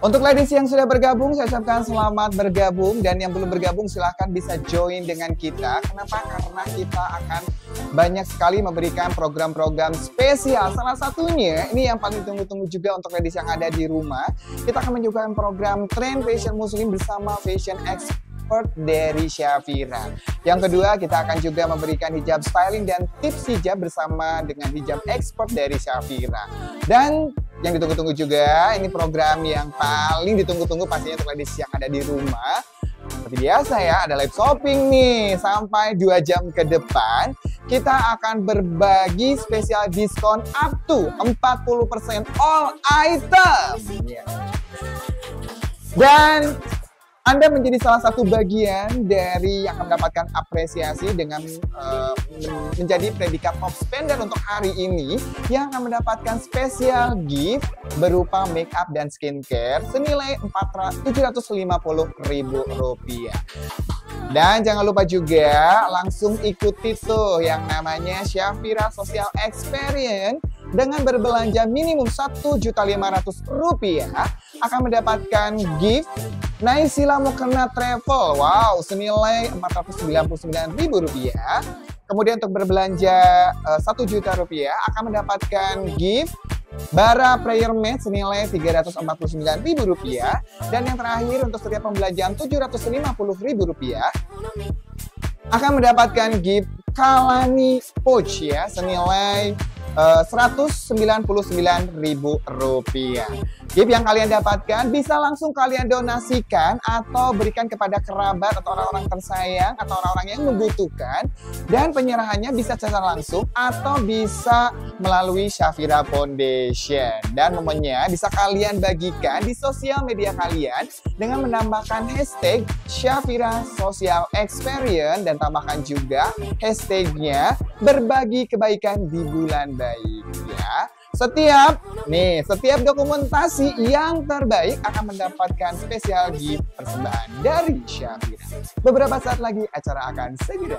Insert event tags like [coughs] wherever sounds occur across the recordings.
Untuk ladies yang sudah bergabung, saya ucapkan selamat bergabung dan yang belum bergabung silahkan bisa join dengan kita. Kenapa? Karena kita akan banyak sekali memberikan program-program spesial. Salah satunya, ini yang paling tunggu-tunggu juga untuk ladies yang ada di rumah, kita akan menunjukkan program tren Fashion Muslim bersama Fashion Expert dari Syafira. Yang kedua, kita akan juga memberikan hijab styling dan tips hijab bersama dengan hijab expert dari Syafira. Dan yang ditunggu-tunggu juga. Ini program yang paling ditunggu-tunggu pastinya untuk ladies yang ada di rumah. Seperti biasa ya, ada live shopping nih. Sampai 2 jam ke depan, kita akan berbagi spesial diskon up to 40% all item. Iya. Dan anda menjadi salah satu bagian dari yang mendapatkan apresiasi dengan uh, menjadi predikat top spender untuk hari ini yang akan mendapatkan spesial gift berupa makeup dan skincare senilai Rp750.000. Dan jangan lupa juga langsung ikuti tuh yang namanya Syafira Social Experience dengan berbelanja minimum rp rupiah ya, akan mendapatkan gift Naisila Mukena Travel. Wow, senilai Rp499.000. Ya. Kemudian untuk berbelanja eh, satu juta rupiah akan mendapatkan gift bara prayer mat senilai Rp349.000 ya. dan yang terakhir untuk setiap pembelanjaan Rp750.000 akan mendapatkan gift Kalani Pouch ya senilai Eh, rp rupiah. Gift yang kalian dapatkan bisa langsung kalian donasikan atau berikan kepada kerabat atau orang-orang tersayang atau orang-orang yang membutuhkan dan penyerahannya bisa secara langsung atau bisa melalui Shafira Foundation dan momennya bisa kalian bagikan di sosial media kalian dengan menambahkan hashtag Shafira Social Experience dan tambahkan juga hashtagnya berbagi kebaikan di bulan baru terbaik ya. Setiap nih, setiap dokumentasi yang terbaik akan mendapatkan spesial gift persembahan dari Syafira. Beberapa saat lagi acara akan segera.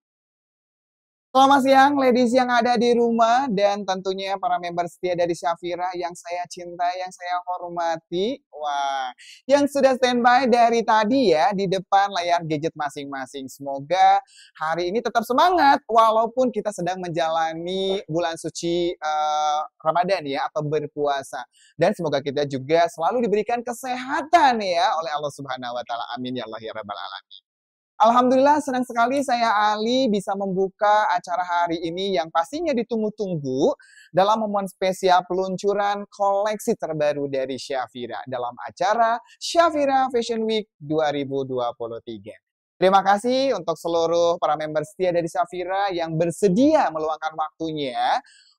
Selamat siang, ladies yang ada di rumah dan tentunya para member setia dari Syafira yang saya cinta, yang saya hormati. Wah, yang sudah standby dari tadi ya di depan layar gadget masing-masing. Semoga hari ini tetap semangat walaupun kita sedang menjalani bulan suci uh, Ramadan ya atau berpuasa. Dan semoga kita juga selalu diberikan kesehatan ya oleh Allah Subhanahu wa taala. Amin ya Allah ya rabbal alamin. Alhamdulillah senang sekali saya Ali bisa membuka acara hari ini yang pastinya ditunggu-tunggu dalam momen spesial peluncuran koleksi terbaru dari Syafira dalam acara Syafira Fashion Week 2023. Terima kasih untuk seluruh para member setia dari Syafira yang bersedia meluangkan waktunya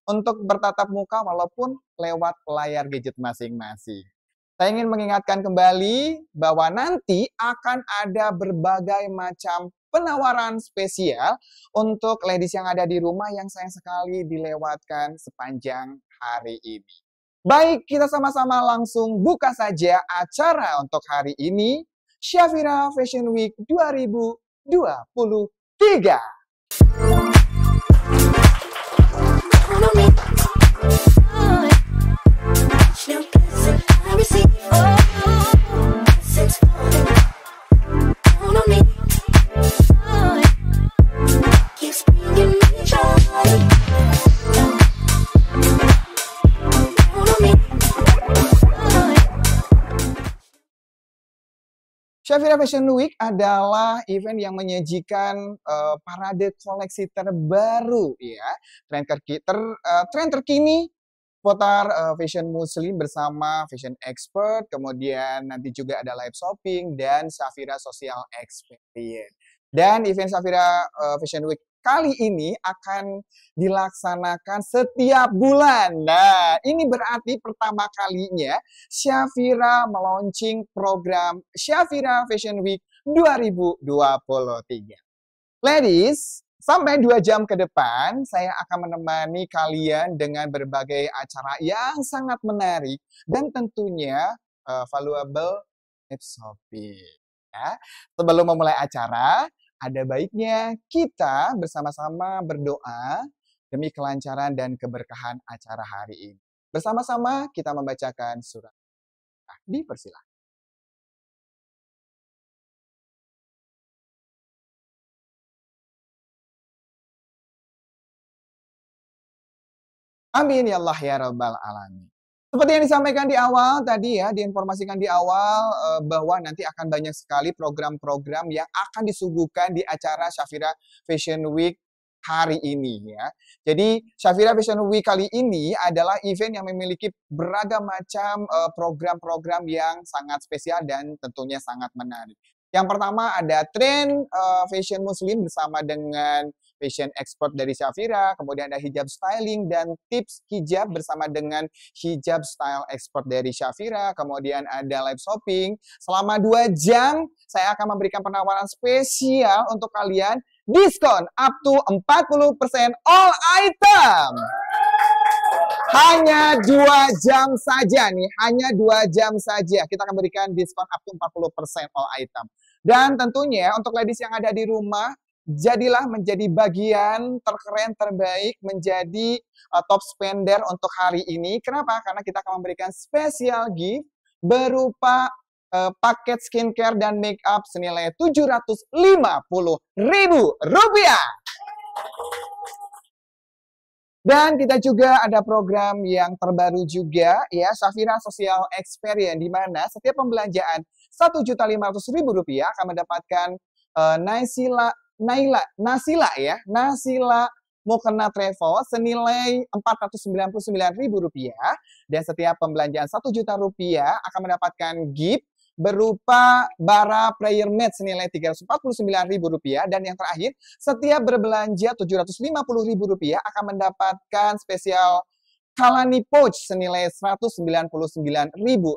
untuk bertatap muka walaupun lewat layar gadget masing-masing. Saya ingin mengingatkan kembali bahwa nanti akan ada berbagai macam penawaran spesial untuk ladies yang ada di rumah yang sayang sekali dilewatkan sepanjang hari ini. Baik, kita sama-sama langsung buka saja acara untuk hari ini, Syafira Fashion Week 2023. Follow me. Shafira Fashion Week adalah event yang menyajikan uh, parade koleksi terbaru ya. trend ter, uh, eh, tren terkini seputar uh, eh, fashion muslim bersama fashion expert, kemudian nanti juga ada live shopping dan Safira Social Experience. Dan event Safira uh, Fashion Week kali ini akan dilaksanakan setiap bulan. Nah, ini berarti pertama kalinya Safira meluncing program Safira Fashion Week 2023. Ladies, Sampai dua jam ke depan, saya akan menemani kalian dengan berbagai acara yang sangat menarik dan tentunya uh, valuable tips Ya. Sebelum memulai acara, ada baiknya kita bersama-sama berdoa demi kelancaran dan keberkahan acara hari ini. Bersama-sama kita membacakan surat. Nah, dipersilakan. Amin ya Allah ya Rabbal Alamin. Seperti yang disampaikan di awal tadi ya, diinformasikan di awal eh, bahwa nanti akan banyak sekali program-program yang akan disuguhkan di acara Syafira Fashion Week hari ini ya. Jadi Syafira Fashion Week kali ini adalah event yang memiliki beragam macam eh, program-program yang sangat spesial dan tentunya sangat menarik. Yang pertama ada tren eh, fashion muslim bersama dengan fashion expert dari Shafira, kemudian ada hijab styling dan tips hijab bersama dengan hijab style expert dari Shafira, kemudian ada live shopping. Selama dua jam saya akan memberikan penawaran spesial untuk kalian diskon up to 40% all item. Hanya dua jam saja nih, hanya dua jam saja kita akan berikan diskon up to 40% all item. Dan tentunya untuk ladies yang ada di rumah jadilah menjadi bagian terkeren terbaik menjadi uh, top spender untuk hari ini. Kenapa? Karena kita akan memberikan special gift berupa uh, paket skincare dan makeup senilai Rp750.000. Dan kita juga ada program yang terbaru juga ya, Safira Social Experience di mana setiap pembelanjaan Rp1.500.000 akan mendapatkan uh, Naisila Naila, Nasila ya, Nasila Mukena Travel senilai Rp499.000 dan setiap pembelanjaan satu juta rupiah akan mendapatkan gift berupa bara prayer mat senilai Rp349.000 dan yang terakhir setiap berbelanja Rp750.000 akan mendapatkan spesial Kalani Pouch senilai Rp199.000.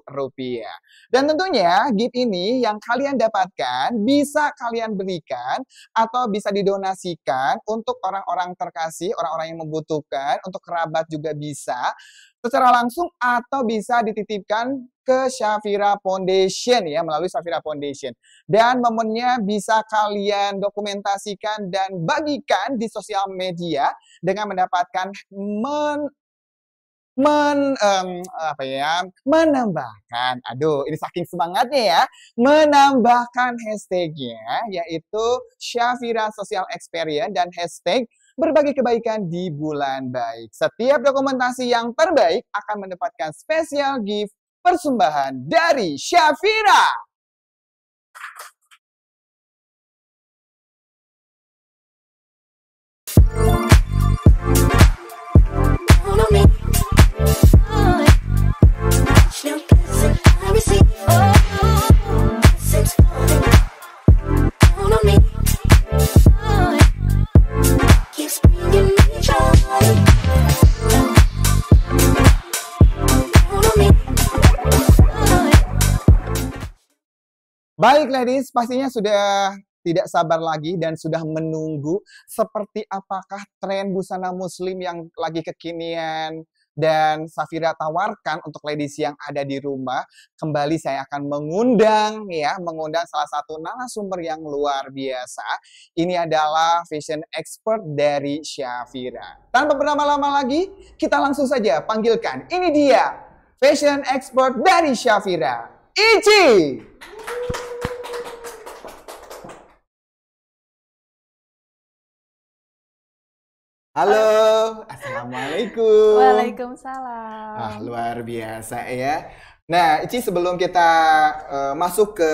Dan tentunya gift ini yang kalian dapatkan bisa kalian berikan atau bisa didonasikan untuk orang-orang terkasih, orang-orang yang membutuhkan, untuk kerabat juga bisa secara langsung atau bisa dititipkan ke Shafira Foundation ya melalui Shafira Foundation dan momennya bisa kalian dokumentasikan dan bagikan di sosial media dengan mendapatkan men men um, apa ya menambahkan aduh ini saking semangatnya ya menambahkan hashtagnya yaitu Syafira Social Experience dan hashtag berbagi kebaikan di bulan baik. Setiap dokumentasi yang terbaik akan mendapatkan spesial gift persembahan dari Syafira. Baik ladies, pastinya sudah tidak sabar lagi dan sudah menunggu seperti apakah tren busana muslim yang lagi kekinian dan Safira tawarkan untuk ladies yang ada di rumah, kembali saya akan mengundang ya, mengundang salah satu narasumber yang luar biasa. Ini adalah fashion expert dari Safira. Tanpa berlama-lama lagi, kita langsung saja panggilkan. Ini dia fashion expert dari Safira. Ichi. Halo, assalamualaikum. Waalaikumsalam. Ah, luar biasa ya. Nah, Ici sebelum kita uh, masuk ke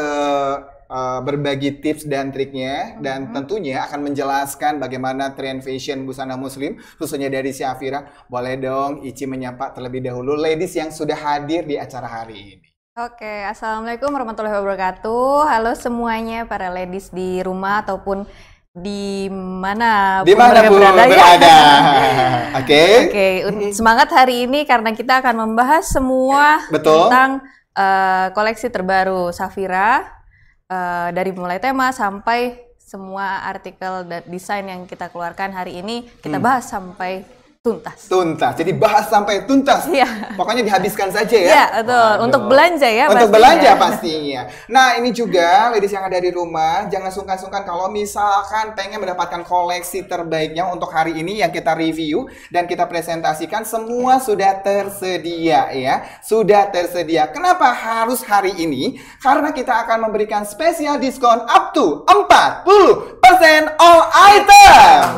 uh, berbagi tips dan triknya mm-hmm. dan tentunya akan menjelaskan bagaimana tren fashion busana muslim khususnya dari Syafira. Boleh dong Ici menyapa terlebih dahulu ladies yang sudah hadir di acara hari ini. Oke, assalamualaikum warahmatullahi wabarakatuh. Halo semuanya para ladies di rumah ataupun di mana di mana bu berada, ya? berada. [laughs] Oke. Oke, okay. semangat hari ini karena kita akan membahas semua Betul. tentang uh, koleksi terbaru Safira uh, dari mulai tema sampai semua artikel dan desain yang kita keluarkan hari ini kita hmm. bahas sampai tuntas. Tuntas. Jadi bahas sampai tuntas. Iya. Pokoknya dihabiskan saja ya. Iya, betul. Aduh. Untuk belanja ya Untuk pastinya. belanja pastinya. Nah, ini juga ladies yang ada di rumah, jangan sungkan-sungkan kalau misalkan pengen mendapatkan koleksi terbaiknya untuk hari ini yang kita review dan kita presentasikan semua sudah tersedia ya. Sudah tersedia. Kenapa harus hari ini? Karena kita akan memberikan spesial diskon up to 40% all item.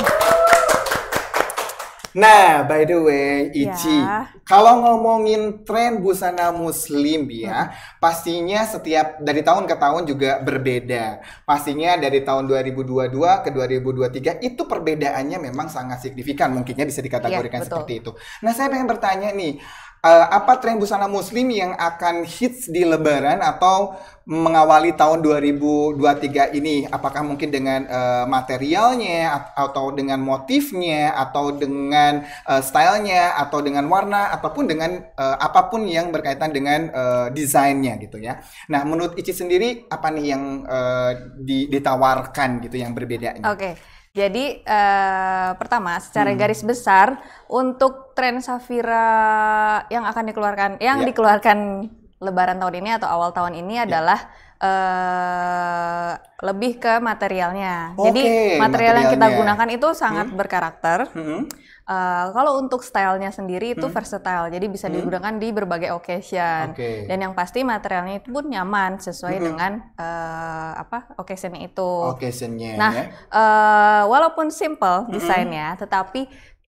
Nah, by the way, ya. Ici, ya. kalau ngomongin tren busana muslim ya, hmm. pastinya setiap dari tahun ke tahun juga berbeda. Pastinya dari tahun 2022 ke 2023 itu perbedaannya memang sangat signifikan, mungkinnya bisa iya, dikategorikan ya, seperti itu. Nah, saya pengen bertanya nih, uh, apa tren busana muslim yang akan hits di lebaran atau mengawali tahun 2023 ini apakah mungkin dengan uh, materialnya atau dengan motifnya atau dengan uh, stylenya atau dengan warna ataupun dengan uh, apapun yang berkaitan dengan uh, desainnya gitu ya nah menurut Ici sendiri apa nih yang uh, di, ditawarkan gitu yang berbeda? oke okay. Jadi eh, pertama secara hmm. garis besar untuk tren Safira yang akan dikeluarkan yang yeah. dikeluarkan lebaran tahun ini atau awal tahun ini yeah. adalah eh, lebih ke materialnya. Okay, Jadi material materialnya. yang kita gunakan itu sangat hmm. berkarakter. Hmm. Uh, kalau untuk stylenya sendiri itu hmm? versatile, jadi bisa hmm? digunakan di berbagai occasion. Okay. Dan yang pasti materialnya itu pun nyaman sesuai hmm. dengan uh, apa occasion itu. Occasionnya. Nah, ya? uh, walaupun simple hmm. desainnya, hmm. tetapi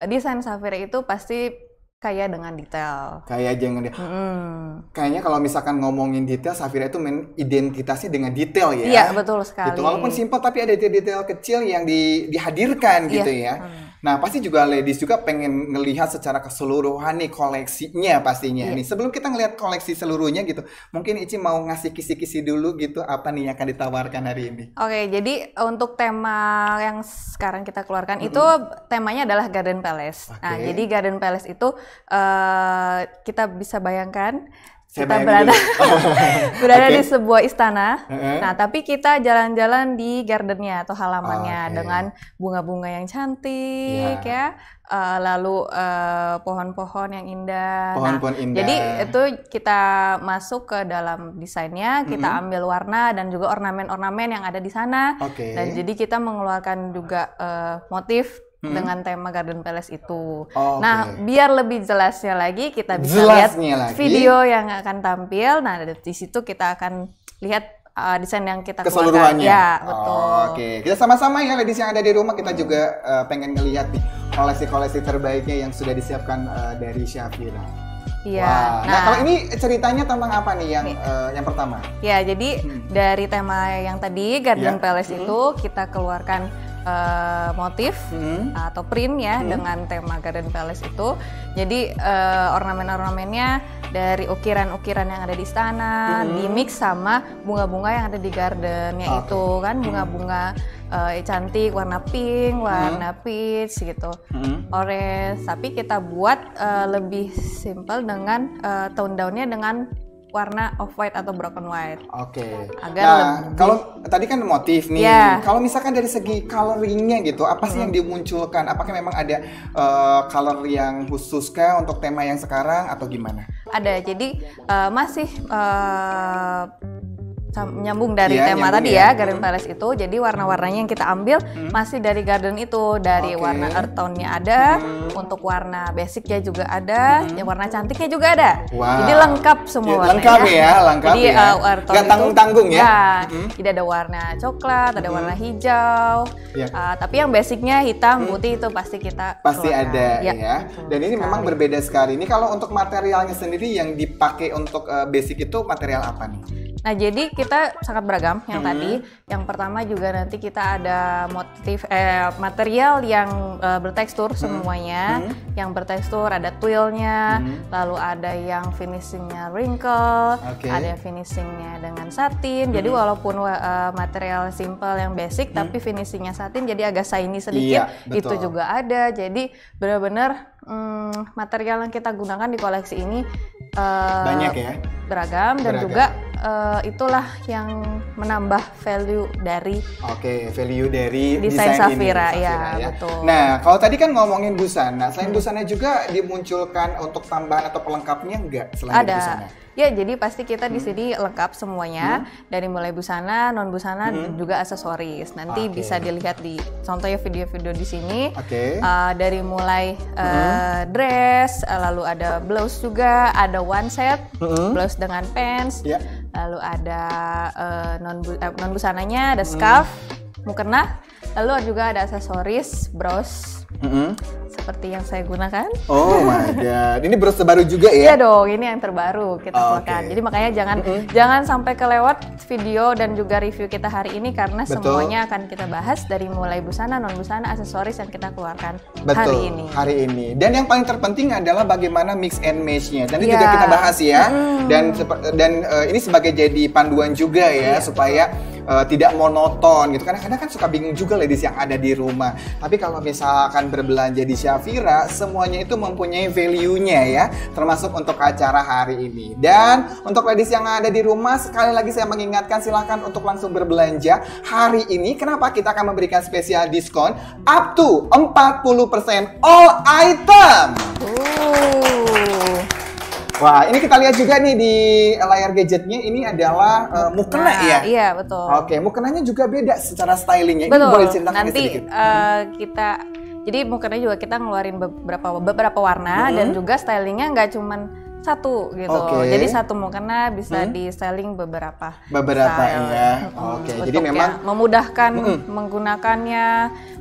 desain Safira itu pasti kaya dengan detail. Kaya dengan detail. Mm. Kayaknya kalau misalkan ngomongin detail, Safira itu main identitasnya dengan detail ya. Iya betul sekali. Gitu, walaupun simple, tapi ada detail-detail kecil yang di, dihadirkan iya. gitu yeah. ya. Mm. Nah, pasti juga ladies juga pengen ngelihat secara keseluruhan nih koleksinya pastinya. Yeah. Nih, sebelum kita ngelihat koleksi seluruhnya gitu, mungkin Ici mau ngasih kisi-kisi dulu gitu apa nih yang akan ditawarkan hari ini. Oke, okay, jadi untuk tema yang sekarang kita keluarkan mm -hmm. itu temanya adalah Garden Palace. Okay. Nah, jadi Garden Palace itu uh, kita bisa bayangkan kita berada [laughs] [laughs] berada di sebuah istana. Uh -huh. Nah, tapi kita jalan-jalan di gardennya atau halamannya ah, okay. dengan bunga-bunga yang cantik yeah. ya, uh, lalu eh, pohon-pohon uh, yang indah. Nah, pohon-pohon nah, indah. Jadi itu kita masuk ke dalam desainnya, kita mm -hmm. ambil warna dan juga ornamen-ornamen yang ada di sana. Okay. Dan jadi kita mengeluarkan juga uh, motif hmm. dengan tema Garden Palace itu. Oh, nah, biar lebih jelasnya lagi kita bisa jelasnya lihat lagi. video yang akan tampil. Nah, di situ kita akan lihat uh, desain yang kita keseluruhannya. Ya, Oh, Oke, okay. kita sama-sama ya ladies yang ada di rumah kita hmm. juga uh, pengen ngelihat nih koleksi-koleksi terbaiknya yang sudah disiapkan uh, dari Syafira. Iya. Wow. Nah, nah, kalau ini ceritanya tentang apa nih yang iya. uh, yang pertama? Ya, jadi hmm. dari tema yang tadi Garden ya. Palace hmm. itu kita keluarkan uh, motif hmm. atau print ya hmm. dengan tema Garden Palace itu. Jadi uh, ornamen-ornamennya dari ukiran-ukiran yang ada di istana, hmm. di mix sama bunga-bunga yang ada di gardennya okay. itu kan hmm. bunga-bunga uh, cantik warna pink, hmm. warna hmm. peach gitu. Hmm. Orange, tapi kita buat uh, lebih simple dengan uh, tone downnya dengan warna off white atau broken white. Oke. Okay. Agar nah, lebih... kalau tadi kan motif nih. Yeah. Kalau misalkan dari segi coloringnya gitu, apa sih hmm. yang dimunculkan? Apakah memang ada uh, color yang khusus kah untuk tema yang sekarang atau gimana? Ada. Jadi uh, masih uh, Hmm. nyambung dari ya, tema tadi ya, ya hmm. Garden Palace itu. Jadi warna-warnanya yang kita ambil hmm. masih dari garden itu, dari okay. warna earth tone-nya ada, hmm. untuk warna basic ya juga ada, hmm. yang warna cantiknya juga ada. Wow. Jadi lengkap semua warnanya. Lengkap ya, lengkap Jadi, ya. Uh, eh, Gak tanggung-tanggung ya. ya hmm. Jadi ada warna coklat, ada hmm. warna hijau. Ya. Uh, tapi yang basicnya hitam, hmm. putih itu pasti kita pasti keluarkan. ada ya. ya. Dan ini sekali. memang berbeda sekali. Ini kalau untuk materialnya sendiri yang dipakai untuk uh, basic itu material apa nih? Nah, jadi kita sangat beragam yang hmm. tadi. Iya. Yang pertama juga nanti kita ada motif eh, material yang eh, bertekstur hmm. semuanya, hmm. yang bertekstur ada twillnya, hmm. lalu ada yang finishingnya wrinkle, okay. ada yang finishingnya dengan satin. Hmm. Jadi walaupun uh, material simple yang basic, hmm. tapi finishingnya satin jadi agak shiny sedikit. Iya, Itu juga ada. Jadi benar-benar hmm, material yang kita gunakan di koleksi ini uh, banyak ya, beragam dan beragam. juga uh, itulah yang menambah value dari oke okay, value dari desain, desain Safira, ini, Safira ya, ya betul nah kalau tadi kan ngomongin busana selain hmm. busana juga dimunculkan untuk tambahan atau pelengkapnya enggak selain Ada. Ya, jadi pasti kita di hmm. sini lengkap semuanya hmm. dari mulai busana, non busana, hmm. dan juga aksesoris. Nanti okay. bisa dilihat di contohnya video-video di sini. Oke. Okay. Uh, eh, dari mulai uh, dress, uh, lalu ada blouse juga, ada one set, hmm. blouse dengan pants. Yeah lalu ada uh, non bu eh, non busananya ada hmm. scarf hmm. mukena lalu juga ada aksesoris bros mm -hmm seperti yang saya gunakan. Oh my god, ini beras terbaru juga ya? Iya dong, ini yang terbaru kita keluarkan. Oh, okay. Jadi makanya jangan mm -hmm. jangan sampai kelewat video dan juga review kita hari ini karena Betul. semuanya akan kita bahas dari mulai busana, non busana, aksesoris yang kita keluarkan Betul, hari ini. Hari ini. Dan yang paling terpenting adalah bagaimana mix and matchnya. nya Nanti yeah. juga kita bahas ya. Mm. Dan dan uh, ini sebagai jadi panduan juga ya yeah, supaya uh, tidak monoton gitu. Karena kadang kan suka bingung juga ladies yang ada di rumah. Tapi kalau misalkan berbelanja di Shafira semuanya itu mempunyai value-nya ya, termasuk untuk acara hari ini. Dan untuk ladies yang ada di rumah, sekali lagi saya mengingatkan silahkan untuk langsung berbelanja hari ini. Kenapa kita akan memberikan spesial diskon up to 40% all item. Ooh. Wah, ini kita lihat juga nih di layar gadgetnya ini adalah uh, mukena nah, ya. Iya, betul. Oke, mukenanya juga beda secara stylingnya. Betul. Ini boleh Nanti Nanti, sedikit. Uh, kita jadi mukena juga kita ngeluarin beberapa beberapa warna hmm. dan juga stylingnya nggak cuman satu gitu. Okay. Jadi satu mukena bisa hmm? di styling beberapa. Beberapa style. ya. Oke. Okay. jadi memang memudahkan hmm. menggunakannya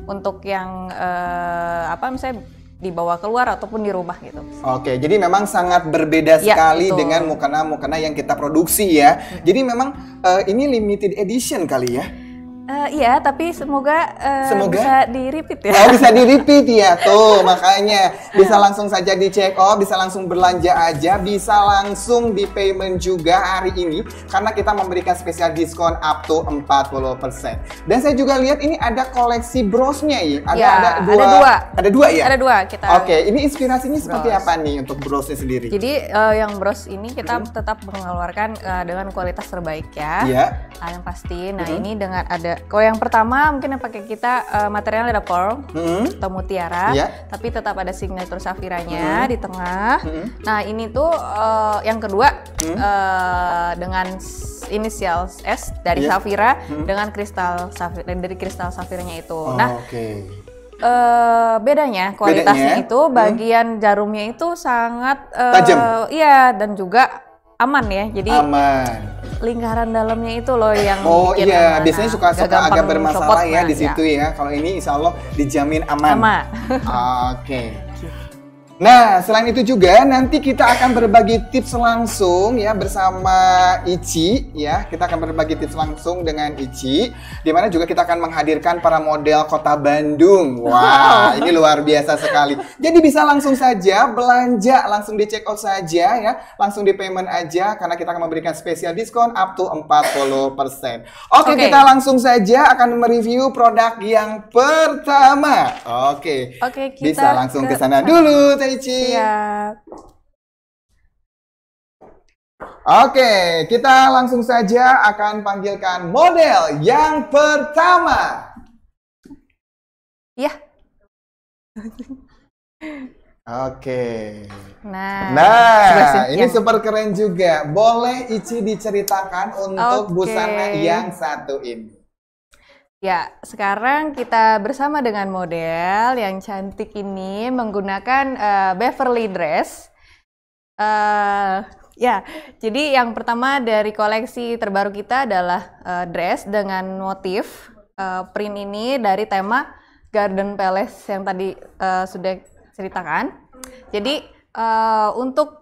untuk yang uh, apa misalnya dibawa keluar ataupun di rumah gitu. Oke, jadi memang sangat berbeda ya, sekali itu. dengan mukena-mukena yang kita produksi ya. Hmm. Jadi memang uh, ini limited edition kali ya. Uh, iya, tapi semoga, uh, semoga bisa di repeat ya. Oh, bisa [laughs] di repeat ya tuh, makanya bisa langsung saja di check oh, bisa langsung belanja aja, bisa langsung di payment juga hari ini karena kita memberikan spesial diskon up to 40%. Dan saya juga lihat ini ada koleksi brosnya ya. Ada ya, ada dua. Ada dua. Ada dua ya? Ada dua kita. Oke, okay, ini inspirasinya bros. seperti apa nih untuk brosnya sendiri? Jadi uh, yang bros ini kita hmm. tetap mengeluarkan uh, dengan kualitas terbaik ya. Iya. Nah, yang pasti. Nah, hmm. ini dengan ada kalau yang pertama mungkin yang pakai kita uh, materialnya ada pearl hmm. atau mutiara, yeah. tapi tetap ada signature safiranya hmm. di tengah. Hmm. Nah ini tuh uh, yang kedua hmm. uh, dengan inisial S dari yeah. safira hmm. dengan kristal safir dari kristal safirnya itu. Oh, nah. Okay. Uh, bedanya kualitasnya bedanya. itu hmm. bagian hmm. jarumnya itu sangat uh, tajam. Iya dan juga aman ya. Jadi aman lingkaran dalamnya itu loh yang Oh iya, mana. biasanya suka suka agak bermasalah ya di situ ya. ya. Kalau ini insya Allah dijamin aman. Aman. [laughs] Oke. Okay. Nah, selain itu juga nanti kita akan berbagi tips langsung ya bersama Ici ya. Kita akan berbagi tips langsung dengan Ici di mana juga kita akan menghadirkan para model Kota Bandung. Wah, ini luar biasa sekali. Jadi bisa langsung saja belanja, langsung di check out saja ya, langsung di payment aja karena kita akan memberikan spesial diskon up to 40%. Oke, okay. kita langsung saja akan mereview produk yang pertama. Oke. Okay. Oke, okay, kita bisa langsung ke sana dulu. Ici. Siap. Oke, kita langsung saja akan panggilkan model yang pertama. Ya. Oke. Nah, nah ini super keren juga. Boleh Ici diceritakan untuk Oke. busana yang satu ini. Ya, sekarang kita bersama dengan model yang cantik ini menggunakan uh, Beverly dress. Uh, ya, jadi yang pertama dari koleksi terbaru kita adalah uh, dress dengan motif uh, print ini dari tema Garden Palace yang tadi uh, sudah ceritakan. Jadi uh, untuk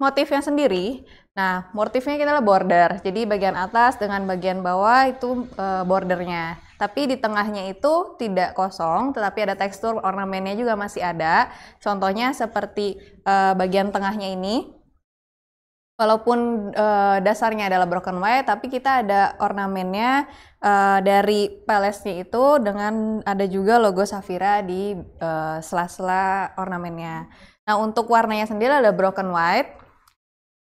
motifnya sendiri Nah, motifnya kita lah border. Jadi bagian atas dengan bagian bawah itu eh, bordernya. Tapi di tengahnya itu tidak kosong, tetapi ada tekstur ornamennya juga masih ada. Contohnya seperti eh, bagian tengahnya ini. Walaupun eh, dasarnya adalah broken white, tapi kita ada ornamennya dari pelesnya itu dengan ada juga logo Safira di sela-sela ornamennya. Nah, untuk warnanya sendiri ada broken white,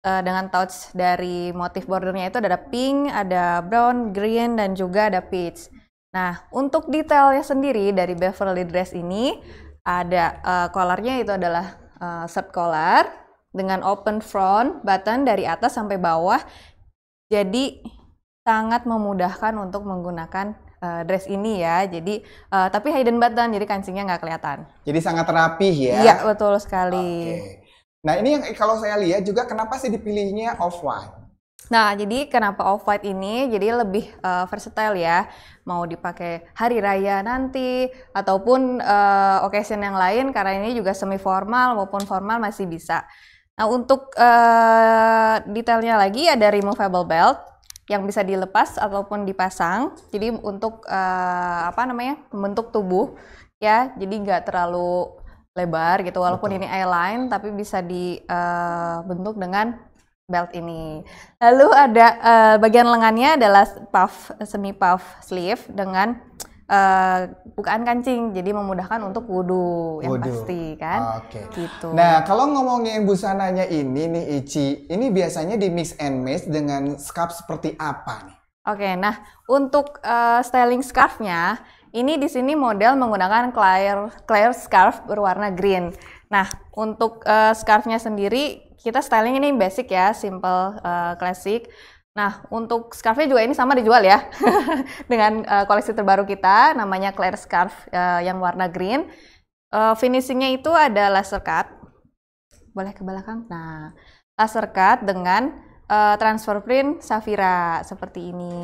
uh, dengan touch dari motif bordernya itu ada pink, ada brown, green, dan juga ada peach. Nah, untuk detailnya sendiri dari Beverly Dress ini, ada uh, collarnya itu adalah uh, eh, shirt collar dengan open front button dari atas sampai bawah. Jadi sangat memudahkan untuk menggunakan uh, dress ini ya. Jadi uh, tapi hidden button, jadi kancingnya nggak kelihatan. Jadi sangat rapih ya. Iya betul sekali. Okay. Nah ini yang kalau saya lihat juga kenapa sih dipilihnya off white? Nah, jadi kenapa off white ini jadi lebih uh, versatile ya. Mau dipakai hari raya nanti ataupun uh, occasion yang lain karena ini juga semi formal maupun formal masih bisa. Nah, untuk uh, detailnya lagi ada removable belt yang bisa dilepas ataupun dipasang. Jadi untuk uh, apa namanya? membentuk tubuh ya. Jadi nggak terlalu lebar gitu walaupun Betul. ini airline tapi bisa dibentuk eh, uh, dengan belt ini. Lalu ada uh, bagian lengannya adalah puff semi puff sleeve dengan uh, bukaan kancing jadi memudahkan untuk wudhu yang wudu. pasti kan. Okay. Gitu. Nah, kalau ngomongin busananya ini nih Ici, ini biasanya di mix and match dengan scarf seperti apa nih? Oke, okay, nah untuk uh, styling scarfnya ini di sini model menggunakan Claire, Claire scarf berwarna green. Nah, untuk uh, scarfnya sendiri kita styling ini basic ya, simple, uh, Nah, untuk scarfnya juga ini sama dijual ya [laughs] dengan uh, koleksi terbaru kita, namanya Claire Scarf uh, yang warna green. Uh, finishingnya itu ada laser cut. Boleh ke belakang. Nah, laser cut dengan uh, transfer print Safira seperti ini.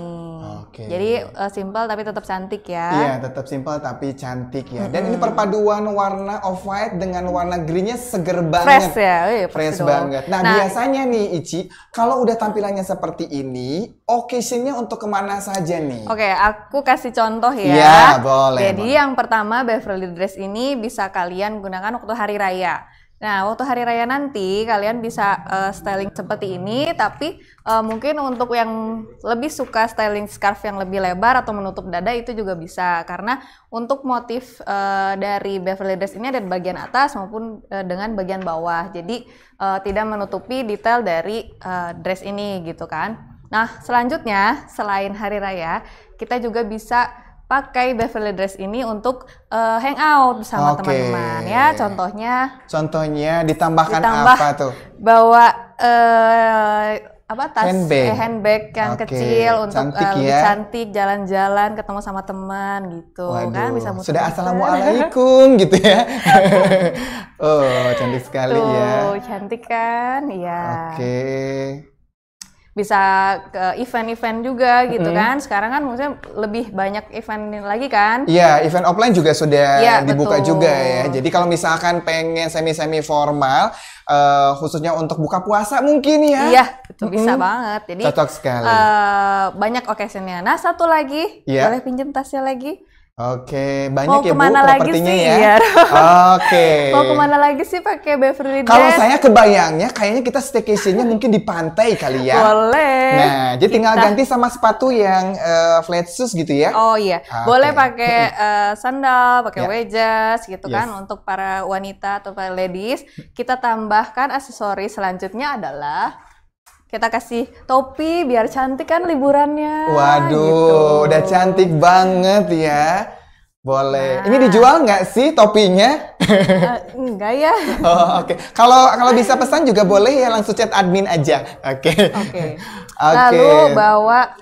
Okay. Jadi uh, eh, simple tapi tetap cantik ya. Iya, tetap simple tapi cantik ya. Dan ini perpaduan warna off white dengan warna greennya seger banget. Fresh ya, Wih, fresh banget. Nah, nah, biasanya nih Ici, kalau udah tampilannya seperti ini, occasionnya untuk kemana saja nih? Oke, okay, aku kasih contoh ya. Iya, boleh. Jadi boleh. yang pertama Beverly Dress ini bisa kalian gunakan waktu hari raya. Nah, waktu hari raya nanti kalian bisa uh, styling seperti ini, tapi uh, mungkin untuk yang lebih suka styling scarf yang lebih lebar atau menutup dada itu juga bisa karena untuk motif uh, dari Beverly Dress ini ada di bagian atas maupun uh, dengan bagian bawah. Jadi uh, tidak menutupi detail dari uh, dress ini gitu kan. Nah, selanjutnya selain hari raya, kita juga bisa pakai Beverly Dress ini untuk uh, hangout bersama okay. teman-teman ya. Contohnya Contohnya ditambahkan ditambah apa tuh? Bawa uh, apa tas handbag, eh, handbag yang okay. kecil untuk cantik, uh, eh, lebih ya. cantik jalan-jalan ketemu sama teman gitu kan, Waduh, kan bisa muter sudah assalamualaikum [laughs] gitu ya [laughs] oh cantik sekali ya. Tuh, ya cantik kan ya oke bisa ke event-event juga gitu mm kan. Sekarang kan maksudnya lebih banyak event lagi kan? Iya, event offline juga sudah yeah, dibuka betul. juga ya. Jadi kalau misalkan pengen semi-semi formal uh, khususnya untuk buka puasa mungkin ya. Iya, betul mm -hmm. bisa banget. Jadi Cocok sekali. Uh, banyak occasionnya. Nah, satu lagi, yeah. boleh pinjam tasnya lagi? Oke, banyak Mau ya Bu sih, ya. Iya. Oke. [laughs] Mau kemana lagi sih pakai Beverly Kalau saya kebayangnya kayaknya kita staycation-nya mungkin di pantai kali ya. Boleh. Nah, jadi kita... tinggal ganti sama sepatu yang uh, flat shoes gitu ya. Oh iya. Okay. Boleh pakai uh, sandal, pakai yeah. wedges gitu kan yes. kan untuk para wanita atau para ladies. Kita tambahkan aksesoris selanjutnya adalah kita kasih topi biar cantik kan liburannya. Waduh, gitu. udah cantik banget ya. Boleh. Nah. Ini dijual nggak sih topinya? Uh, enggak ya. [laughs] Oh, oke. Okay. Kalau kalau bisa pesan juga boleh ya langsung chat admin aja. Oke. Okay. Oke. Okay. Okay. Lalu bawa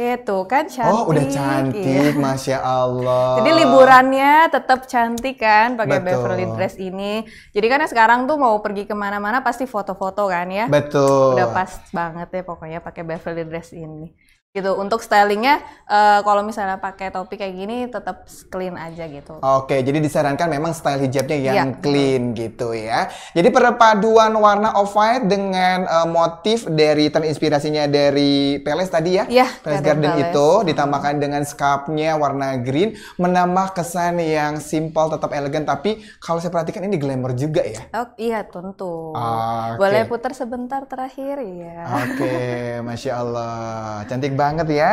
itu kan cantik. Oh, udah cantik, iya. masya Allah. Jadi liburannya tetap cantik kan, pakai Beverly dress ini. Jadi kan sekarang tuh mau pergi kemana-mana pasti foto-foto kan ya. Betul. Udah pas banget ya pokoknya pakai Beverly dress ini gitu untuk stylingnya uh, kalau misalnya pakai topi kayak gini tetap clean aja gitu oke jadi disarankan memang style hijabnya yang ya, clean gitu. gitu ya jadi perpaduan warna off white dengan uh, motif dari terinspirasinya dari Peles tadi ya, ya Peles Garden itu ditambahkan dengan scarfnya warna green menambah kesan yang simple tetap elegan tapi kalau saya perhatikan ini glamour juga ya oh, iya tentu okay. boleh putar sebentar terakhir ya oke okay, masya Allah cantik banget ya.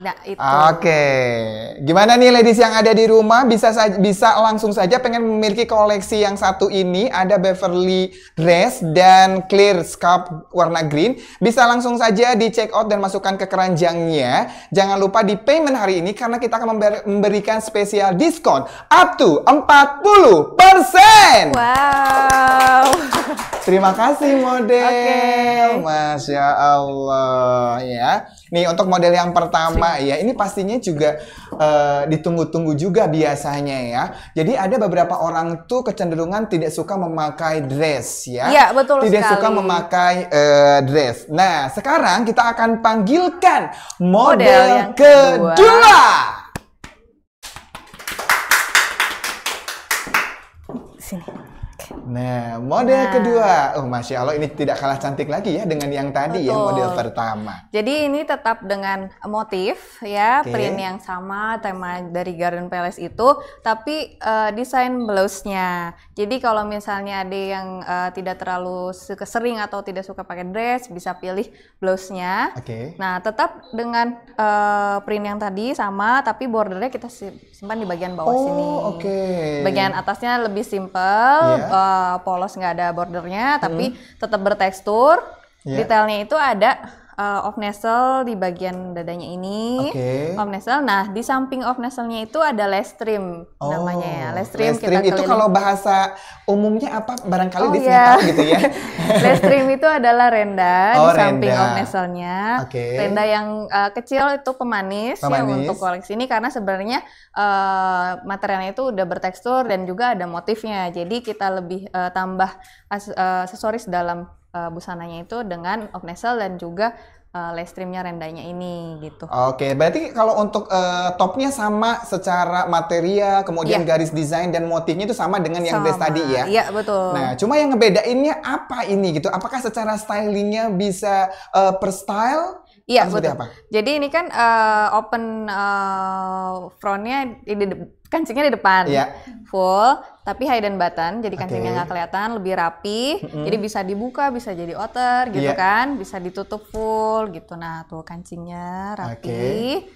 Nah, itu. Oke. Gimana nih ladies yang ada di rumah bisa bisa langsung saja pengen memiliki koleksi yang satu ini ada Beverly dress dan clear scarf warna green. Bisa langsung saja di check out dan masukkan ke keranjangnya. Jangan lupa di payment hari ini karena kita akan memberikan spesial diskon up to 40%. Wow. Terima kasih model. Okay. Masya Allah ya. Nih untuk model yang pertama ya, ini pastinya juga uh, ditunggu-tunggu juga biasanya ya. Jadi ada beberapa orang tuh kecenderungan tidak suka memakai dress ya. Iya betul Tidak sekali. suka memakai uh, dress. Nah sekarang kita akan panggilkan model, model yang kedua. kedua. Sini. Nah, model nah. kedua, oh masya Allah ini tidak kalah cantik lagi ya dengan yang tadi ya, Betul. ya model pertama. Jadi ini tetap dengan motif ya okay. print yang sama tema dari Garden Palace itu, tapi uh, desain blouse-nya. Jadi kalau misalnya ada yang uh, tidak terlalu sering atau tidak suka pakai dress, bisa pilih blouse-nya. Oke. Okay. Nah tetap dengan uh, print yang tadi sama, tapi bordernya kita simpan di bagian bawah oh, sini. Oke. Okay. Bagian atasnya lebih simple. Iya. Yeah. Uh, polos nggak ada bordernya tapi hmm. tetap bertekstur. Yeah. Detailnya itu ada uh, off nasal di bagian dadanya ini. Okay. Off nasal. Nah, di samping off nasalnya itu ada lestrim oh, namanya ya. Oh, lestrim, lestrim kita itu kalau bahasa umumnya apa? Barangkali oh, di sini yeah. Iya. gitu ya. [laughs] lestrim itu adalah renda oh, di samping renda. off nasalnya. Okay. Renda yang uh, kecil itu pemanis, pemanis. ya untuk koleksi ini karena sebenarnya uh, materialnya itu udah bertekstur dan juga ada motifnya. Jadi kita lebih uh, tambah aksesoris uh, dalam uh, busananya itu dengan Opnesel dan juga uh, live streamnya rendanya ini gitu. Oke, okay, berarti kalau untuk uh, topnya sama secara material, kemudian yeah. garis desain dan motifnya itu sama dengan yang dress tadi ya? Iya yeah, betul. Nah, cuma yang ngebedainnya apa ini gitu? Apakah secara stylingnya bisa uh, per style? Iya betul. Apa? Jadi ini kan uh, open uh, frontnya di kancingnya di depan yeah. full tapi high dan button jadi kancingnya nggak okay. kelihatan lebih rapi mm-hmm. jadi bisa dibuka bisa jadi outer gitu yeah. kan bisa ditutup full gitu nah tuh kancingnya rapi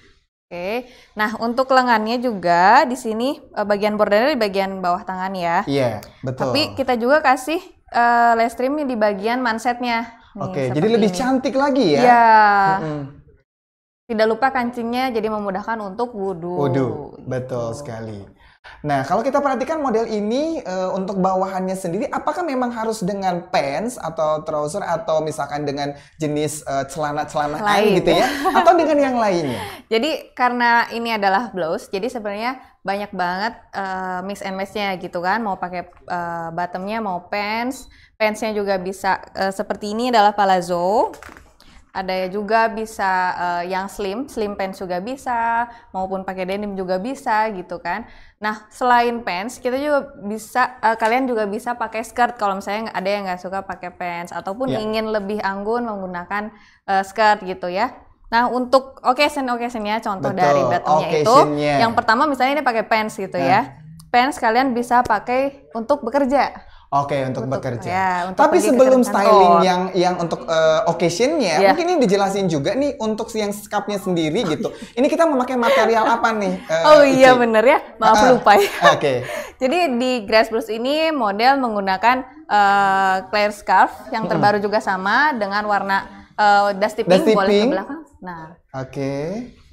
Oke, okay. nah untuk lengannya juga di sini eh, bagian bordernya di bagian bawah tangan ya. Iya, yeah, betul. Tapi kita juga kasih uh, eh, lestrimnya trim di bagian mansetnya. Oke, okay, jadi lebih ini. cantik lagi ya. Iya. Yeah. Mm -hmm tidak lupa kancingnya jadi memudahkan untuk wudhu. Wudhu, gitu. betul gitu. sekali. Nah, kalau kita perhatikan model ini e, untuk bawahannya sendiri, apakah memang harus dengan pants atau trouser atau misalkan dengan jenis eh, celana-celana lain gitu ya, [laughs] atau dengan yang lainnya? Jadi karena ini adalah blouse, jadi sebenarnya banyak banget e, mix and match-nya gitu kan, mau pakai e, bottomnya, mau pants, pantsnya juga bisa e, seperti ini adalah palazzo ada juga bisa uh, yang slim, slim pants juga bisa, maupun pakai denim juga bisa gitu kan. Nah selain pants, kita juga bisa, uh, kalian juga bisa pakai skirt kalau misalnya ada yang nggak suka pakai pants, ataupun yeah. ingin lebih anggun menggunakan uh, skirt gitu ya. Nah untuk occasion ya contoh Betul, dari bottomnya itu, yang pertama misalnya ini pakai pants gitu nah. ya. Pants kalian bisa pakai untuk bekerja Oke, okay, untuk, untuk bekerja. Ya, untuk Tapi sebelum styling yang yang untuk uh, occasionnya, yeah. mungkin ini dijelasin juga nih untuk yang skapnya sendiri oh, gitu. Iya. Ini kita memakai material apa nih? Uh, [laughs] oh iya Ici? bener ya, maaf uh, lupa ya. Oke. Okay. [laughs] Jadi di Grass Plus ini model menggunakan uh, clear scarf yang hmm. terbaru hmm. juga sama dengan warna uh, dusty pink, dusty boleh ke belakang. Nah. Oke. Okay.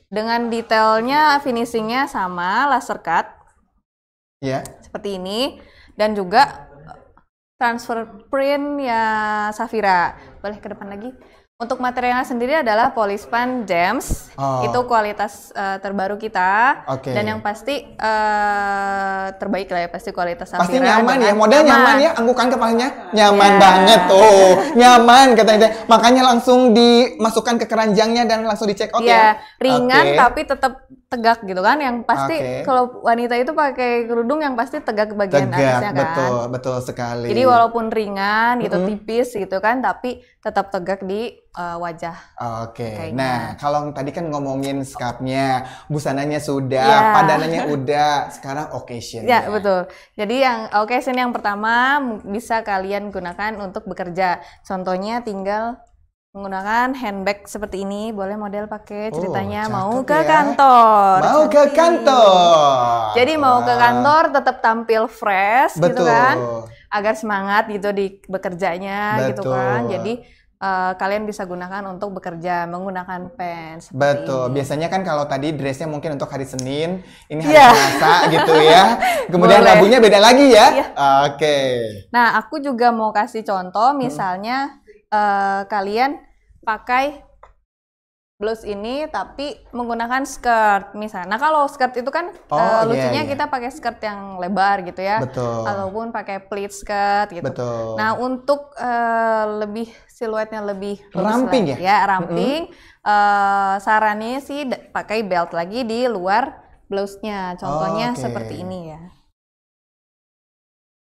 Dengan detailnya finishingnya sama laser cut. Ya. Yeah. Seperti ini dan juga transfer print ya Safira. Boleh ke depan lagi. Untuk materialnya sendiri adalah Polispan Gems. Oh. Itu kualitas uh, terbaru kita. Okay. Dan yang pasti uh, terbaik lah ya pasti kualitas Safira. Pasti nyaman ya, model nyaman, nyaman ya, anggukan kepalanya nyaman yeah. banget tuh. nyaman katanya. Makanya langsung dimasukkan ke keranjangnya dan langsung dicek out yeah. ya. ringan okay. tapi tetap tegak gitu kan. Yang pasti okay. kalau wanita itu pakai kerudung yang pasti tegak bagian tegak, atasnya kan. Betul, betul sekali. Jadi walaupun ringan gitu, mm -hmm. tipis gitu kan, tapi tetap tegak di uh, wajah. Oke. Okay. Nah, kalau tadi kan ngomongin skapnya, busananya sudah, yeah. padanannya [laughs] udah, sekarang occasion. Ya, yeah, betul. Jadi yang occasion yang pertama bisa kalian gunakan untuk bekerja. Contohnya tinggal menggunakan handbag seperti ini boleh model pakai oh, ceritanya oh, mau ke ya. kantor mau cantik. ke kantor jadi mau mau ke kantor tetap tampil fresh Betul. gitu kan agar semangat gitu di bekerjanya Betul. gitu kan. Jadi uh, kalian bisa gunakan untuk bekerja menggunakan pants. Betul. Ini. Biasanya kan kalau tadi dressnya mungkin untuk hari Senin, ini hari yeah. Iya. gitu ya. [laughs] Kemudian Boleh. beda lagi ya. Yeah. Oke. Okay. Nah, aku juga mau kasih contoh hmm. misalnya hmm. uh, kalian pakai blouse ini tapi menggunakan skirt misalnya. Nah kalau skirt itu kan oh, uh, lucunya yeah, yeah. kita pakai skirt yang lebar gitu ya, Betul. ataupun pakai pleat skirt gitu. Betul. Nah untuk uh, lebih siluetnya lebih ramping ya, ya ramping. Mm -hmm. uh, sarannya sih pakai belt lagi di luar blouse-nya. Contohnya oh, okay. seperti ini ya.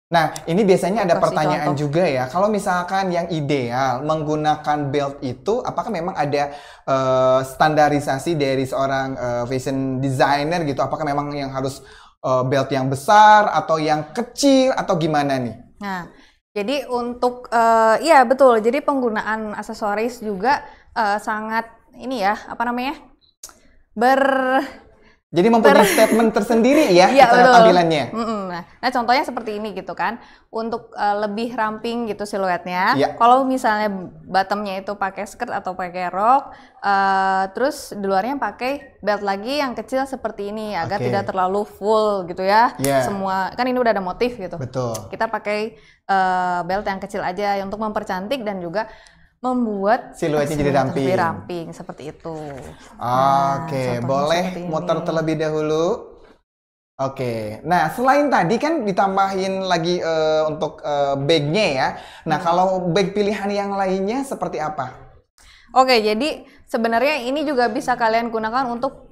Nah, ini biasanya ada pertanyaan contoh. juga ya. Kalau misalkan yang ideal menggunakan belt itu, apakah memang ada uh, standarisasi dari seorang uh, fashion designer gitu? Apakah memang yang harus uh, belt yang besar atau yang kecil atau gimana nih? Nah, jadi untuk uh, iya betul. Jadi penggunaan aksesoris juga uh, sangat ini ya apa namanya ber jadi mempunyai statement tersendiri ya, [laughs] iya, cara tampilannya. Mm -mm. Nah, nah, contohnya seperti ini gitu kan. Untuk uh, lebih ramping gitu siluetnya. Ya. Kalau misalnya bottomnya itu pakai skirt atau pakai rok, uh, terus di luarnya pakai belt lagi yang kecil seperti ini agar okay. tidak terlalu full gitu ya. Yeah. Semua kan ini udah ada motif gitu. Betul. Kita pakai uh, belt yang kecil aja untuk mempercantik dan juga membuat siluetnya jadi ramping. ramping seperti itu. Ah, nah, oke, okay. boleh motor terlebih dahulu. Oke. Nah, selain tadi kan ditambahin lagi uh, untuk uh, bagnya ya. Nah, hmm. kalau bag pilihan yang lainnya seperti apa? Oke, jadi sebenarnya ini juga bisa kalian gunakan untuk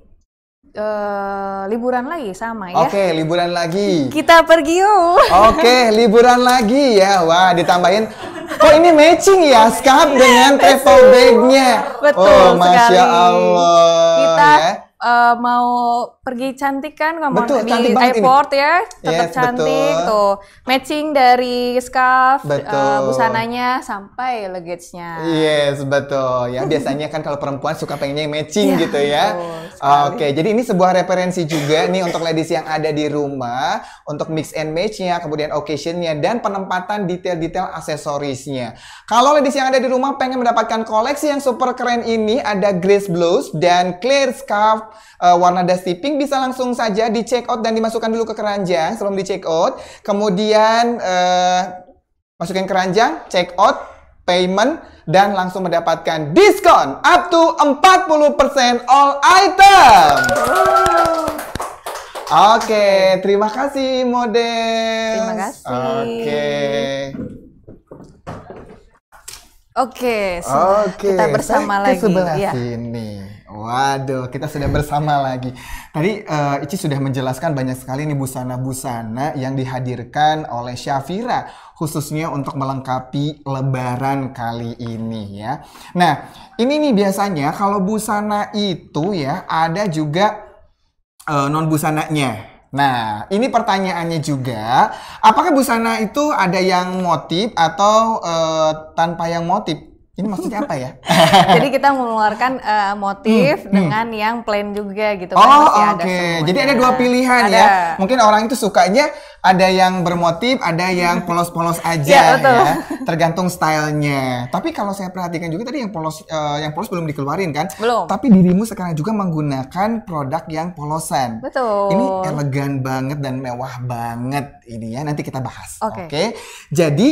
uh, liburan lagi sama ya. Oke, okay, liburan lagi. Kita pergi yuk. Oke, okay, [laughs] liburan lagi ya. Wah, ditambahin kok ini matching ya Skat dengan travel bag-nya. Betul oh, Masya sekali. Allah. Kita ya. uh, mau pergi cantik kan kamu betul, di airport ini. ya tetap yes, cantik betul. tuh matching dari scarf eh, betul. Uh, busananya sampai luggage-nya yes betul ya [laughs] biasanya kan kalau perempuan suka pengennya yang matching ya, gitu ya oke okay, jadi ini sebuah referensi juga nih untuk ladies yang ada di rumah untuk mix and match-nya kemudian occasion-nya dan penempatan detail-detail aksesorisnya kalau ladies yang ada di rumah pengen mendapatkan koleksi yang super keren ini ada Grace Blouse dan Clear Scarf uh, warna dusty pink bisa langsung saja di check out dan dimasukkan dulu ke keranjang sebelum di check out. Kemudian uh, masukin keranjang, check out, payment, dan langsung mendapatkan diskon up to 40% all item. Oke, okay, terima kasih model. Terima kasih. Oke. Okay. Oke, okay, so okay, kita bersama lagi. Ke sebelah ya. sini. Waduh, kita sudah bersama lagi. Tadi uh, Ici sudah menjelaskan banyak sekali nih busana-busana yang dihadirkan oleh Syafira khususnya untuk melengkapi lebaran kali ini ya. Nah, ini nih biasanya kalau busana itu ya ada juga uh, eh, non busananya. Nah, ini pertanyaannya juga, apakah busana itu ada yang motif atau uh, tanpa yang motif? ini maksudnya apa ya? [laughs] Jadi kita mengeluarkan uh, motif hmm, hmm. dengan hmm. yang plain juga gitu. Kan, oh oke. Okay. Jadi ada dua pilihan ya. ada. ya. Mungkin orang itu sukanya ada yang bermotif, ada yang polos-polos [laughs] aja iya, ya, ya. Tergantung stylenya. Tapi kalau saya perhatikan juga tadi yang polos, uh, yang polos belum dikeluarin kan? Belum. Tapi dirimu sekarang juga menggunakan produk yang polosan. Betul. Ini elegan banget dan mewah banget ini ya nanti kita bahas. Oke. Okay. Okay? Jadi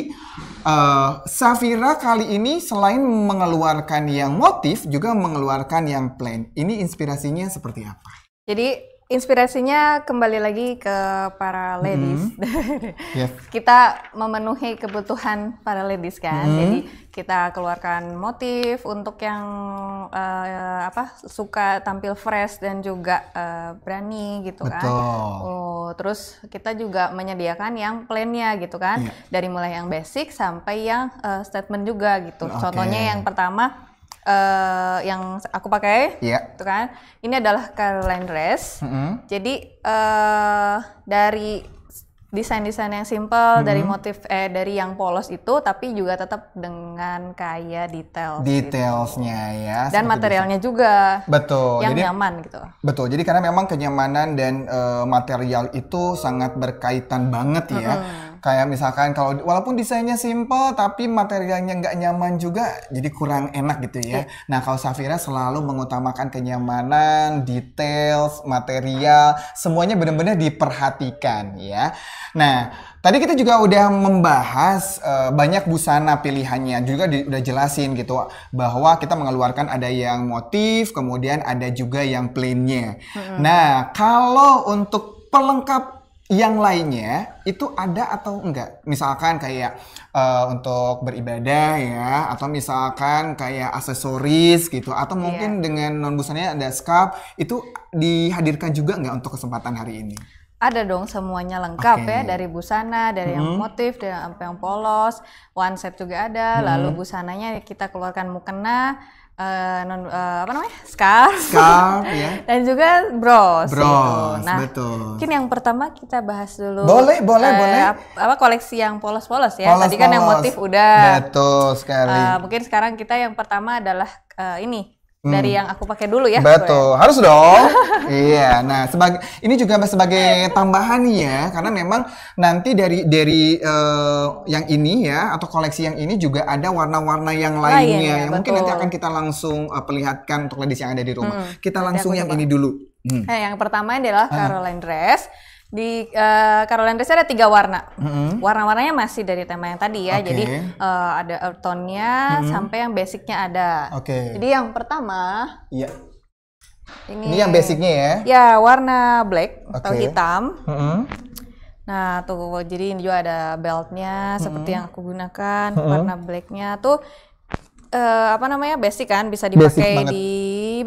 uh, Safira kali ini selain mengeluarkan yang motif juga mengeluarkan yang plan. Ini inspirasinya seperti apa? Jadi inspirasinya kembali lagi ke para hmm. ladies. -hmm. yes. [laughs] Kita memenuhi kebutuhan para ladies kan. -hmm. Jadi kita keluarkan motif untuk yang uh, apa suka tampil fresh dan juga uh, berani gitu kan. Betul. kan. Oh, terus kita juga menyediakan yang plannya gitu kan, Yeah. dari mulai yang basic sampai yang uh, statement juga gitu. Okay. Contohnya yang pertama uh, yang aku pakai, yeah. itu kan. Ini adalah Caroline dress. Mm -hmm. Jadi uh, dari desain-desain yang simple hmm. dari motif eh dari yang polos itu tapi juga tetap dengan kaya detail gitu. detailsnya gitu. ya dan materialnya desain. juga betul yang jadi, nyaman gitu betul jadi karena memang kenyamanan dan uh, material itu sangat berkaitan banget ya hmm kayak misalkan kalau walaupun desainnya simple tapi materialnya nggak nyaman juga jadi kurang enak gitu ya. Iya. Nah kalau Safira selalu mengutamakan kenyamanan, details, material, semuanya benar-benar diperhatikan ya. Nah tadi kita juga udah membahas uh, banyak busana pilihannya juga di, udah jelasin gitu bahwa kita mengeluarkan ada yang motif, kemudian ada juga yang plainnya. -hmm. Nah kalau untuk pelengkap yang lainnya itu ada atau enggak? Misalkan kayak uh, untuk beribadah ya, atau misalkan kayak aksesoris gitu, atau iya. mungkin yeah. dengan non busananya ada scarf itu dihadirkan juga enggak untuk kesempatan hari ini? Ada dong semuanya lengkap okay. ya dari busana, dari hmm. yang mm-hmm. motif, dari yang polos, one set juga ada, hmm. lalu mm-hmm. busananya kita keluarkan mukena, uh, non uh, apa namanya scarf, scarf ya. [laughs] dan juga bros. Gitu. Bros, nah, betul. Mungkin yang pertama kita bahas dulu. Boleh, boleh, uh, boleh. Apa koleksi yang polos-polos ya? Polos, Tadi kan polos. yang motif udah. Betul sekali. Uh, mungkin sekarang kita yang pertama adalah uh, ini hmm. dari yang aku pakai dulu ya. Betul, gue. harus dong. [laughs] iya. Nah, sebagai ini juga sebagai tambahan ya, karena memang nanti dari dari uh, yang ini ya atau koleksi yang ini juga ada warna-warna yang lainnya Lain, ya, yang mungkin nanti akan kita langsung uh, perlihatkan untuk ladies yang ada di rumah. Hmm. Kita langsung yang ini dulu. Hmm. Nah, yang pertama adalah ah. Caroline Dress. Di uh, Caroline Race ada tiga warna. Mm-hmm. Warna-warnanya masih dari tema yang tadi ya. Okay. Jadi uh, ada earth mm-hmm. sampai yang basicnya ada. Oke. Okay. Jadi yang pertama. Iya. Ini, ini yang basicnya ya? Ya warna black okay. atau hitam. Mm-hmm. Nah tuh jadi ini juga ada beltnya mm-hmm. seperti yang aku gunakan. Mm-hmm. Warna blacknya tuh uh, apa namanya basic kan bisa dipakai di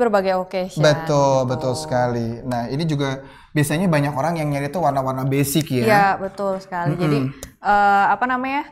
berbagai occasion. Betul gitu. betul sekali. Nah ini juga biasanya banyak orang yang nyari tuh warna-warna basic ya. Iya, betul sekali. Mm -hmm. Jadi uh, apa namanya?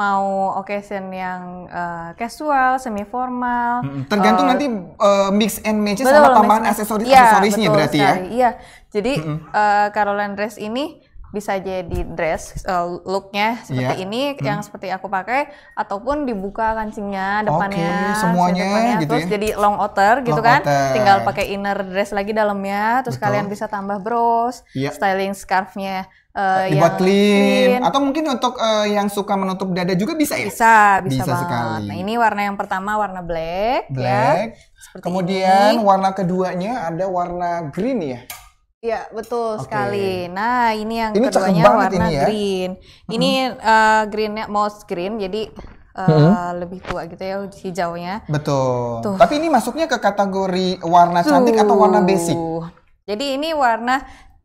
mau occasion yang uh, casual, semi formal. tergantung uh, nanti uh, mix and match sama tambahan aksesoris iya, aksesorisnya ya, berarti sekali. ya. Iya. Jadi mm -hmm. uh, Caroline dress ini bisa jadi dress uh, looknya seperti yeah. ini hmm. yang seperti aku pakai ataupun dibuka kancingnya depannya okay, semuanya depannya, gitu terus ya? jadi long outer gitu kan outer. tinggal pakai inner dress lagi dalamnya terus Betul. kalian bisa tambah bros yeah. styling scarfnya uh, eh, dibuat yang clean. clean atau mungkin untuk uh, yang suka menutup dada juga bisa ya bisa bisa, bisa sekali nah ini warna yang pertama warna black ya. black ya, kemudian ini. warna keduanya ada warna green ya Iya betul okay. sekali. Nah ini yang ini keduanya warna ini ya. green. Ini hmm. uh, greennya moss green, jadi uh, hmm. lebih tua gitu ya hijaunya. Betul. Tuh. Tapi ini masuknya ke kategori warna Tuh. cantik atau warna basic? Jadi ini warna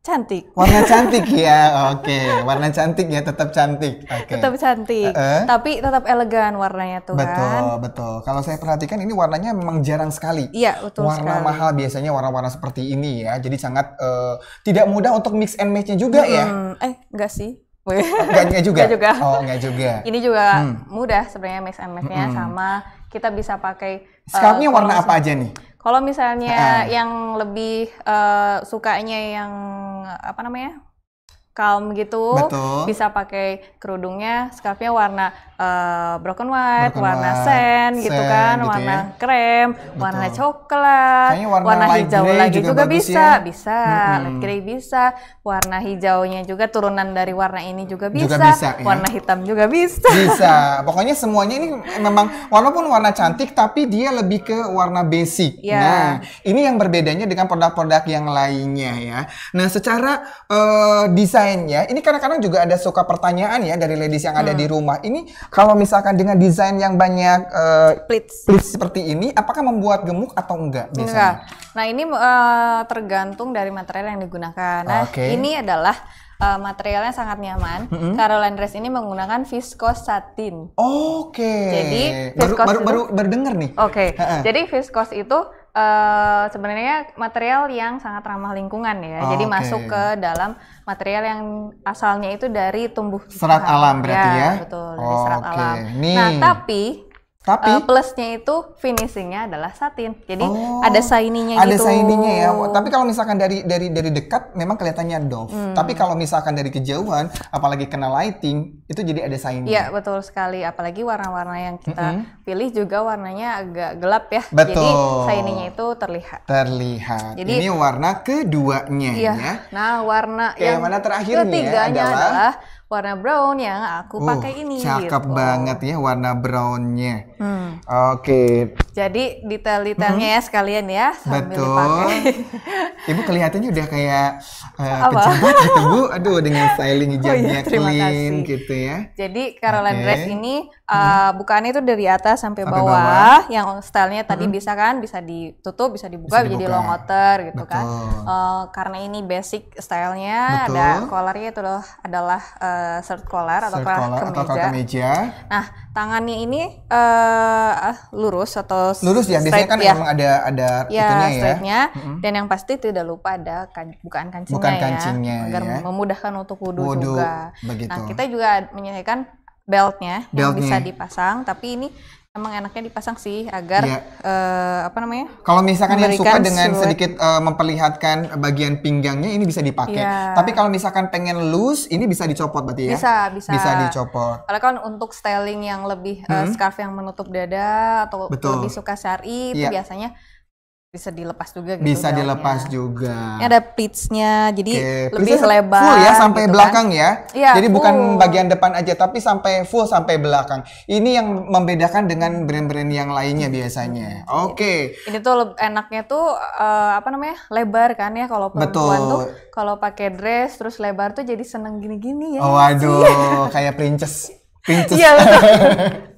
cantik. Warna [laughs] cantik ya, oke. Okay. Warna cantik ya, tetap cantik. Okay. Tetap cantik, uh -uh. tapi tetap elegan warnanya tuh betul, kan? Betul, Kalau saya perhatikan ini warnanya memang jarang sekali. Iya, betul Warna sekali. mahal biasanya warna-warna seperti ini ya. Jadi sangat uh, tidak mudah untuk mix and matchnya juga hmm, ya. Eh, enggak sih. Oh, enggak, juga. juga. Oh, enggak juga. [laughs] ini juga hmm. mudah sebenarnya mix and matchnya hmm. sama kita bisa pakai eh, Scarfnya uh, warna apa aja nih? Kalau misalnya uh. yang lebih uh, sukanya yang apa namanya calm gitu Betul. bisa pakai kerudungnya scarfnya warna uh, broken white, broken warna sen, gitu kan, gitu warna ya? krem, Betul. warna coklat, warna, warna hijau lagi juga, juga bisa, ya? bisa, hmm. grey bisa, warna hijaunya juga turunan dari warna ini juga bisa, juga bisa ya? warna hitam juga bisa. Bisa. [laughs] Pokoknya semuanya ini memang walaupun warna cantik tapi dia lebih ke warna basic. Ya. Nah, ini yang berbedanya dengan produk-produk yang lainnya ya. Nah, secara uh, desainnya ini kadang-kadang juga ada suka pertanyaan ya dari ladies yang ada hmm. di rumah. Ini kalau misalkan dengan desain yang banyak uh, pleats. pleats seperti ini, apakah membuat gemuk atau enggak biasanya? Enggak. Nah ini uh, tergantung dari material yang digunakan. Nah okay. ini adalah uh, materialnya sangat nyaman. Mm -hmm. Caroline dress ini menggunakan viscose satin. Oke. Okay. Jadi baru baru, baru baru dengar nih. Oke. Okay. Jadi viscose itu Uh, sebenarnya material yang sangat ramah lingkungan ya. Oh, Jadi okay. masuk ke dalam material yang asalnya itu dari tumbuh serat alam berarti ya. ya? Betul, dari serat okay. alam. Nih. Nah, tapi tapi uh, plusnya itu finishingnya adalah satin. Jadi oh, ada shininya gitu. Ada shininya ya. Tapi kalau misalkan dari dari dari dekat memang kelihatannya doff. Hmm. Tapi kalau misalkan dari kejauhan, apalagi kena lighting, itu jadi ada shininya. Iya betul sekali. Apalagi warna-warna yang kita mm -hmm. pilih juga warnanya agak gelap ya. Betul. Jadi shininya itu terlihat. Terlihat. Jadi ini warna keduanya iya. ya. Nah warna Kayak yang mana terakhirnya ketiganya adalah, adalah warna brown yang aku uh, pakai ini. Cakep gitu. banget ya warna brownnya. Hmm. Oke. Okay. Jadi detail-detailnya ya hmm. sekalian ya sambil Betul. dipakai. [laughs] Ibu kelihatannya udah kayak uh, eh, pejabat gitu Bu. [laughs] Aduh dengan styling hijabnya oh, iya, clean kasih. gitu ya. Jadi Caroline okay. dress ini Uh, hmm. eh, bukannya itu dari atas sampai, sampai bawah, bawah, yang stylenya tadi hmm. bisa kan bisa ditutup, bisa dibuka, bisa dibuka. jadi outer gitu kan. Betul. kan. Uh, karena ini basic stylenya, ada collarnya itu loh adalah uh, shirt collar atau collar kemeja. Atau kemeja. Nah tangannya ini uh, lurus atau lurus ya biasanya kan ya. emang ada ada ya, itunya ya. Straightnya. Hmm. Dan yang pasti tidak lupa ada kan, bukaan kancingnya, bukan ya. kancingnya ya, agar ya. memudahkan untuk wudhu juga. Nah, begitu. Nah kita juga menyediakan beltnya, beltnya yang bisa dipasang tapi ini emang enaknya dipasang sih agar yeah. Iya. uh, apa namanya? Kalau misalkan yang suka dengan sedikit uh, memperlihatkan bagian pinggangnya ini bisa dipakai. Yeah. Tapi kalau misalkan pengen loose ini bisa dicopot berarti ya? Bisa, bisa. Bisa dicopot. kalau kan untuk styling yang lebih eh, hmm? uh, scarf yang menutup dada atau Betul. lebih suka syari yeah. itu iya. biasanya bisa dilepas juga gitu bisa dilepas ya. juga ini ada pleatsnya jadi okay. lebih Pleats lebar full ya sampai gitu kan. belakang kan? ya iya, jadi full. bukan bagian depan aja tapi sampai full sampai belakang ini yang membedakan dengan brand-brand yang lainnya biasanya iya, oke okay. ini tuh enaknya tuh uh, apa namanya lebar kan ya kalau perempuan Betul. tuh kalau pakai dress terus lebar tuh jadi seneng gini-gini ya oh waduh kayak princess Pintus. Iya betul.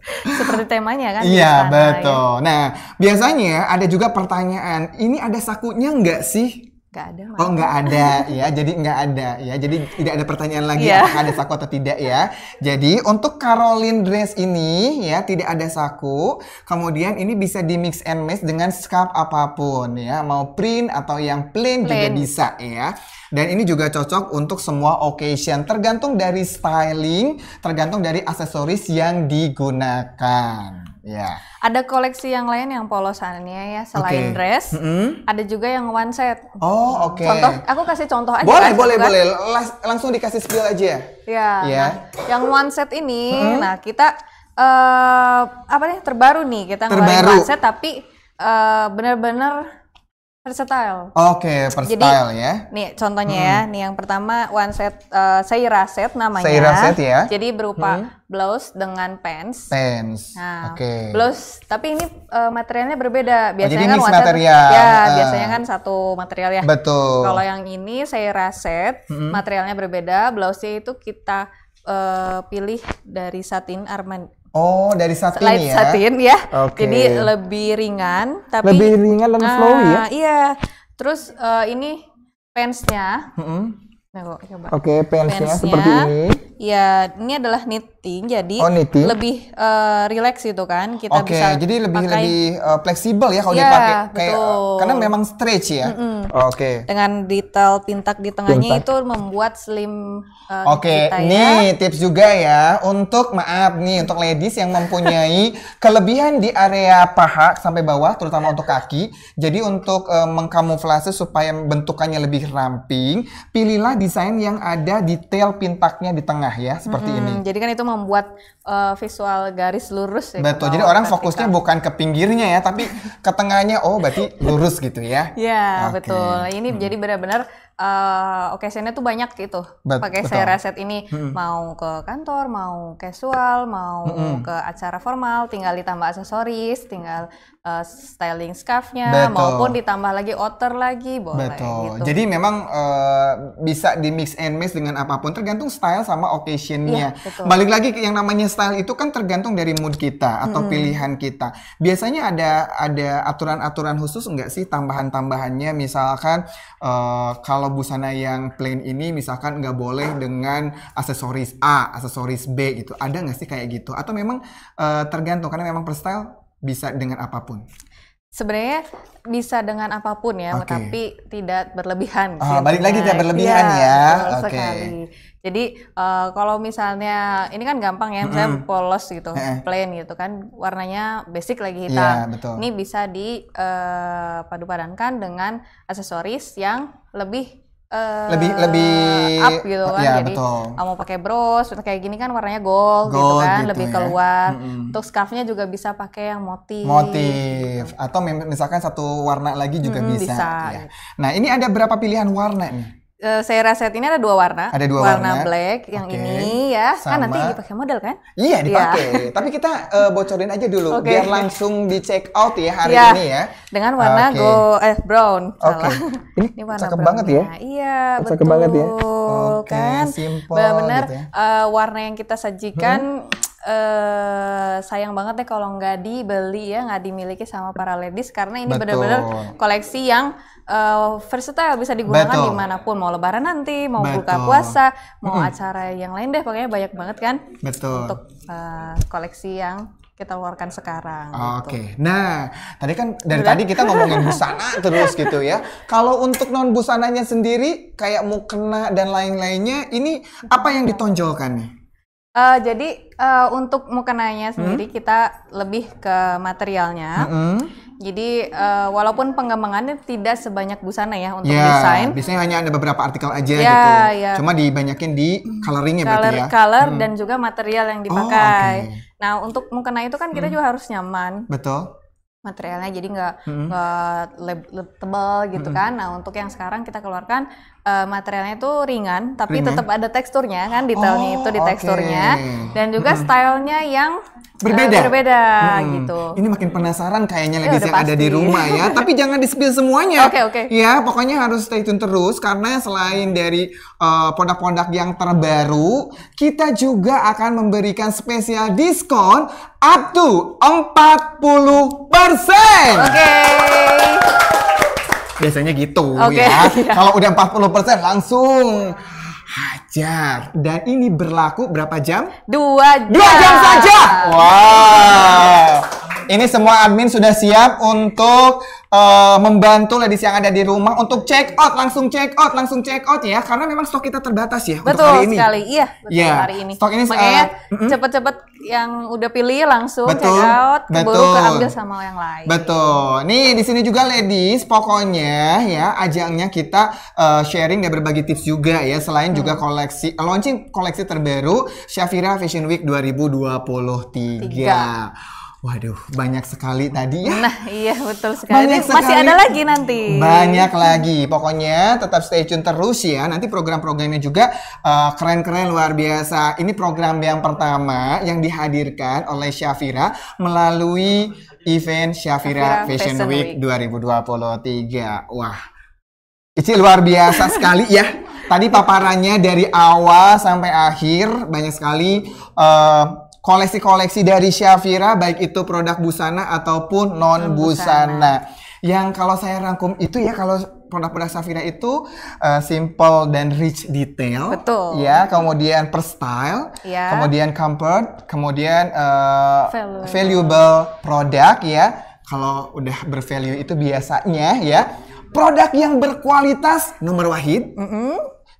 [laughs] Seperti temanya kan? Iya betul. Nah biasanya ada juga pertanyaan, ini ada sakunya nggak sih? Gak ada. Oh nggak ada ya, jadi nggak ada ya, jadi tidak ada pertanyaan lagi yeah. apakah ada saku atau tidak ya. Jadi untuk Caroline dress ini ya tidak ada saku, kemudian ini bisa di mix and match dengan scarf apapun ya, mau print atau yang plain, plain. juga bisa ya. Dan ini juga cocok untuk semua occasion, tergantung dari styling, tergantung dari aksesoris yang digunakan. Iya. Ada koleksi yang lain yang polosannya ya selain okay. dress, mm -hmm. ada juga yang one set. Oh oke. Okay. Contoh, aku kasih contoh aja. Boleh kan, boleh juga. boleh, Las, langsung dikasih spill aja ya. Ya. Yeah. Nah, yang one set ini, mm -hmm. nah kita uh, apa nih terbaru nih kita ngeluarin one set tapi uh, eh, bener-bener Versatile. Oke, okay, versatile ya. Nih contohnya ya. hmm. ya, nih yang pertama one set uh, Seira set namanya. Seira set ya. Jadi berupa hmm. blouse dengan pants. Pants. Nah, Oke. Okay. Blouse, tapi ini uh, materialnya berbeda. Biasanya oh, jadi kan one set. Ya, uh. biasanya kan satu material ya. Betul. Kalau yang ini Seira set, hmm. materialnya berbeda. Blouse-nya itu kita uh, pilih dari satin Armani Oh, dari satin Light ya. satin ya. Okay. Jadi lebih ringan tapi lebih ringan dan ah, flowy uh, ya. Iya. Terus uh, ini pensnya. Mm -hmm. Nah, Oke, okay, pants seperti ini. Iya, ini adalah knit knitting jadi oh, knitting. lebih uh, relax gitu kan kita okay, bisa jadi lebih pakai, lebih uh, fleksibel ya kalau yeah, dipakai kayak betul. Uh, karena memang stretch ya mm hmm oke okay. dengan detail pintak di tengahnya pintak. itu membuat slim uh, oke okay. Ya. nih tips juga ya untuk maaf nih untuk ladies yang mempunyai [laughs] kelebihan di area paha sampai bawah terutama untuk kaki jadi untuk uh, mengkamuflase supaya bentukannya lebih ramping pilihlah desain yang ada detail pintaknya di tengah ya seperti mm -hmm. ini jadi kan itu mem membuat uh, visual garis lurus ya. Betul. Jadi orang fokusnya bukan ke pinggirnya ya, tapi ke tengahnya. Oh, berarti lurus gitu ya. Iya, okay. betul. Ini hmm. jadi benar-benar uh, occasionnya tuh banyak gitu pakai saya reset ini hmm. mau ke kantor mau casual mau hmm. ke acara formal tinggal ditambah aksesoris tinggal uh, styling scarfnya maupun ditambah lagi outer lagi boleh Betul. gitu jadi memang uh, bisa di mix and match dengan apapun tergantung style sama occasionnya ya, balik lagi yang namanya style itu kan tergantung dari mood kita atau hmm. pilihan kita biasanya ada ada aturan-aturan khusus enggak sih tambahan-tambahannya misalkan uh, kalau kalau busana yang plain ini misalkan nggak boleh dengan aksesoris A, aksesoris B gitu. Ada nggak sih kayak gitu? Atau memang uh, tergantung karena memang per style bisa dengan apapun? Sebenarnya bisa dengan apapun ya, okay. tapi tidak berlebihan. Oh, balik lagi tidak berlebihan iya, ya. ya. Oke. Okay. Jadi uh, kalau misalnya ini kan gampang ya, misalnya mm -hmm. polos gitu, mm -hmm. plain gitu kan, warnanya basic lagi iya, hitam. Yeah, betul. Ini bisa dipadupadankan eh, uh, dengan aksesoris yang lebih Uh, lebih lebih up gitu kan ya, jadi betul. mau pakai bros kayak gini kan warnanya gold, gitu gold gitu kan gitu lebih ya. keluar mm -hmm. untuk scarfnya juga bisa pakai yang motif motif atau misalkan satu warna lagi juga mm -hmm, bisa, bisa. Ya. nah ini ada berapa pilihan warna nih Uh, saya reset ini ada dua warna. Ada dua warna. Warna black yang okay. ini ya, kan Sama. kan nanti dipakai model kan? Iya, iya. dipakai. Tapi kita uh, bocorin aja dulu okay. biar langsung di check out ya hari ya. ini ya. Dengan warna okay. go eh brown. Oke. Okay. Ini, [laughs] ini warna cakep banget ya. Iya, betul. Cakep banget ya. Oke, okay, kan? simple Benar-benar gitu ya. uh, warna yang kita sajikan hmm uh, sayang banget deh kalau nggak dibeli ya nggak dimiliki sama para ladies karena ini benar-benar koleksi yang uh, versatile bisa digunakan Betul. dimanapun mau lebaran nanti mau Betul. buka puasa mau hmm. acara yang lain deh pokoknya banyak banget kan Betul. untuk uh, koleksi yang kita keluarkan sekarang. Gitu. Oke. Okay. Gitu. Nah, tadi kan dari tadi kita ngomongin busana [laughs] terus gitu ya. Kalau untuk non busananya sendiri kayak mukena dan lain-lainnya ini apa yang ditonjolkan nih? Uh, jadi uh, untuk mukenanya hmm? sendiri hmm? kita lebih ke materialnya. Hmm. Jadi uh, walaupun pengembangannya tidak sebanyak busana ya untuk yeah, desain. Biasanya hanya ada beberapa artikel aja yeah, gitu. Yeah. Cuma dibanyakin di coloringnya color, berarti ya. Color hmm. dan juga material yang oh, dipakai. Oh, okay. Nah untuk mukena itu kan kita hmm. juga harus nyaman. Betul materialnya jadi nggak hmm. tebal gitu hmm. kan. Nah untuk yang sekarang kita keluarkan uh, materialnya itu ringan tapi ringan? tetap ada teksturnya kan detailnya oh, itu di teksturnya okay. dan juga hmm. stylenya yang eh, berbeda uh, berbeda hmm. gitu ini makin penasaran kayaknya eh, lagi yang ada di rumah ya [laughs] tapi jangan di spill semuanya oke okay, oke okay. ya pokoknya harus stay tune terus karena selain dari produk produk uh, yang terbaru kita juga akan memberikan spesial diskon up to 40% oke okay. Biasanya gitu okay. ya. [laughs] Iya. Kalau udah 40% langsung hajar. Dan ini berlaku berapa jam? Dua jam. Dua jam saja. Iya. Wow. Ini semua admin sudah siap untuk uh, membantu ladies yang ada di rumah untuk check out, langsung check out, langsung check out ya, karena memang stok kita terbatas ya betul untuk hari ini. betul Sekali. Iya, betul yeah. hari ini. Stok ini makanya eh, cepet-cepet yang udah pilih langsung betul, check out, betul, keambil sama yang lain. Betul. Nih di sini juga ladies, pokoknya ya ajangnya kita uh, sharing dan berbagi tips juga ya, selain hmm. juga koleksi launching koleksi terbaru Shafira Fashion Week 2023. Tiga. Waduh, banyak sekali tadi ya. Nah, iya betul sekali. Banyak sekali. Masih ada lagi nanti. Banyak lagi. Pokoknya tetap stay tune terus ya. Nanti program-programnya juga eh, keren-keren uh, luar biasa. Ini program yang pertama yang dihadirkan oleh Syafira melalui event Syafira, Syafira Fashion, Fashion Week, 2023. Wah. ini luar biasa sekali ya. Tadi paparannya dari awal sampai akhir banyak sekali uh, koleksi-koleksi dari Syafira baik itu produk busana ataupun non busana. Yang kalau saya rangkum itu ya kalau produk-produk Safira itu uh, simple dan rich detail. Betul. Ya, kemudian per style, ya. kemudian comfort, kemudian uh, valuable. valuable product ya. Kalau udah bervalue itu biasanya ya produk yang berkualitas nomor wahid. Mm -hmm.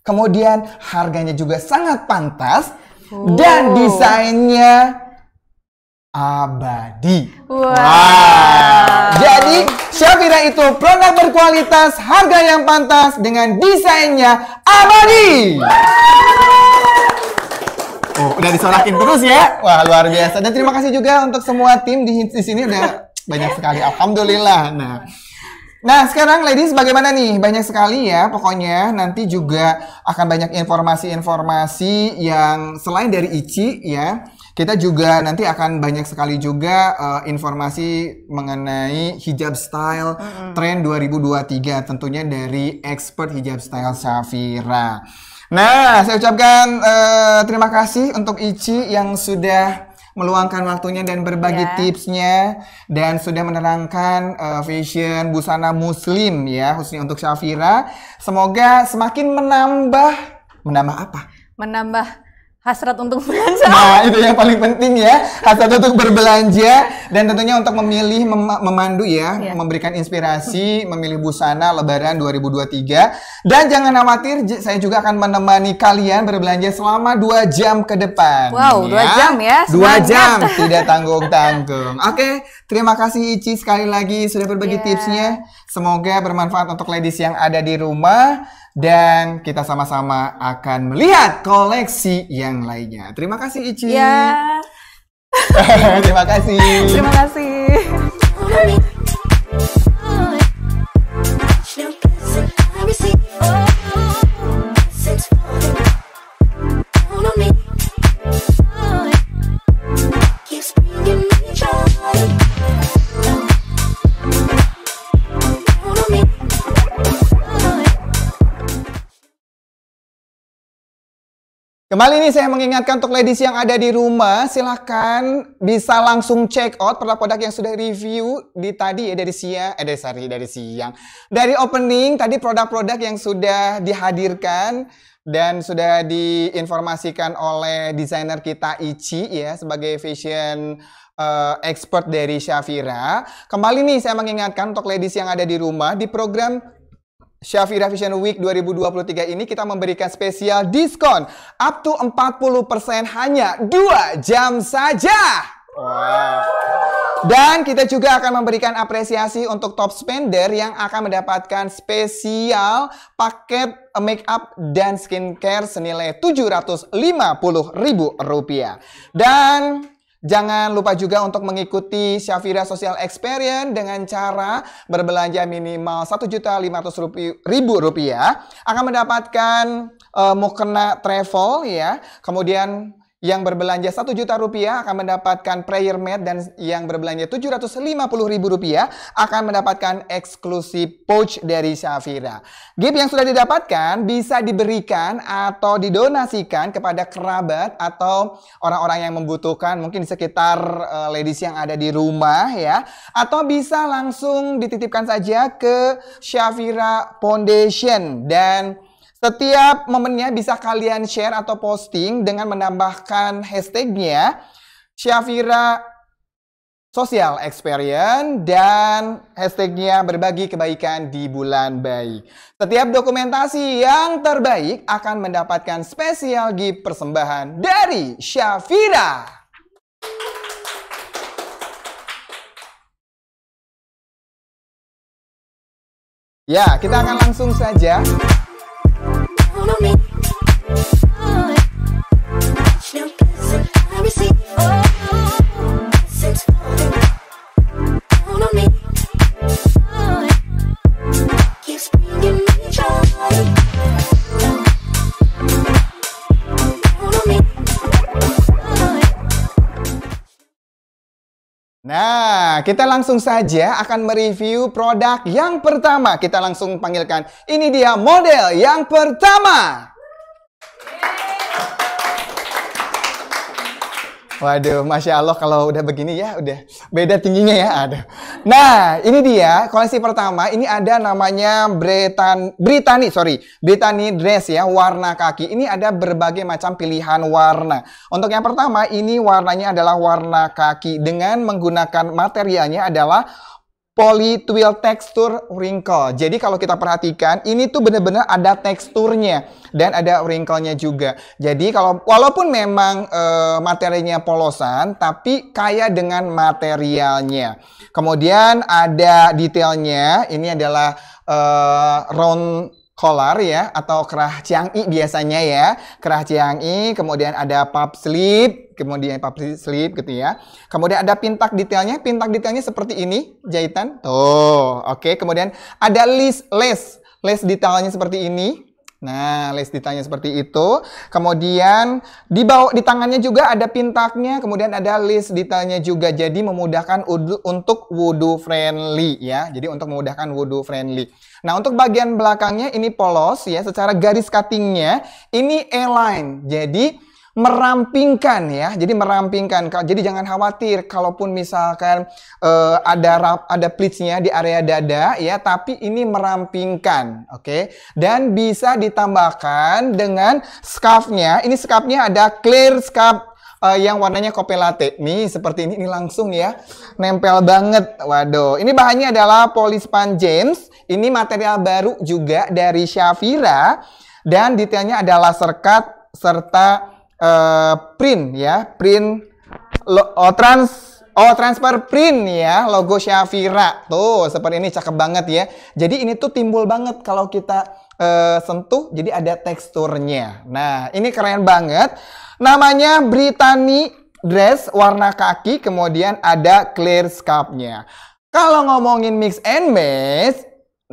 Kemudian harganya juga sangat pantas dan oh. desainnya abadi. Wow. wow. Jadi Shafira itu produk berkualitas, harga yang pantas dengan desainnya abadi. Wow. Oh, udah disorakin terus ya. Wah, luar biasa. Dan terima kasih juga untuk semua tim di, sini udah banyak sekali. Alhamdulillah. Nah, Nah, sekarang ladies bagaimana nih? Banyak sekali ya pokoknya nanti juga akan banyak informasi-informasi yang selain dari ICI ya. Kita juga nanti akan banyak sekali juga uh, informasi mengenai hijab style mm -hmm. tren 2023 tentunya dari expert hijab style Safira. Nah, saya ucapkan uh, terima kasih untuk Ici yang sudah meluangkan waktunya dan berbagi yeah. tipsnya dan sudah menerangkan uh, fashion busana muslim ya khususnya untuk Syafira. Semoga semakin menambah menambah apa? Menambah hasrat untuk berbelanja. [laughs] Nah, itu yang paling penting ya, hasrat untuk berbelanja dan tentunya untuk memilih mem memandu ya, yeah. memberikan inspirasi memilih busana lebaran 2023. Dan jangan khawatir, saya juga akan menemani kalian berbelanja selama dua jam ke depan. Wow, ya. jam ya. Dua jam, [laughs] tidak tanggung-tanggung. Oke, okay, terima kasih Ici sekali lagi sudah berbagi yeah. tipsnya. Semoga bermanfaat untuk ladies yang ada di rumah dan kita sama-sama akan melihat koleksi yang lainnya. Terima kasih Ici. Ya. [laughs] Terima kasih. Terima kasih. Kembali ini saya mengingatkan untuk ladies yang ada di rumah, silahkan bisa langsung check out produk-produk yang sudah review di tadi ya dari siang, eh dari sari, dari siang. Dari opening tadi produk-produk yang sudah dihadirkan dan sudah diinformasikan oleh desainer kita Ichi ya sebagai fashion uh, expert dari Shafira. Kembali nih saya mengingatkan untuk ladies yang ada di rumah di program Shafi Revision Week 2023 ini kita memberikan spesial diskon up to 40% hanya 2 jam saja. Wow. Dan kita juga akan memberikan apresiasi untuk top spender yang akan mendapatkan spesial paket make up dan skincare senilai Rp750.000. Dan Jangan lupa juga untuk mengikuti Syafira Social Experience dengan cara berbelanja minimal Rp1.500.000 akan mendapatkan uh, eh, mukena travel ya. Kemudian yang berbelanja 1 juta rupiah akan mendapatkan prayer mat dan yang berbelanja 750 ribu rupiah akan mendapatkan eksklusif pouch dari Shafira. Gift yang sudah didapatkan bisa diberikan atau didonasikan kepada kerabat atau orang-orang yang membutuhkan mungkin di sekitar uh, ladies yang ada di rumah ya. Atau bisa langsung dititipkan saja ke Shafira Foundation dan setiap momennya bisa kalian share atau posting dengan menambahkan hashtagnya Syafira Social Experience dan hashtagnya berbagi kebaikan di bulan baik. Setiap dokumentasi yang terbaik akan mendapatkan spesial gift persembahan dari Syafira. Ya, kita akan langsung saja Nah, kita langsung saja akan mereview produk yang pertama. Kita langsung panggilkan, ini dia model yang pertama. Waduh, masya Allah kalau udah begini ya udah beda tingginya ya. Aduh. Nah, ini dia koleksi pertama. Ini ada namanya Britan Britani, sorry, Britani dress ya, warna kaki. Ini ada berbagai macam pilihan warna. Untuk yang pertama, ini warnanya adalah warna kaki dengan menggunakan materialnya adalah polytwill tekstur wrinkle. Jadi kalau kita perhatikan, ini tuh bener-bener ada teksturnya dan ada wrinkle-nya juga. Jadi kalau walaupun memang e, materinya polosan, tapi kaya dengan materialnya. Kemudian ada detailnya, ini adalah e, round kolar ya atau kerah ciangi biasanya ya kerah ciangi kemudian ada pub slip kemudian pub slip gitu ya kemudian ada pintak detailnya pintak detailnya seperti ini jahitan tuh oke okay. kemudian ada list les les detailnya seperti ini Nah, list ditanya seperti itu. Kemudian di bawah di tangannya juga ada pintaknya, kemudian ada list ditanya juga. Jadi memudahkan wudu, untuk wudu friendly ya. Jadi untuk memudahkan wudu friendly. Nah, untuk bagian belakangnya ini polos ya, secara garis cuttingnya ini airline. Jadi merampingkan ya. Jadi merampingkan. Jadi jangan khawatir kalaupun misalkan uh, ada rap, ada pleatsnya di area dada ya, tapi ini merampingkan, oke? Okay? Dan bisa ditambahkan dengan scarf-nya. Ini scarf-nya ada clear scarf uh, yang warnanya kopi latte. Nih seperti ini, ini langsung ya, nempel banget. Waduh, ini bahannya adalah polispan James. Ini material baru juga dari Shafira dan detailnya adalah serkat serta uh, print ya, print lo, oh, trans oh transfer print ya, logo Shafira Tuh, seperti ini cakep banget ya. Jadi ini tuh timbul banget kalau kita uh, sentuh jadi ada teksturnya. Nah, ini keren banget. Namanya Britani dress warna kaki, kemudian ada clear scalpnya Kalau ngomongin mix and match,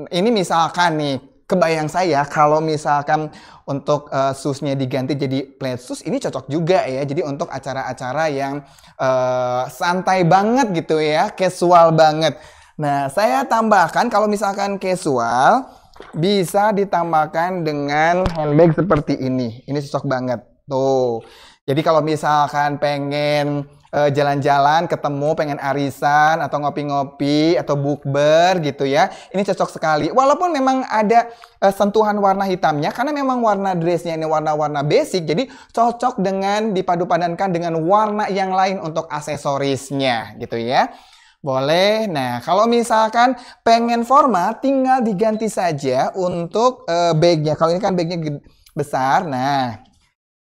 ini misalkan nih, kebayang saya kalau misalkan untuk uh, eh, susnya diganti jadi sus ini cocok juga ya. Jadi untuk acara-acara yang uh, santai banget gitu ya, casual banget. Nah, saya tambahkan kalau misalkan casual bisa ditambahkan dengan handbag seperti ini. Ini cocok banget. Tuh. Jadi kalau misalkan pengen Eh, jalan-jalan, ketemu, pengen arisan atau ngopi-ngopi atau bukber gitu ya. Ini cocok sekali. Walaupun memang ada uh, sentuhan warna hitamnya karena memang warna dressnya ini warna-warna basic jadi cocok dengan dipadupadankan dengan warna yang lain untuk aksesorisnya gitu ya. Boleh. Nah, kalau misalkan pengen formal, tinggal diganti saja untuk uh, bagnya. Kalau ini kan bagnya besar, nah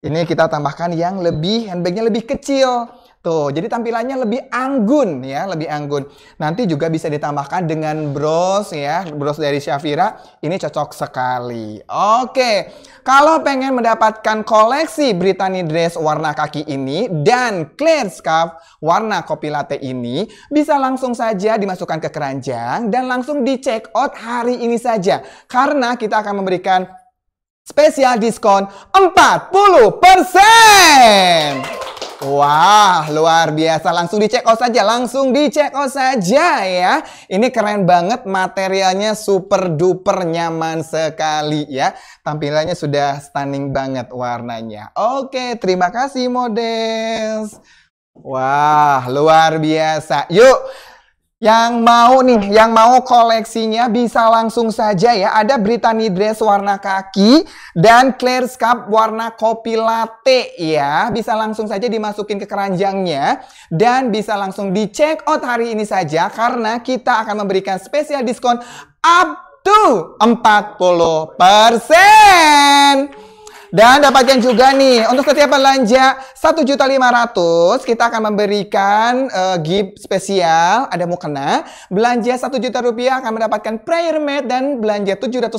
ini kita tambahkan yang lebih handbagnya lebih kecil. Tuh, jadi tampilannya lebih anggun ya, lebih anggun. Nanti juga bisa ditambahkan dengan bros ya, bros dari Shafira. Ini cocok sekali. Oke, kalau pengen mendapatkan koleksi Brittany Dress warna kaki ini dan Clear Scarf warna kopi latte ini, bisa langsung saja dimasukkan ke keranjang dan langsung di check out hari ini saja. Karena kita akan memberikan spesial diskon 40%. Wah, luar biasa. Langsung dicek out saja, langsung dicek out saja ya. Ini keren banget materialnya super duper nyaman sekali ya. Tampilannya sudah stunning banget warnanya. Oke, terima kasih Modes. Wah, luar biasa. Yuk, yang mau nih, yang mau koleksinya bisa langsung saja ya. Ada Brittany dress warna kaki dan Claire scarf warna kopi latte ya. Bisa langsung saja dimasukin ke keranjangnya dan bisa langsung di check out hari ini saja karena kita akan memberikan spesial diskon up to 40%. Dan dapatkan juga nih, untuk setiap belanja 1.500 kita akan memberikan uh, gift spesial, ada mukena. Belanja 1 juta rupiah akan mendapatkan prayer mat dan belanja 750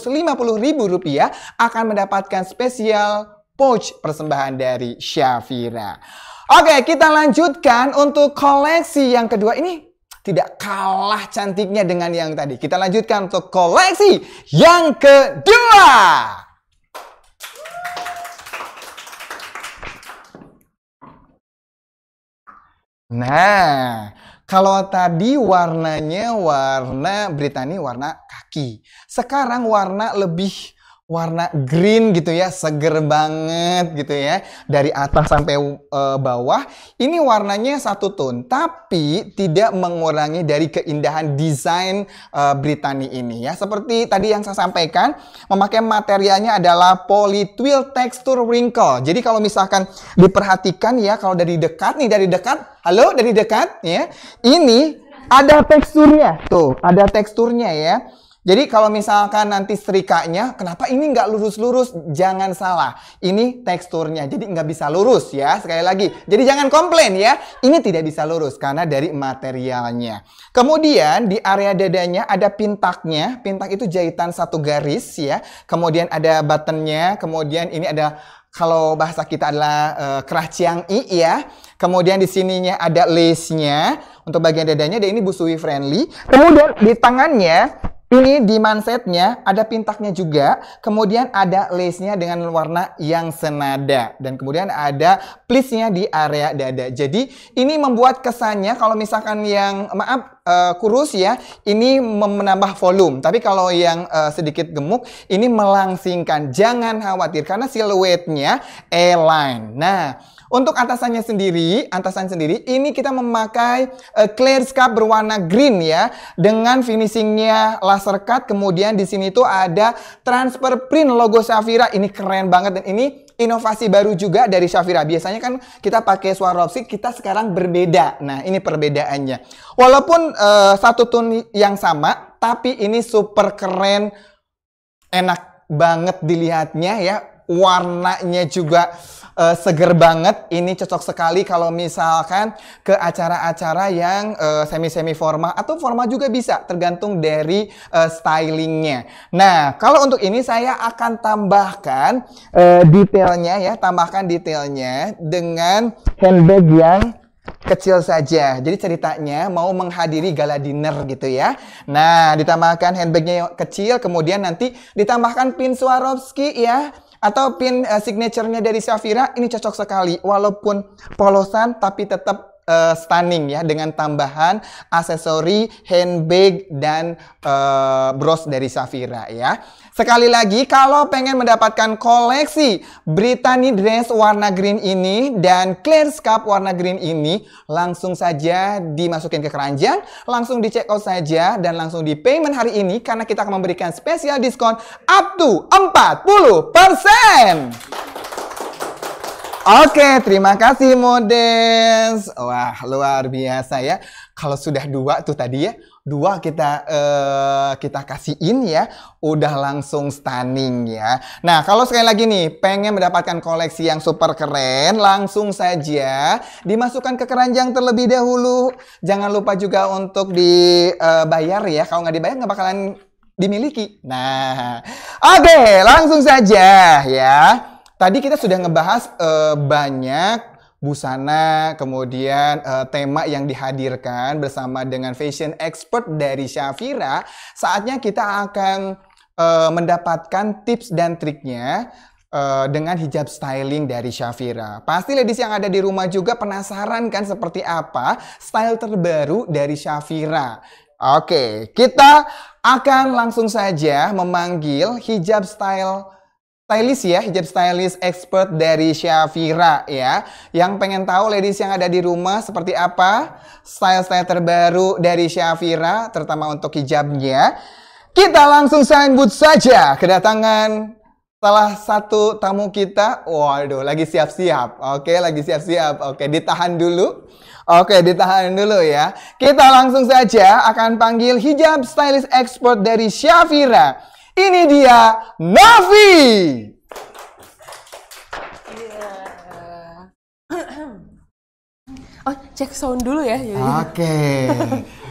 ribu rupiah akan mendapatkan spesial pouch persembahan dari Syafira. Oke, kita lanjutkan untuk koleksi yang kedua ini tidak kalah cantiknya dengan yang tadi. Kita lanjutkan untuk koleksi yang kedua. Nah, kalau tadi warnanya warna Britani warna kaki. Sekarang warna lebih warna green gitu ya, seger banget gitu ya. Dari atas sampai uh, bawah, ini warnanya satu tone, tapi tidak mengurangi dari keindahan desain uh, Britani ini ya. Seperti tadi yang saya sampaikan, memakai materialnya adalah poly twill texture wrinkle. Jadi kalau misalkan diperhatikan ya, kalau dari dekat nih, dari dekat, halo dari dekat ya, ini ada teksturnya tuh, ada teksturnya ya jadi kalau misalkan nanti serikanya, kenapa ini nggak lurus-lurus? Jangan salah, ini teksturnya. Jadi nggak bisa lurus ya, sekali lagi. Jadi jangan komplain ya, ini tidak bisa lurus karena dari materialnya. Kemudian di area dadanya ada pintaknya, pintak itu jahitan satu garis ya. Kemudian ada buttonnya, kemudian ini ada kalau bahasa kita adalah e, kerah i, ya. Kemudian di sininya ada lace-nya untuk bagian dadanya dan ini busui friendly. Kemudian di tangannya ini di mansetnya ada pintaknya juga, kemudian ada lace-nya dengan warna yang senada dan kemudian ada plisnya di area dada. Jadi ini membuat kesannya kalau misalkan yang maaf uh, kurus ya, ini menambah volume. Tapi kalau yang uh, sedikit gemuk ini melangsingkan. Jangan khawatir karena siluetnya A-line. Nah, untuk atasannya sendiri, atasan sendiri ini kita memakai uh, clear scarf berwarna green ya dengan finishingnya laser cut. Kemudian di sini tuh ada transfer print logo Safira. Ini keren banget dan ini inovasi baru juga dari Shafira. Biasanya kan kita pakai Swarovski, kita sekarang berbeda. Nah, ini perbedaannya. Walaupun uh, satu tone yang sama, tapi ini super keren, enak banget dilihatnya ya. Warnanya juga uh, seger banget. Ini cocok sekali kalau misalkan ke acara-acara yang uh, semi-semi formal atau formal juga bisa, tergantung dari uh, stylingnya. Nah, kalau untuk ini saya akan tambahkan uh, detailnya ya, tambahkan detailnya dengan handbag yang kecil saja. Jadi ceritanya mau menghadiri gala dinner gitu ya. Nah, ditambahkan handbagnya yang kecil, kemudian nanti ditambahkan pin Swarovski ya atau pin uh, signaturenya dari Safira ini cocok sekali walaupun polosan tapi tetap uh, stunning ya dengan tambahan aksesori handbag dan uh, bros dari Safira ya. Sekali lagi kalau pengen mendapatkan koleksi Brittany dress warna green ini dan clear scarf warna green ini langsung saja dimasukin ke keranjang, langsung di check out saja dan langsung di payment hari ini karena kita akan memberikan spesial diskon up to 40%. Oke, terima kasih Modens. Wah, luar biasa ya. Kalau sudah dua tuh tadi ya, dua kita uh, kita kasihin ya, udah langsung stunning ya. Nah, kalau sekali lagi nih, pengen mendapatkan koleksi yang super keren, langsung saja dimasukkan ke keranjang terlebih dahulu. Jangan lupa juga untuk dibayar eh, ya. Kalau nggak dibayar nggak bakalan dimiliki. Nah, oke, langsung saja ya. Tadi kita sudah ngebahas uh, banyak busana, kemudian uh, tema yang dihadirkan bersama dengan fashion expert dari Syafira. Saatnya kita akan uh, mendapatkan tips dan triknya uh, dengan hijab styling dari Syafira. Pasti ladies yang ada di rumah juga penasaran kan seperti apa style terbaru dari Syafira. Oke, kita akan langsung saja memanggil hijab style Stylist ya, hijab stylist expert dari Syafira ya. Yang pengen tahu ladies yang ada di rumah seperti apa style-style terbaru dari Syafira terutama untuk hijabnya. Kita langsung sambut saja kedatangan salah satu tamu kita. Waduh, lagi siap-siap. Oke, lagi siap-siap. Oke, ditahan dulu. Oke, ditahan dulu ya. Kita langsung saja akan panggil hijab stylist expert dari Syafira. Ini dia Navi. Yeah. Iya. [clears throat] Oh, cek sound dulu ya. Oke. Okay. [laughs]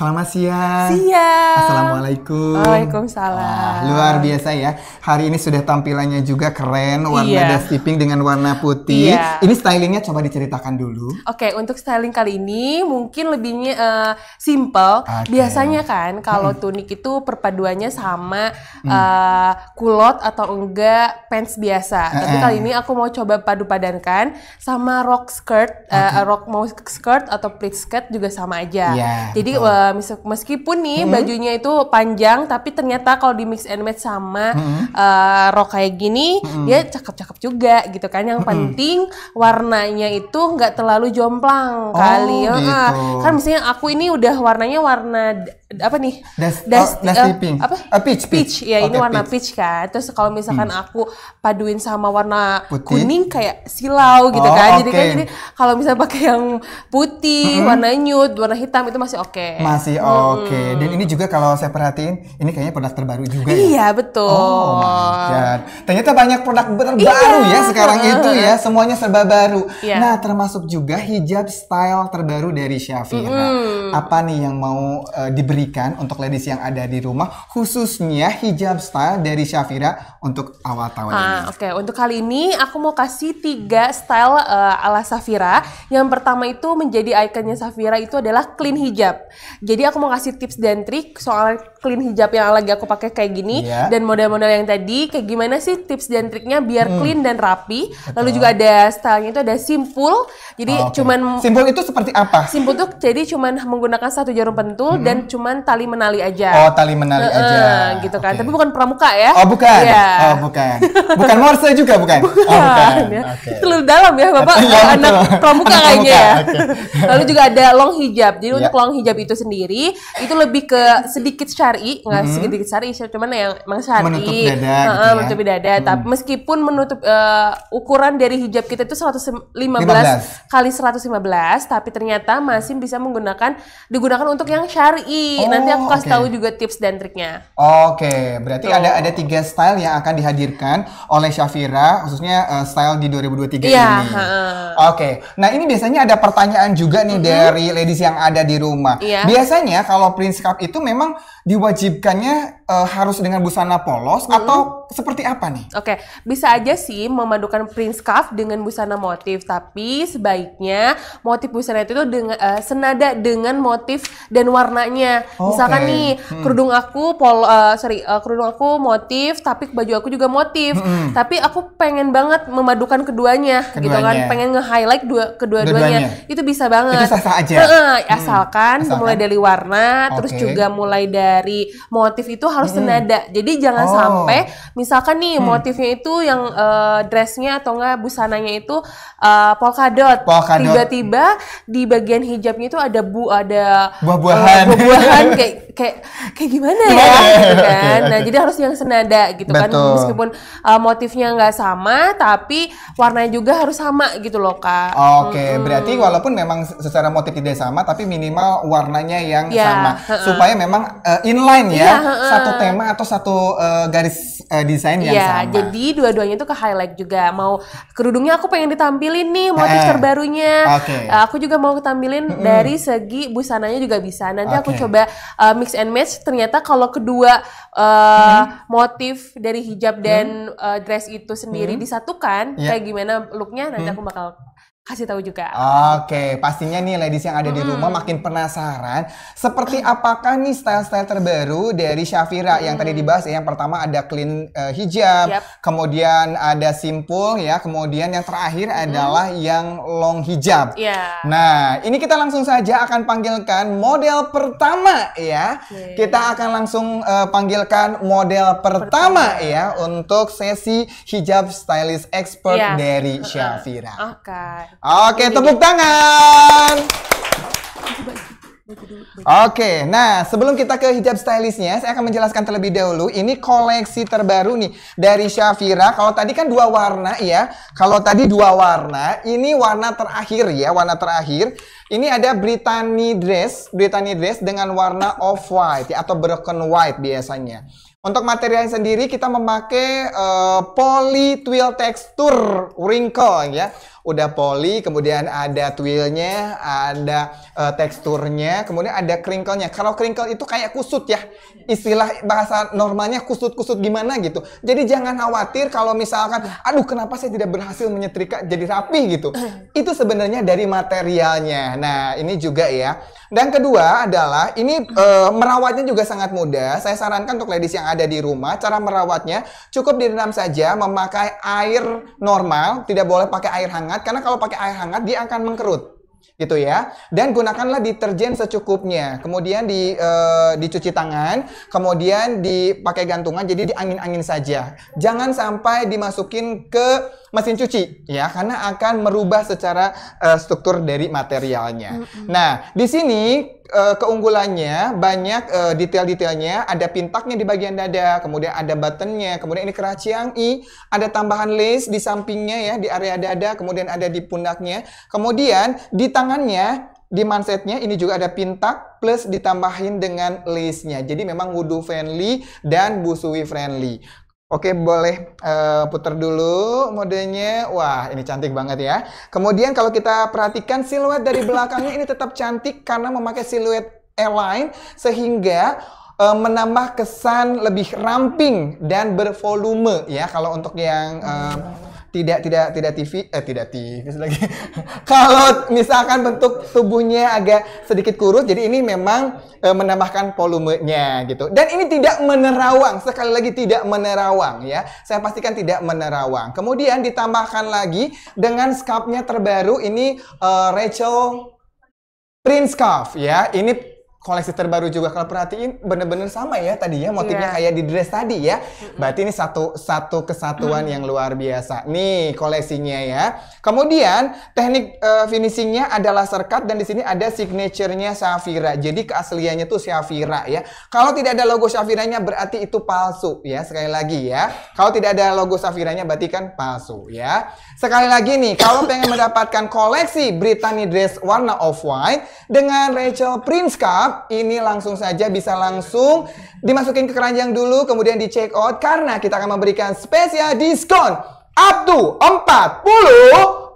Selamat siang. Siang. Assalamualaikum. Waalaikumsalam. Ah, luar biasa ya. Hari ini sudah tampilannya juga keren, warna yeah. Iya. dusty pink dengan warna putih. Yeah. Ini stylingnya coba diceritakan dulu. Oke, okay, untuk styling kali ini mungkin lebihnya uh, simple. Okay. Biasanya kan kalau hmm. tunik itu perpaduannya sama hmm. uh, kulot atau enggak pants biasa. Eh, Tapi kali ini aku mau coba padu padankan sama rock skirt, eh, okay. uh, rock mau skirt atau pleat skirt juga sama aja. Yeah, Jadi uh, meskipun nih hmm. bajunya itu panjang tapi ternyata kalau di mix and match sama hmm. uh, rok kayak gini hmm. dia cakep-cakep juga gitu kan. Yang hmm. penting warnanya itu nggak terlalu jomplang oh, kali ya. Gitu. Kan misalnya aku ini udah warnanya warna apa nih? Das, das, oh, das uh, pink. Apa? Uh, peach, peach. peach. Ya, okay, ini oh, warna peach. peach kan. Terus kalau misalkan hmm. aku paduin sama warna putih. kuning kayak silau gitu oh, kan. Okay. Jadi kan jadi kalau misalnya pakai yang putih, hmm. warna nude, warna hitam itu masih oke. Okay masih hmm. oke. Okay. Dan ini juga kalau saya perhatiin, ini kayaknya produk terbaru juga ya. Iya betul. Oh my god. Ternyata banyak produk terbaru iya. ya sekarang itu ya. Semuanya serba baru. Iya. Nah termasuk juga hijab style terbaru dari Syafira. Hmm. Apa nih yang mau uh, diberikan untuk ladies yang ada di rumah, khususnya hijab style dari Syafira untuk awal tahun ah, ini? Oke, okay. untuk kali ini aku mau kasih tiga style uh, ala Safira. Yang pertama itu menjadi ikonnya Safira itu adalah clean hijab. Jadi aku mau kasih tips dan trik soal clean hijab yang lagi aku pakai kayak gini yeah. dan model-model yang tadi kayak gimana sih tips dan triknya biar hmm. clean dan rapi Betul. lalu juga ada stylenya itu ada simpul jadi oh, okay. cuman simpul itu seperti apa simpul tuh jadi cuman menggunakan satu jarum pentul hmm. dan cuman tali menali aja oh tali menali uh -uh, aja gitu kan okay. tapi bukan pramuka ya oh bukan yeah. oh bukan bukan morse juga bukan bukan, oh, bukan. Ya. Okay. telur dalam ya bapak ya, anak pramuka anak kayaknya ya okay. lalu juga ada long hijab jadi yeah. untuk long hijab itu sendiri itu lebih ke sedikit syari nggak hmm. sedikit syari cuman yang emang syari menutup dada, uh, gitu ya. menutupi dada hmm. tapi meskipun menutup uh, ukuran dari hijab kita itu 115 15. kali 115 tapi ternyata masih bisa menggunakan digunakan untuk yang syari oh, nanti aku oh, kasih okay. tahu juga tips dan triknya oke okay. berarti Tuh. ada ada tiga style yang akan dihadirkan oleh Shafira, khususnya uh, style di 2023 ya, ini uh, oke okay. nah ini biasanya ada pertanyaan juga nih mm -hmm. dari ladies yang ada di rumah ya. biasanya kalau Prince Cup itu memang di diwajibkannya uh, harus dengan busana polos -hmm. atau seperti apa nih? Oke, okay. bisa aja sih memadukan print scarf dengan busana motif, tapi sebaiknya motif busana itu dengan uh, senada dengan motif dan warnanya. Okay. Misalkan nih hmm. kerudung aku pol uh, eh, sorry uh, kerudung aku motif, tapi baju aku juga motif. Hmm. Tapi aku pengen banget memadukan keduanya, keduanya. gitu kan? Pengen nge-highlight dua kedua-duanya. Itu bisa banget. Itu sah-sah aja. Uh Asalkan, asalkan mulai dari warna, okay. terus juga mulai dari motif itu harus mm -hmm. senada. Jadi jangan oh. sampai misalkan nih hmm. motifnya itu yang uh, dressnya atau enggak busananya itu uh, polkadot. Tiba-tiba di bagian hijabnya itu ada bu ada eh, buah-buahan. Uh, buah-buahan [laughs] kayak kayak kayak gimana ya gitu [laughs] kan. okay, okay. Nah, jadi harus yang senada gitu kan. Betul. kan meskipun uh, motifnya nggak sama tapi warnanya juga harus sama gitu loh, Kak. Oke, okay. hmm. berarti walaupun memang secara motif tidak sama tapi minimal warnanya yang yeah. sama supaya memang uh, inline ya. Yeah, iya, uh, satu satu tema atau satu uh, garis uh, desain yang ya, sama. jadi dua-duanya itu ke highlight juga. Mau kerudungnya aku pengen ditampilin nih, motif eh, Okay. Uh, eh, aku juga mau tampilin mm -hmm. dari segi busananya juga bisa. Nanti okay. aku coba uh, mix and match. Ternyata kalau kedua uh, hmm. motif dari hijab mm-hmm. dan hmm. uh, dress itu sendiri hmm. disatukan, yeah. kayak gimana looknya? Nanti hmm. aku bakal kasih tahu juga. Oke, pastinya nih ladies yang ada di rumah makin penasaran seperti apakah nih style-style terbaru dari Shafira hmm. yang tadi dibahas ya, Yang pertama ada clean uh, hijab, yep. kemudian ada simple ya, kemudian yang terakhir hmm. adalah yang long hijab. Yeah. Nah, ini kita langsung saja akan panggilkan model pertama ya. Okay. Kita akan langsung uh, panggilkan model pertama, pertama ya untuk sesi hijab stylist expert yeah. dari Shafira. Oke. Okay. Oke, tepuk tangan. Oke, nah sebelum kita ke hijab stylishnya, saya akan menjelaskan terlebih dahulu. Ini koleksi terbaru nih dari Shafira. Kalau tadi kan dua warna ya, kalau tadi dua warna, ini warna terakhir ya, warna terakhir. Ini ada Brittany dress, Brittany dress dengan warna off white ya, atau broken white biasanya. Untuk materialnya sendiri kita memakai uh, eh, poly twill tekstur wrinkle ya. Udah poly, kemudian ada twillnya, ada uh, teksturnya, kemudian ada crinkle Kalau crinkle itu kayak kusut ya. Istilah bahasa normalnya kusut-kusut gimana gitu. Jadi jangan khawatir kalau misalkan aduh kenapa saya tidak berhasil menyetrika jadi rapi gitu. itu sebenarnya dari materialnya. Nah, ini juga ya. Dan kedua adalah ini uh, merawatnya juga sangat mudah. Saya sarankan untuk ladies yang ada di rumah, cara merawatnya cukup direndam saja memakai air normal, tidak boleh pakai air hangat karena kalau pakai air hangat dia akan mengkerut gitu ya. Dan gunakanlah deterjen secukupnya. Kemudian di e, dicuci tangan, kemudian dipakai gantungan jadi diangin-angin saja. Jangan sampai dimasukin ke mesin cuci ya karena akan merubah secara e, struktur dari materialnya. Mm -hmm. Nah, di sini uh, keunggulannya banyak uh, detail-detailnya, ada pintaknya di bagian dada, kemudian ada buttonnya, kemudian ini keraciang i, ada tambahan lace di sampingnya ya di area dada, kemudian ada di pundaknya, kemudian di tangannya di mansetnya ini juga ada pintak plus ditambahin dengan lace-nya. Jadi memang wudu friendly dan busui friendly. Oke, boleh uh, putar dulu modenya. Wah, ini cantik banget ya. Kemudian kalau kita perhatikan siluet dari belakangnya ini tetap cantik karena memakai siluet airline sehingga uh, menambah kesan lebih ramping dan bervolume ya kalau untuk yang uh, tidak tidak tidak TV eh tidak TV [laughs] lagi. Kalau misalkan bentuk tubuhnya agak sedikit kurus, jadi ini memang e, menambahkan volumenya gitu. Dan ini tidak menerawang, sekali lagi tidak menerawang ya. Saya pastikan tidak menerawang. Kemudian ditambahkan lagi dengan scarfnya terbaru ini e, Rachel Prince Scarf ya. Ini koleksi terbaru juga kalau perhatiin bener-bener sama ya tadi ya motifnya yeah. kayak di dress tadi ya. Berarti ini satu satu kesatuan mm. yang luar biasa. Nih koleksinya ya. Kemudian teknik uh, finishingnya adalah serkat dan di sini ada signaturenya Safira. Jadi keasliannya tuh Safira ya. Kalau tidak ada logo Safiranya berarti itu palsu ya sekali lagi ya. Kalau tidak ada logo Safiranya berarti kan palsu ya. Sekali lagi nih kalau pengen mendapatkan koleksi Brittany dress warna off white dengan Rachel Prince Cup lengkap, ini langsung saja bisa langsung dimasukin ke keranjang dulu, kemudian di check out karena kita akan memberikan spesial diskon up to 40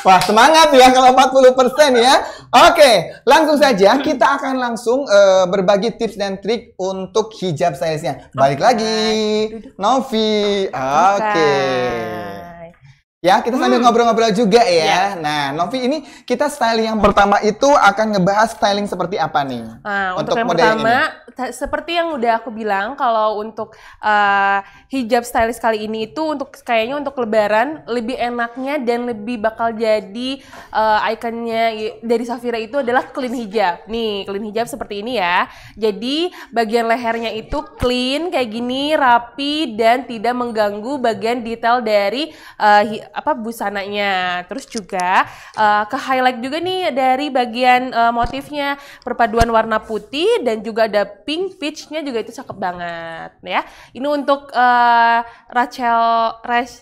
Wah, semangat ya kalau 40% ya. Oke, langsung saja kita akan langsung uh, berbagi tips dan trik untuk hijab size-nya. Balik lagi. Novi. Oke. Okay. Ya, kita sambil hmm. ngobrol-ngobrol hmm. juga ya. Yeah. Nah, Novi ini kita styling yang pertama itu akan ngebahas styling seperti apa nih? Nah, untuk, untuk yang model pertama, ini. seperti yang udah aku bilang, kalau untuk uh, hijab stylish kali ini itu untuk kayaknya untuk Lebaran lebih enaknya dan lebih bakal jadi uh, ikonnya dari Safira itu adalah clean hijab. Nih, clean hijab seperti ini ya. Jadi bagian lehernya itu clean kayak gini, rapi dan tidak mengganggu bagian detail dari uh, apa busananya. Terus juga uh, ke highlight juga nih dari bagian uh, motifnya perpaduan warna putih dan juga ada pink peachnya juga itu cakep banget ya. Ini untuk uh, Rachel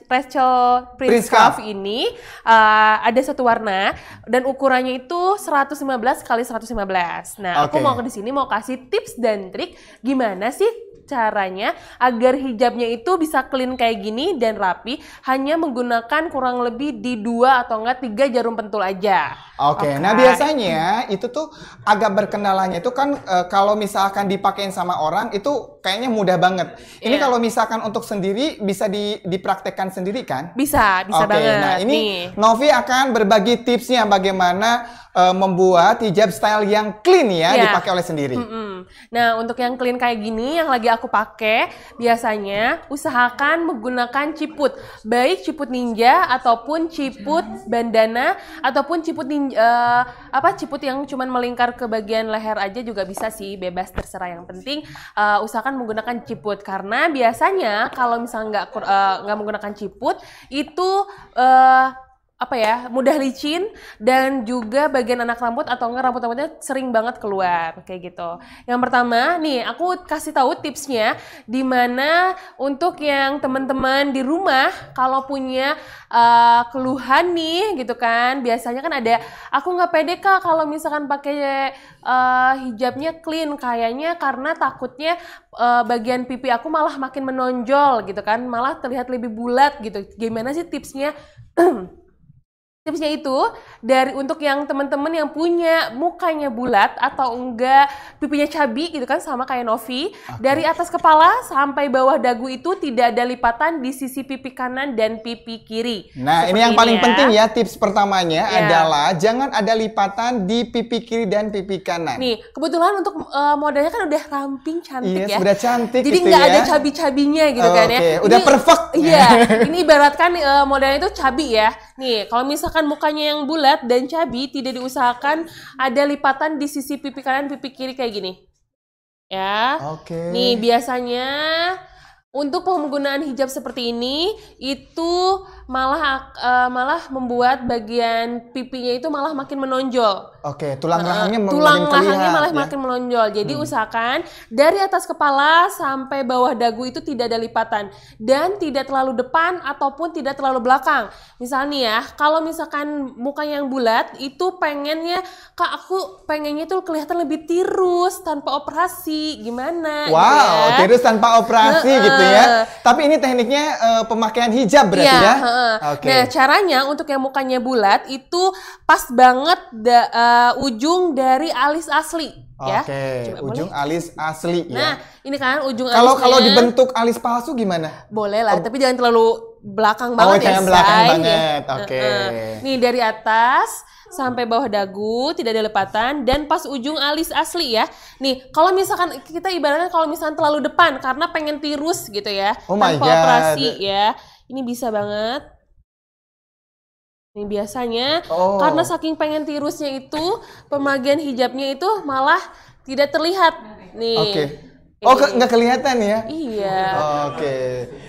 Rachel Prince Cuff ini uh, ada satu warna dan ukurannya itu 115 kali 115. Nah, okay. aku mau ke di sini mau kasih tips dan trik gimana sih caranya agar hijabnya itu bisa clean kayak gini dan rapi hanya menggunakan kurang lebih di dua atau enggak tiga jarum pentul aja. Oke, okay. okay. nah biasanya itu tuh agak berkendalanya itu kan e, kalau misalkan dipakein sama orang itu kayaknya mudah banget. Ini iya. kalau misalkan untuk sendiri bisa di, dipraktekkan sendiri kan? Bisa, bisa okay. Nah banget. Nah ini Nih. Novi akan berbagi tipsnya bagaimana uh, membuat hijab style yang clean ya yeah. dipakai oleh sendiri. Mm -hmm. Nah untuk yang clean kayak gini yang lagi aku pakai biasanya usahakan menggunakan ciput baik ciput ninja ataupun ciput bandana ataupun ciput ninja uh, eh, apa ciput yang cuma melingkar ke bagian leher aja juga bisa sih bebas terserah yang penting uh, usahakan menggunakan ciput karena biasanya kalau misalnya nggak nggak uh, menggunakan ciput itu uh, apa ya mudah licin dan juga bagian anak rambut atau enggak rambut-rambutnya sering banget keluar kayak gitu. Yang pertama nih aku kasih tahu tipsnya dimana untuk yang teman-teman di rumah kalau punya uh, keluhan nih gitu kan biasanya kan ada aku nggak pede kak kalau misalkan pakai uh, hijabnya clean kayaknya karena takutnya uh, bagian pipi aku malah makin menonjol gitu kan malah terlihat lebih bulat gitu. Gimana sih tipsnya? [clears throat] Tipsnya itu dari untuk yang teman-teman yang punya mukanya bulat atau enggak pipinya cabi gitu kan sama kayak Novi, okay. dari atas kepala sampai bawah dagu itu tidak ada lipatan di sisi pipi kanan dan pipi kiri. Nah, Seperti ini yang ini paling ya. penting ya tips pertamanya yeah. adalah jangan ada lipatan di pipi kiri dan pipi kanan. Nih, kebetulan untuk uh, modelnya kan udah ramping cantik yes, iya, ya. Iya, udah cantik Jadi gitu nggak ya. ada cabi-cabinya gitu oh, kan okay. ya. Udah ini, perfect. Iya, [laughs] ini ibaratkan uh, modelnya itu cabi ya. Nih, kalau misalkan misalkan mukanya yang bulat dan cabi, tidak diusahakan ada lipatan di sisi pipi kanan, pipi kiri kayak gini. Ya. Oke. Okay. Nih, biasanya untuk penggunaan hijab seperti ini itu malah uh, malah membuat bagian pipinya itu malah makin menonjol. Oke, tulang nah, rahangnya tulang makin rahangnya terlihat, malah ya? makin menonjol. Jadi hmm. usahakan dari atas kepala sampai bawah dagu itu tidak ada lipatan dan tidak terlalu depan ataupun tidak terlalu belakang. Misalnya ya, kalau misalkan muka yang bulat itu pengennya kak aku pengennya tuh kelihatan lebih tirus tanpa operasi. Gimana? Gitu wow, ya? tirus tanpa operasi uh, gitu ya. Tapi ini tekniknya uh, pemakaian hijab berarti iya, ya. ya? Okay. Nah caranya untuk yang mukanya bulat itu pas banget da, uh, ujung dari alis asli. Ya. Oke, ya. ujung boleh. alis asli nah, ya. Nah, ini kan ujung Kalau kalau dibentuk alis palsu gimana? Boleh lah, oh. tapi jangan terlalu belakang oh, banget ya, jangan belakang say. banget. Oke. Okay. Uh -uh. Nih dari atas sampai bawah dagu, tidak ada lepatan dan pas ujung alis asli ya. Nih, kalau misalkan kita ibaratnya kalau misalkan terlalu depan karena pengen tirus gitu ya, oh tanpa operasi ya ini bisa banget. Ini biasanya oh. karena saking pengen tirusnya itu pemagian hijabnya itu malah tidak terlihat. Nih. Oke. Okay. Oh, nggak kelihatan ya? Iya. Oke. Okay.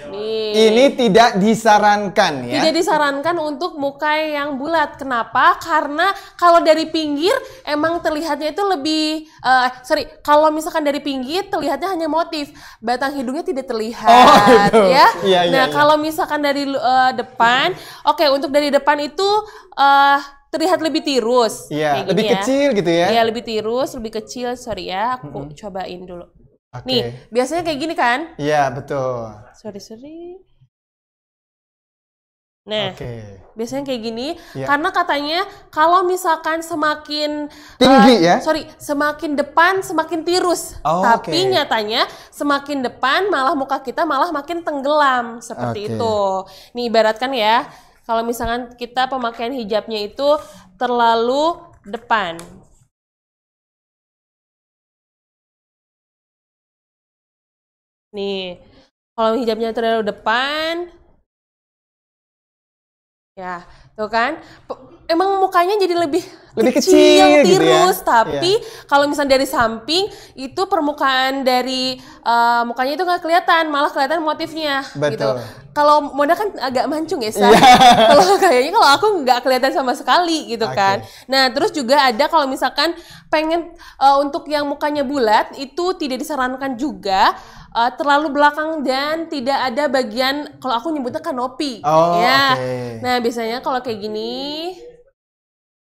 Nih. Iya. Ini tidak disarankan ya. Tidak disarankan untuk muka yang bulat. Kenapa? Karena kalau dari pinggir emang terlihatnya itu lebih uh, sorry, kalau misalkan dari pinggir terlihatnya hanya motif, batang hidungnya tidak terlihat oh, gitu. ya. Iya, iya, nah, iya. kalau misalkan dari uh, depan, oke okay, untuk dari depan itu uh, terlihat lebih tirus. Iya, lebih ya. kecil gitu ya. Iya, lebih tirus, lebih kecil. Sorry ya, aku mm -hmm. cobain dulu. Okay. Nih, biasanya kayak gini kan? Iya, betul. Sorry, sorry. Nah, okay. biasanya kayak gini, yeah. karena katanya kalau misalkan semakin tinggi uh, ya, sorry, semakin depan semakin tirus, oh, tapi okay. nyatanya semakin depan malah muka kita malah makin tenggelam seperti okay. itu. Nih ibaratkan ya, kalau misalkan kita pemakaian hijabnya itu terlalu depan, Nih, kalau hijabnya terlalu depan, ya tuh kan emang mukanya jadi lebih lebih kecil, kecil tirus gitu ya? tapi ya. kalau misalnya dari samping itu permukaan dari uh, mukanya itu nggak kelihatan malah kelihatan motifnya gitu. Betul. gitu kalau Mona kan agak mancung ya saya [laughs] kalau kayaknya kalau aku nggak kelihatan sama sekali gitu okay. kan nah terus juga ada kalau misalkan pengen uh, untuk yang mukanya bulat itu tidak disarankan juga uh, terlalu belakang dan tidak ada bagian kalau aku nyebutnya kanopi. Oh, ya. Okay. Nah, biasanya kalau kayak gini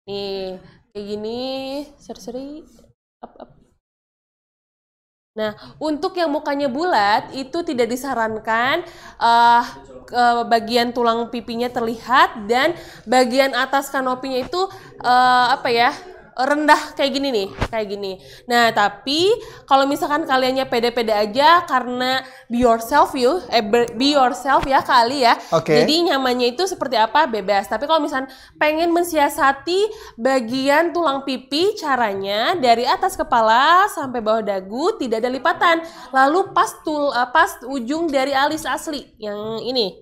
nih, kayak gini seri-seri Nah, untuk yang mukanya bulat itu tidak disarankan uh, ke bagian tulang pipinya terlihat dan bagian atas kanopinya itu uh, apa ya? rendah kayak gini nih, kayak gini. Nah, tapi kalau misalkan kaliannya pede-pede aja karena be yourself you, eh, be yourself ya kali ya. Okay. Jadi nyamannya itu seperti apa bebas. Tapi kalau misalkan pengen mensiasati bagian tulang pipi caranya dari atas kepala sampai bawah dagu tidak ada lipatan. Lalu pas tul eh, pas ujung dari alis asli yang ini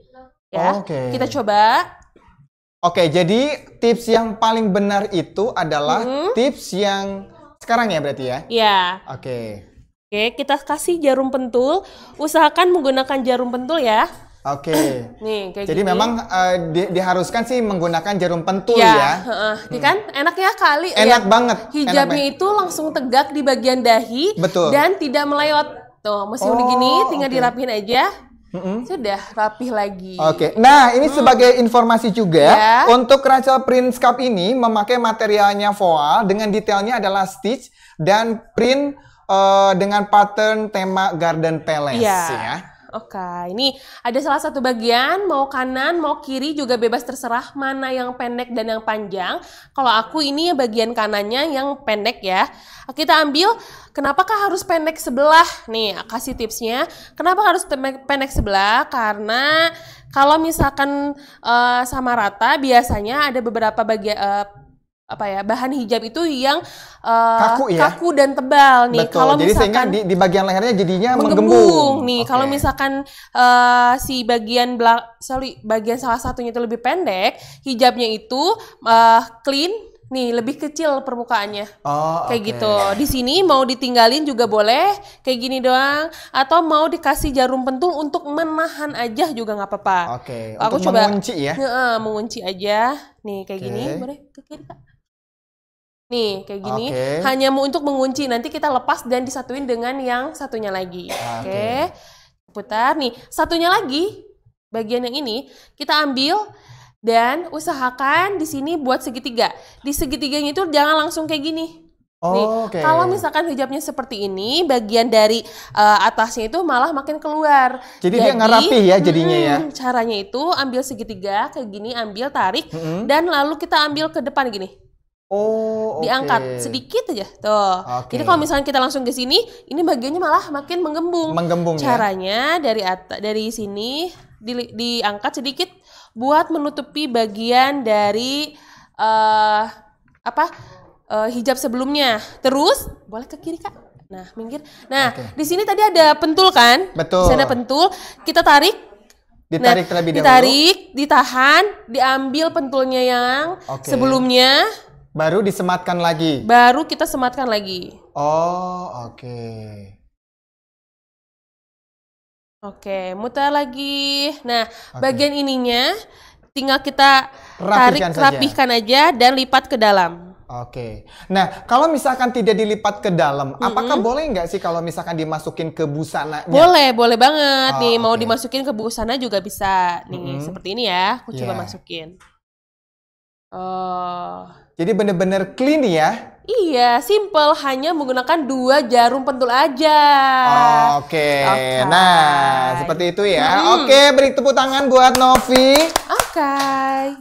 ya. Okay. Kita coba Oke, jadi tips yang paling benar itu adalah hmm. tips yang sekarang ya berarti ya? Iya. Oke. Oke, kita kasih jarum pentul. Usahakan menggunakan jarum pentul ya. Oke. [clears throat] Nih, kayak Jadi gini. memang uh, di, diharuskan sih menggunakan jarum pentul iya, ya. Iya. Uh, hmm. kan enak ya kali. Eh, enak ya. banget. Hijabnya enak itu langsung tegak di bagian dahi. Betul. Dan tidak melewat. Tuh, masih oh, begini, tinggal okay. dirapihin aja Mm-hmm. Sudah rapih lagi. Oke. Okay. Nah, ini mm. sebagai informasi juga yeah. untuk Rachel Prince Cup ini memakai materialnya voal dengan detailnya adalah stitch dan print uh, dengan pattern tema garden palace yeah. ya. Oke, ini ada salah satu bagian mau kanan mau kiri juga bebas terserah mana yang pendek dan yang panjang. Kalau aku ini bagian kanannya yang pendek ya. Kita ambil kenapakah harus pendek sebelah? Nih, kasih tipsnya. Kenapa harus pendek sebelah? Karena kalau misalkan uh, sama rata biasanya ada beberapa bagian uh, eh, apa ya bahan hijab itu yang uh, kaku, ya? kaku dan tebal nih. Kalau jadi misalkan di, di bagian lehernya jadinya menggembung, nih. Okay. Kalau misalkan uh, si bagian belak sorry bagian salah satunya itu lebih pendek, hijabnya itu uh, clean nih lebih kecil permukaannya oh, kayak okay. gitu di sini mau ditinggalin juga boleh kayak gini doang atau mau dikasih jarum pentul untuk menahan aja juga nggak apa-apa oke okay. aku mengunci, coba mengunci ya uh, mengunci aja nih kayak okay. gini boleh ke kiri kak Nih, kayak gini. Okay. Hanya untuk mengunci. Nanti kita lepas dan disatuin dengan yang satunya lagi. Ah, oke. Okay. Okay. Putar nih. Satunya lagi bagian yang ini kita ambil dan usahakan di sini buat segitiga. Di segitiganya itu jangan langsung kayak gini. Oh, Nih, okay. kalau misalkan hijabnya seperti ini, bagian dari uh, atasnya itu malah makin keluar. Jadi, Jadi dia nggak rapi ya jadinya ya? hmm, ya. Caranya itu ambil segitiga, kayak gini, ambil tarik, mm -hmm. dan lalu kita ambil ke depan gini. Oh, okay. diangkat sedikit aja tuh. Okay. Jadi kalau misalnya kita langsung ke sini, ini bagiannya malah makin menggembung. Menggembung. Ya? Caranya ya? dari atas dari sini di, diangkat sedikit buat menutupi bagian dari uh, apa uh, hijab sebelumnya. Terus boleh ke kiri kak. Nah minggir. Nah okay. di sini tadi ada pentul kan? Betul. Di sana pentul. Kita tarik Ditarik nah, terlebih dahulu. Ditarik, ditahan, diambil pentulnya yang okay. sebelumnya. Baru disematkan lagi. Baru kita sematkan lagi. Oh, oke. Okay. Oke, okay, muter lagi. Nah, okay. bagian ininya tinggal kita tarik rapihkan, rapihkan aja. dan lipat ke dalam. Oke. Okay. Nah, kalau misalkan tidak dilipat ke dalam, mm -hmm. apakah boleh nggak sih kalau misalkan dimasukin ke busana? Boleh, boleh banget oh, nih. Mau dimasukin ke busana juga bisa. Nih, mm -hmm. seperti ini ya. Aku yeah. coba iya. masukin. Oh. Jadi bener-bener clean ya? Iya, simple hanya menggunakan dua jarum pentul aja. Oke, okay. okay. nah seperti itu ya. Hmm. Oke, okay, beri tepuk tangan buat Novi. Oke.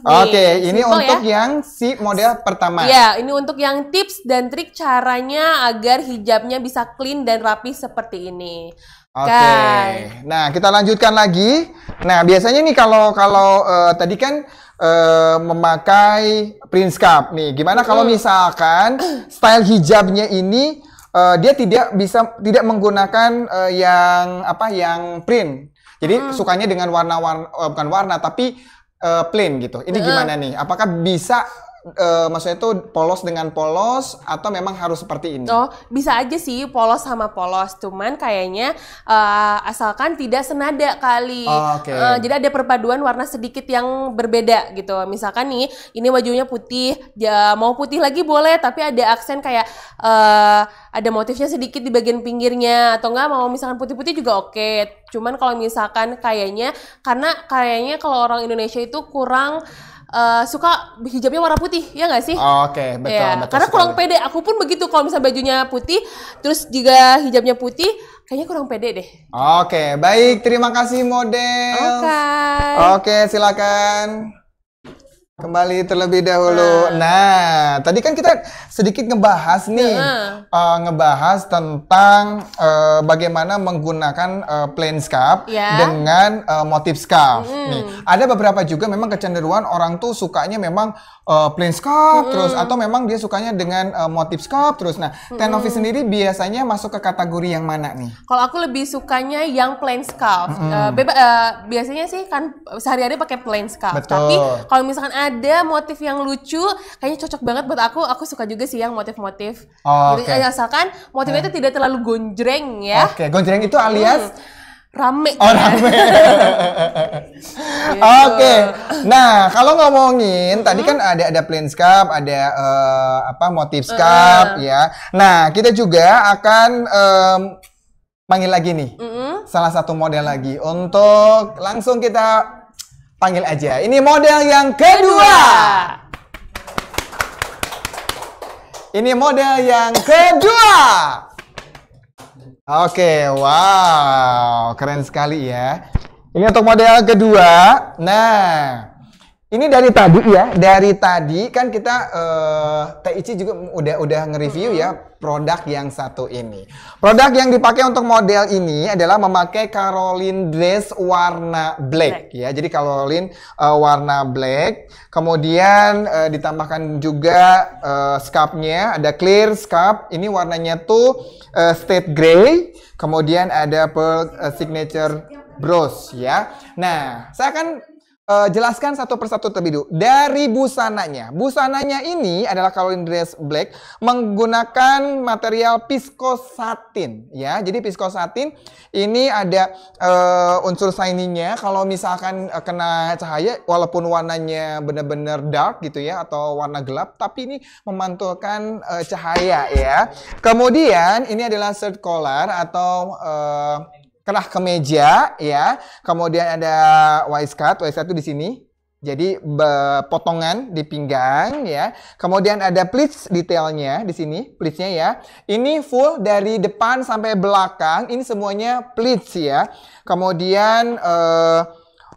Oke, okay, ini simple untuk ya. yang si model pertama. Ya, ini untuk yang tips dan trik caranya agar hijabnya bisa clean dan rapi seperti ini. Oke. Okay. Nah, kita lanjutkan lagi. Nah, biasanya nih kalau kalau uh, tadi kan uh, memakai Prince Cup nih. Gimana kalau misalkan style hijabnya ini uh, dia tidak bisa tidak menggunakan uh, yang apa yang print. Jadi hmm. sukanya dengan warna-warna uh, bukan warna tapi uh, plain gitu. Ini gimana nih? Apakah bisa uh, maksudnya itu polos dengan polos atau memang harus seperti ini? Oh, bisa aja sih polos sama polos, cuman kayaknya uh, asalkan tidak senada kali. Oh, okay. uh, eh, jadi ada perpaduan warna sedikit yang berbeda gitu. Misalkan nih, ini bajunya putih, ya mau putih lagi boleh, tapi ada aksen kayak uh, ada motifnya sedikit di bagian pinggirnya atau enggak mau misalkan putih-putih juga oke. Okay. Cuman kalau misalkan kayaknya karena kayaknya kalau orang Indonesia itu kurang uh, suka hijabnya warna putih, ya nggak sih? Oke, okay, iya, betul, ya. betul. Karena sekali. kurang pede, aku pun begitu kalau misalnya bajunya putih, terus juga hijabnya putih, kayaknya kurang pede deh. Oke, okay, baik, terima kasih model. Oke. Okay. okay, silakan. Kembali terlebih dahulu. Nah, nah tadi kan kita sedikit ngebahas nih, nah. uh, ngebahas tentang uh, bagaimana menggunakan uh, plain scarf yeah. dengan uh, motif scarf. Mm. Nih, ada beberapa juga memang kecenderungan orang tuh sukanya memang uh, plain scarf mm. terus atau memang dia sukanya dengan uh, motif scarf terus. Nah, mm. sendiri biasanya masuk ke kategori yang mana nih? Kalau aku lebih sukanya yang plain scarf. Mm. Uh, uh, biasanya sih kan sehari-hari pakai plain scarf. Betul. Tapi kalau misalkan ada ada motif yang lucu kayaknya cocok banget buat aku aku suka juga sih yang motif-motif oh, jadi okay. asalkan motifnya eh. itu tidak terlalu gonjreng ya oke okay. gonjreng itu alias hmm rame. Oh, rame. [laughs] [laughs] gitu. Oke. Okay. Nah, kalau ngomongin hmm tadi kan ada ada plain scarf, ada uh, apa motif scarf uh. ya. Nah, kita juga akan um, panggil lagi nih. Mm-hmm. Salah satu model lagi untuk langsung kita panggil aja. Ini model yang kedua. Ini model yang kedua. Oke, wow, keren sekali ya. Ini untuk model kedua. Nah, ini dari tadi ya, dari tadi kan kita uh, eh, TIC juga udah udah nge-review ya produk yang satu ini. Produk yang dipakai untuk model ini adalah memakai Caroline dress warna black, black. ya. Jadi Caroline uh, warna black, kemudian uh, ditambahkan juga uh, scarfnya ada clear scarf, ini warnanya tuh uh, state gray, kemudian ada pearl uh, signature bros ya. Nah, saya akan uh, jelaskan satu persatu terlebih dulu Dari busananya. Busananya ini adalah Caroline Dress Black menggunakan material piskosatin ya. Jadi piskosatin ini ada uh, unsur shiningnya. Kalau misalkan uh, kena cahaya walaupun warnanya benar-benar dark gitu ya atau warna gelap tapi ini memantulkan uh, cahaya ya. Kemudian ini adalah shirt collar atau uh, kerah kemeja ya. Kemudian ada waist cut, waist cut itu di sini. Jadi potongan di pinggang ya. Kemudian ada pleats detailnya di sini, pleatsnya ya. Ini full dari depan sampai belakang, ini semuanya pleats ya. Kemudian uh,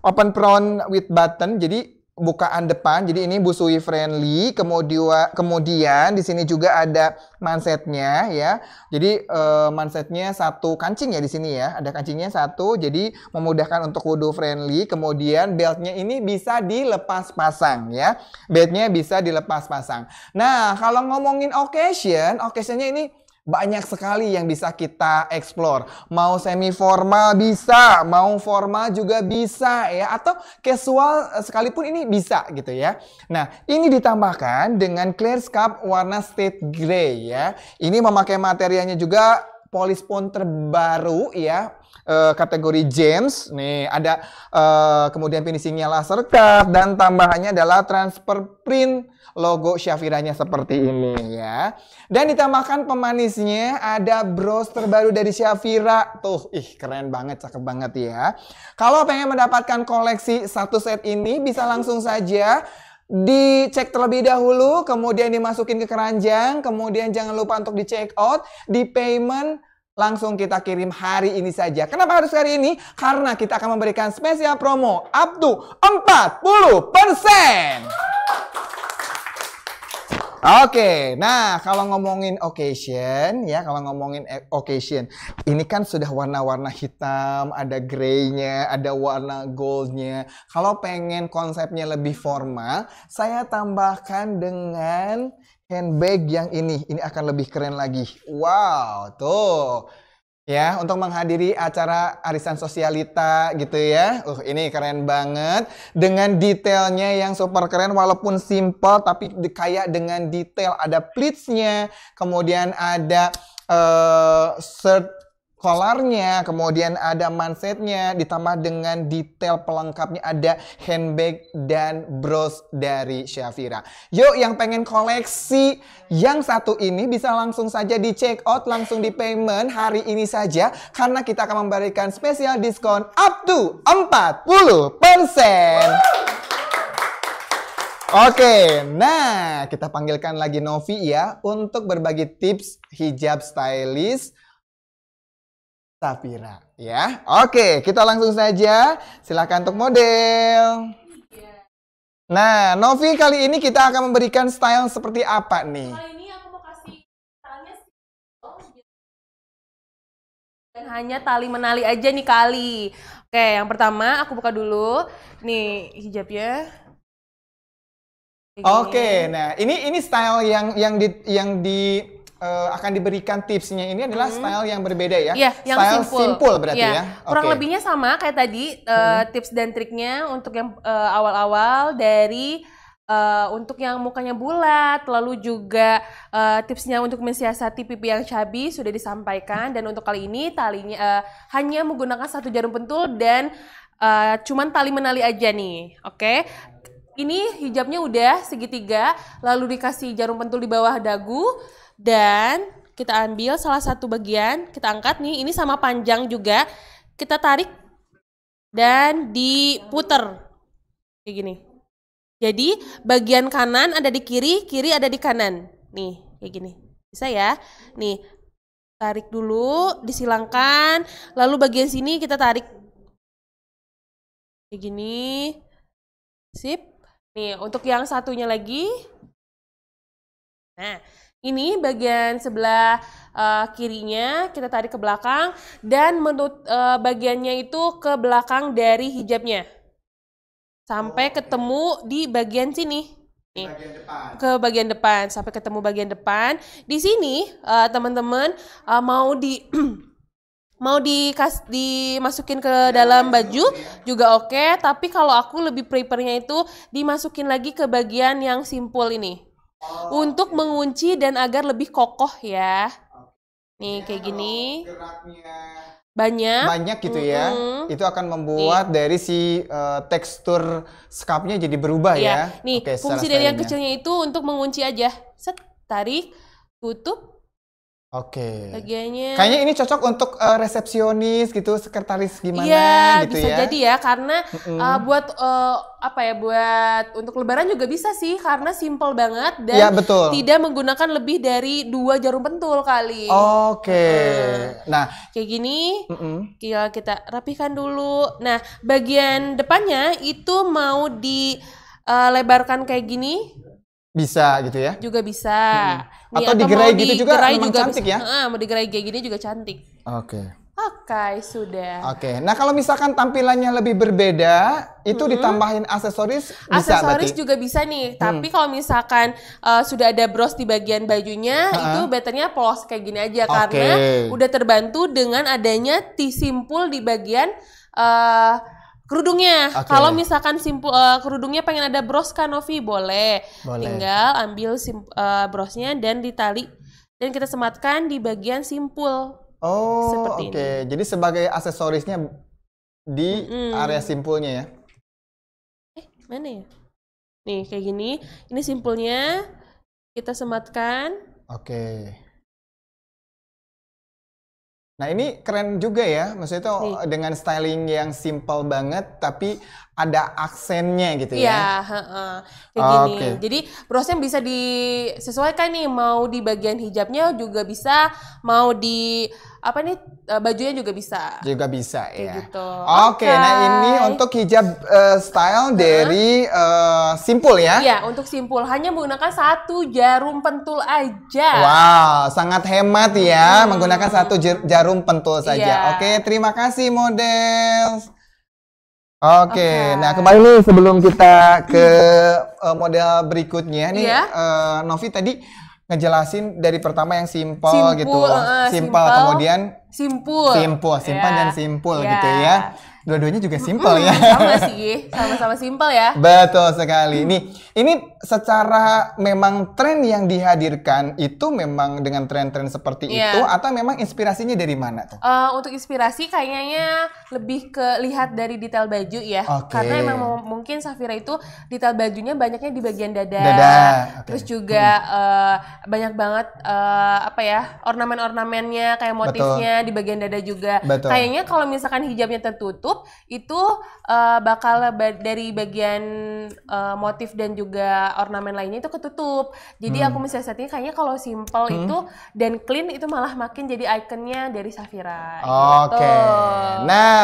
open front with button. Jadi bukaan depan. Jadi ini busui friendly. Kemudian kemudian di sini juga ada mansetnya ya. Jadi uh, mansetnya satu kancing ya di sini ya. Ada kancingnya satu. Jadi memudahkan untuk wudhu friendly. Kemudian beltnya ini bisa dilepas pasang ya. Beltnya bisa dilepas pasang. Nah kalau ngomongin occasion, occasionnya ini banyak sekali yang bisa kita explore. Mau semi formal bisa, mau formal juga bisa ya atau casual eh, sekalipun ini bisa gitu ya. Nah, ini ditambahkan dengan clear scarf warna state gray ya. Ini memakai materialnya juga polispon terbaru ya eh, kategori James nih ada eh, kemudian finishingnya laser cut dan tambahannya adalah transfer print logo Shafiranya seperti ini ya dan ditambahkan pemanisnya ada bros terbaru dari Shafira tuh ih keren banget cakep banget ya kalau pengen mendapatkan koleksi satu set ini bisa langsung saja dicek terlebih dahulu, kemudian dimasukin ke keranjang, kemudian jangan lupa untuk di check out, di payment langsung kita kirim hari ini saja. Kenapa harus hari ini? Karena kita akan memberikan spesial promo up to 40%. Oke, nah kalau ngomongin occasion ya, kalau ngomongin e, occasion, ini kan sudah warna-warna hitam, ada grey-nya, ada warna gold-nya. Kalau pengen konsepnya lebih formal, saya tambahkan dengan handbag yang ini. Ini akan lebih keren lagi. Wow, tuh ya untuk menghadiri acara arisan sosialita gitu ya. Uh ini keren banget dengan detailnya yang super keren walaupun simple tapi kayak dengan detail ada pleatsnya, kemudian ada uh, shirt kolarnya, kemudian ada mansetnya, ditambah dengan detail pelengkapnya ada handbag dan bros dari Shafira. Yuk yang pengen koleksi yang satu ini bisa langsung saja di check out, langsung di payment hari ini saja karena kita akan memberikan spesial diskon up to 40%. Oke, nah kita panggilkan lagi Novi ya untuk berbagi tips hijab stylist Tapira ya. Oke, kita langsung saja. Silahkan untuk model. Nah, Novi kali ini kita akan memberikan style seperti apa nih? Kali ini aku mau kasih oh, gitu. dan hanya tali menali aja nih kali. Oke, yang pertama aku buka dulu nih hijabnya. Oke, nah ini ini style yang yang di yang di uh, akan diberikan tipsnya ini adalah hmm. style yang berbeda ya. Yeah, yang style simple, simple berarti yeah. ya. Kurang lebihnya sama kayak tadi uh, hmm. tips dan triknya untuk yang uh, awal-awal dari uh, untuk yang mukanya bulat, lalu juga uh, tipsnya untuk mensiasati pipi yang cabi sudah disampaikan dan untuk kali ini talinya uh, hanya menggunakan satu jarum pentul dan uh, cuman tali menali aja nih. Oke. Okay? Ini hijabnya udah segitiga, lalu dikasih jarum pentul di bawah dagu dan kita ambil salah satu bagian, kita angkat nih, ini sama panjang juga, kita tarik dan diputer kayak gini. Jadi bagian kanan ada di kiri, kiri ada di kanan. Nih, kayak gini. Bisa ya? Nih, tarik dulu, disilangkan, lalu bagian sini kita tarik. Kayak gini. Sip. Nih, untuk yang satunya lagi. Nah, ini bagian sebelah uh, kirinya kita tarik ke belakang dan menut uh, bagiannya itu ke belakang dari hijabnya. Sampai ketemu di bagian sini. Nih, bagian ke bagian depan sampai ketemu bagian depan. Di sini uh, teman-teman uh, mau di [clears throat] mau dikas dimasukin ke ya, dalam iya, baju ya. juga oke, okay, tapi kalau aku lebih prefernya itu dimasukin lagi ke bagian yang simpul ini. Oh, untuk mengunci dan agar lebih kokoh ya. Nih kayak gini. Banyak. Banyak gitu mm -hmm. ya. Itu akan membuat Nih. dari si uh, tekstur skapnya jadi berubah iya. ya. Nih, Oke, fungsi dari yang kecilnya itu untuk mengunci aja. Set, tarik, tutup, Oke. Bagiannya. Kayaknya ini cocok untuk uh, resepsionis gitu, sekretaris gimana ya, gitu bisa ya. bisa jadi ya karena mm -hmm. uh, buat uh, apa ya buat untuk lebaran juga bisa sih karena simple banget dan ya, betul. tidak menggunakan lebih dari dua jarum pentul kali. Oke. Okay. Uh, Nah, kayak gini mm -hmm. kita kita rapihkan dulu. Nah, bagian depannya itu mau di uh, lebarkan kayak gini bisa gitu ya juga bisa hmm. atau, digerai gitu juga memang juga cantik bisa. ya mau digerai kayak gini juga cantik oke okay. Oke, okay, sudah. Oke, okay. nah kalau misalkan tampilannya lebih berbeda, itu -hmm. ditambahin aksesoris bisa Aksesoris berarti? juga bisa nih, hmm. tapi kalau misalkan uh, sudah ada bros di bagian bajunya, hmm. itu betternya polos kayak gini aja okay. karena udah terbantu dengan adanya T-simpul di bagian uh, kerudungnya. Okay. Kalau misalkan simpul uh, eh, kerudungnya pengen ada bros kanovi boleh. boleh. Tinggal ambil uh, brosnya dan ditali dan kita sematkan di bagian simpul. Oh, oke. Okay. Jadi sebagai aksesorisnya di mm -hmm. area simpulnya ya. Eh, mana ya? Nih, kayak gini. Ini simpulnya kita sematkan. Oke. Okay. Nah ini keren juga ya, maksudnya itu iya. dengan styling yang simple banget, tapi ada aksennya gitu ya. Iya, heeh. Kayak oh, gini. Okay. Jadi prosesnya bisa disesuaikan nih mau di bagian hijabnya juga bisa, mau di apa nih eh, bajunya juga bisa. Juga bisa Kayak ya. Gitu. Oke, okay. nah ini untuk hijab uh, style uh dari uh, Simpul ya. Iya, untuk Simpul hanya menggunakan satu jarum pentul aja. Wow, sangat hemat ya hmm. menggunakan satu jarum pentul saja. Yeah. Oke, okay, terima kasih model. Oke, okay. nah kembali nih sebelum kita ke uh, model berikutnya nih, uh, Novi tadi ngejelasin dari pertama yang simpel gitu, uh, eh, simple, kemudian simpul, simpul, simpan iya. yeah. dan simpul yeah. gitu ya. Dua-duanya juga simpel mm ya. Sama sih, sama-sama simpel ya. [laughs] Betul sekali. Hmm. Nih, ini secara memang tren yang dihadirkan itu memang dengan tren-tren seperti yeah. itu atau memang inspirasinya dari mana tuh? Uh, untuk inspirasi kayaknya lebih ke lihat dari detail baju ya. Okay. Karena memang mungkin Safira itu detail bajunya banyaknya di bagian dada. Dada. Okay. Terus juga hmm. uh, banyak banget uh, apa ya? ornamen-ornamennya kayak motifnya Betul. di bagian dada juga. Betul. Kayaknya kalau misalkan hijabnya tertutup itu uh, bakal dari bagian uh, motif dan juga ornamen lainnya itu ketutup. Jadi hmm. aku mensiasatinya kayaknya kalau simple hmm. itu dan clean itu malah makin jadi ikonnya dari Safira. Oke. Okay. Gitu. Nah,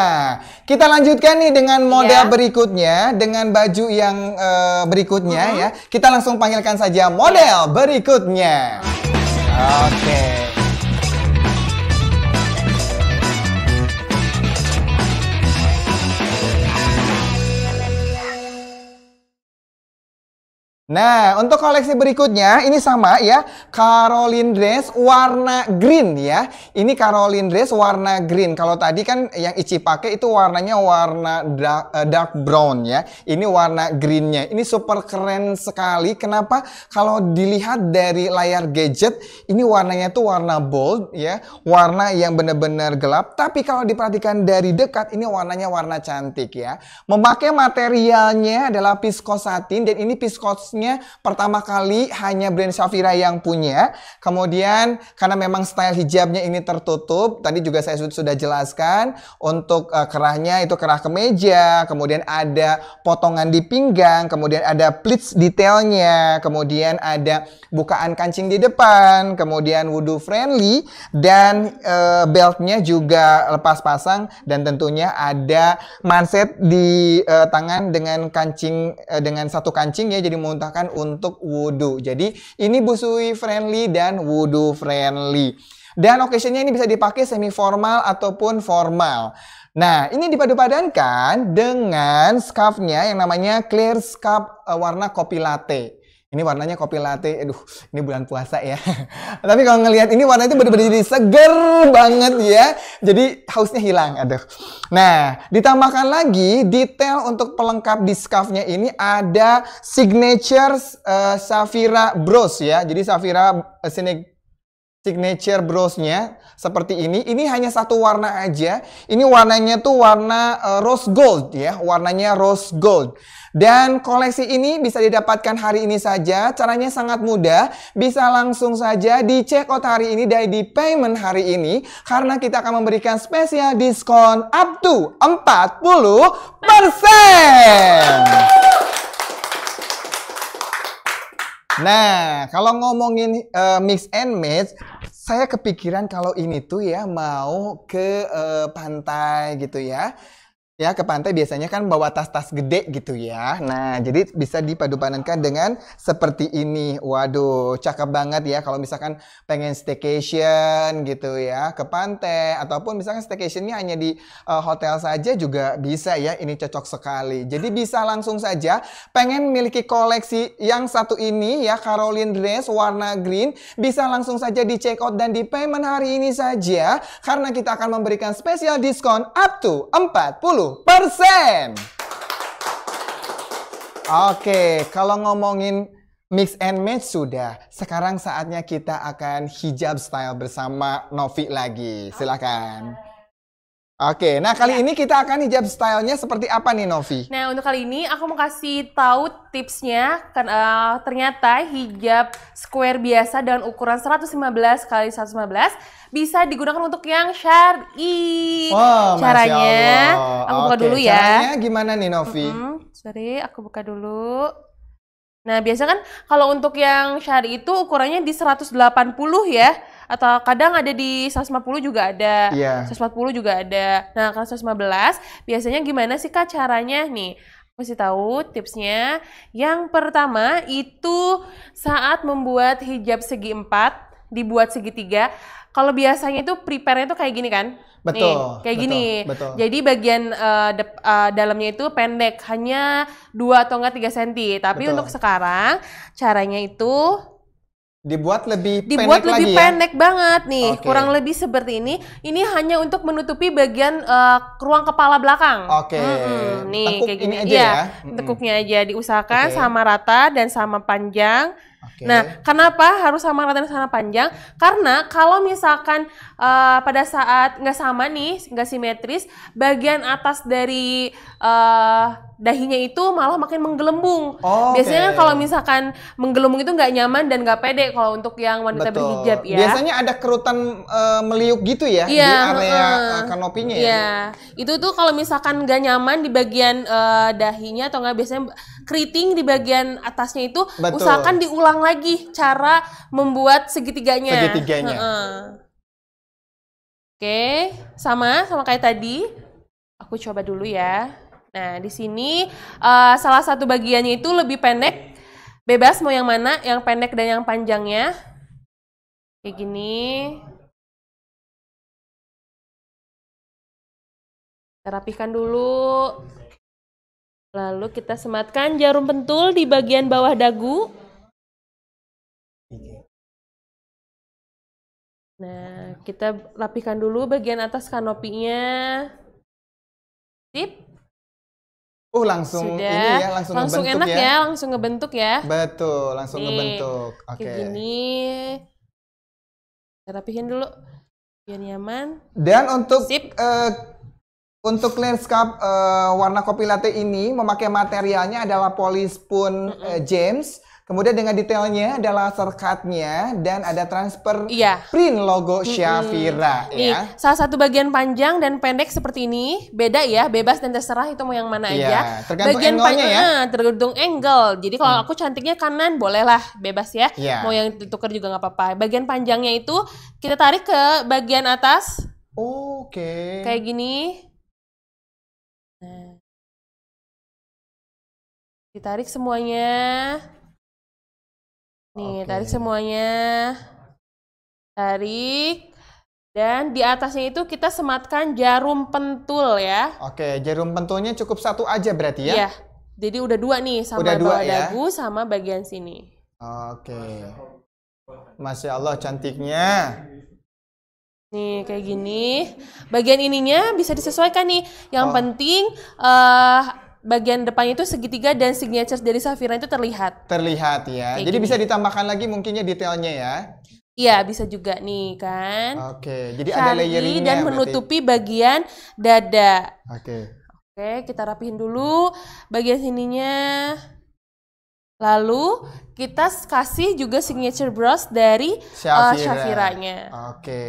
kita lanjutkan nih dengan model yeah. berikutnya dengan baju yang uh, berikutnya hmm. ya. Kita langsung panggilkan saja model berikutnya. Oke. Okay. Nah, untuk koleksi berikutnya ini sama ya, Caroline dress warna green ya. Ini Caroline dress warna green. Kalau tadi kan yang Ici pakai itu warnanya warna dark, uh, eh, dark brown ya. Ini warna greennya. Ini super keren sekali. Kenapa? Kalau dilihat dari layar gadget, ini warnanya tuh warna bold ya, warna yang benar-benar gelap. Tapi kalau diperhatikan dari dekat, ini warnanya warna cantik ya. Memakai materialnya adalah satin dan ini piskos produknya pertama kali hanya brand Shafira yang punya. Kemudian karena memang style hijabnya ini tertutup, tadi juga saya sudah jelaskan untuk uh, kerahnya itu kerah kemeja, kemudian ada potongan di pinggang, kemudian ada pleats detailnya, kemudian ada bukaan kancing di depan, kemudian wudhu friendly dan uh, beltnya juga lepas pasang dan tentunya ada manset di uh, tangan dengan kancing uh, dengan satu kancing ya jadi muntah digunakan untuk wudhu. Jadi ini busui friendly dan wudhu friendly. Dan occasionnya ini bisa dipakai semi formal ataupun formal. Nah, ini dipadu-padankan dengan scarfnya yang namanya clear scarf eh, warna kopi latte ini warnanya kopi latte aduh ini bulan puasa ya [laughs] tapi kalau ngelihat ini warnanya itu benar-benar jadi seger banget ya jadi hausnya hilang aduh nah ditambahkan lagi detail untuk pelengkap di scarfnya ini ada signature uh, eh, Safira Bros ya jadi Safira uh, signature brosnya seperti ini. Ini hanya satu warna aja. Ini warnanya tuh warna uh, rose gold ya, warnanya rose gold. Dan koleksi ini bisa didapatkan hari ini saja. Caranya sangat mudah. Bisa langsung saja di check out hari ini dan di payment hari ini. Karena kita akan memberikan spesial diskon up to 40 persen. Nah, kalau ngomongin uh, mix and match, saya kepikiran kalau ini tuh ya mau ke uh, pantai gitu ya ya ke pantai biasanya kan bawa tas-tas gede gitu ya. Nah, jadi bisa dipadupanankan dengan seperti ini. Waduh, cakep banget ya kalau misalkan pengen staycation gitu ya ke pantai ataupun misalkan staycationnya hanya di uh, hotel saja juga bisa ya. Ini cocok sekali. Jadi bisa langsung saja pengen memiliki koleksi yang satu ini ya Caroline dress warna green bisa langsung saja di check out dan di payment hari ini saja karena kita akan memberikan spesial diskon up to 40 persen. Oke, kalau ngomongin mix and match sudah. Sekarang saatnya kita akan hijab style bersama Novi lagi. Silakan. Oke, nah kali ya. ini kita akan hijab stylenya seperti apa nih Novi? Nah untuk kali ini aku mau kasih tahu tipsnya. Kan, uh, ternyata hijab square biasa dan ukuran 115 kali 115 bisa digunakan untuk yang syari. Wow, caranya aku buka dulu ya. Caranya gimana nih Novi? Mm -hmm. Sorry, aku buka dulu. Nah biasa kan kalau untuk yang syari itu ukurannya di 180 ya atau kadang ada di 150 juga ada, yeah. Iya. 140 juga ada. Nah, kalau 115 biasanya gimana sih Kak caranya nih? Masih tahu tipsnya. Yang pertama itu saat membuat hijab segi empat dibuat segitiga. Kalau biasanya itu prepare-nya itu kayak gini kan? Betul. Nih, kayak betul, gini. Betul. Jadi bagian uh, eh, de, uh, eh, dalamnya itu pendek, hanya dua atau enggak 3 cm. Tapi betul. untuk sekarang caranya itu dibuat lebih dibuat lebih lagi ya? pendek ya? banget nih okay. kurang lebih seperti ini ini hanya untuk menutupi bagian uh, ruang kepala belakang oke okay. hmm, nih kayak gini aja iya, ya, ya. tekuknya aja diusahakan okay. sama rata dan sama panjang Okay. Nah, kenapa harus sama rata dan sama panjang? Karena kalau misalkan uh, pada saat nggak sama nih, nggak simetris, bagian atas dari uh, dahinya itu malah makin menggelembung. Oh, Biasanya okay. kalau misalkan menggelembung itu nggak nyaman dan nggak pede kalau untuk yang wanita Betul. berhijab ya. Biasanya ada kerutan uh, meliuk gitu ya yeah, di area uh, kanopinya yeah. ya. Iya. Itu tuh kalau misalkan nggak nyaman di bagian uh, dahinya atau nggak biasanya keriting di bagian atasnya itu Betul. usahakan diulang lagi cara membuat segitiganya. Segitiganya. Uh -uh. Oke, okay. sama sama kayak tadi. Aku coba dulu ya. Nah, di sini uh, salah satu bagiannya itu lebih pendek. Bebas mau yang mana, yang pendek dan yang panjangnya. Kayak gini. Kita rapihkan dulu. Lalu kita sematkan jarum pentul di bagian bawah dagu. Nah, kita rapikan dulu bagian atas kanopinya. Sip. Uh langsung Sudah. ini ya langsung, langsung ngebentuk enak ya. ya langsung ngebentuk ya betul langsung Nih, ngebentuk oke okay. kita rapihin dulu biar nyaman dan untuk Sip. Uh, untuk landscape uh, warna kopi latte ini memakai materialnya adalah polispun mm -hmm. Uh, eh, James Kemudian dengan detailnya ada laser cutnya dan ada transfer iya. print logo Syafira hmm. ya. Nih, salah satu bagian panjang dan pendek seperti ini beda ya, bebas dan terserah itu mau yang mana iya. aja. Tergantung bagian panjangnya ya. Eh, tergantung angle. Jadi kalau hmm. aku cantiknya kanan bolehlah bebas ya. Iya. Mau yang ditukar juga nggak apa-apa. Bagian panjangnya itu kita tarik ke bagian atas. Oke. Okay. Kayak gini. Nah. Ditarik semuanya. Nih, okay. tarik semuanya. Tarik. Dan di atasnya itu kita sematkan jarum pentul ya. Oke, jarum pentulnya cukup satu aja berarti ya? Iya. Jadi udah dua nih sama udah dua, bawah ya? dagu sama bagian sini. Oke. Masya Allah cantiknya. Nih kayak gini. Bagian ininya bisa disesuaikan nih. Yang oh. penting uh, bagian depannya itu segitiga dan signature dari Safira itu terlihat. Terlihat ya. Kayak Jadi gini. bisa ditambahkan lagi mungkinnya detailnya ya. Iya bisa juga nih kan. Oke, jadi Sari ada layering dan menutupi berarti. bagian dada. Oke. Oke, kita rapihin dulu bagian sininya. Lalu kita kasih juga signature brush dari eh, Shafira. uh, Oke.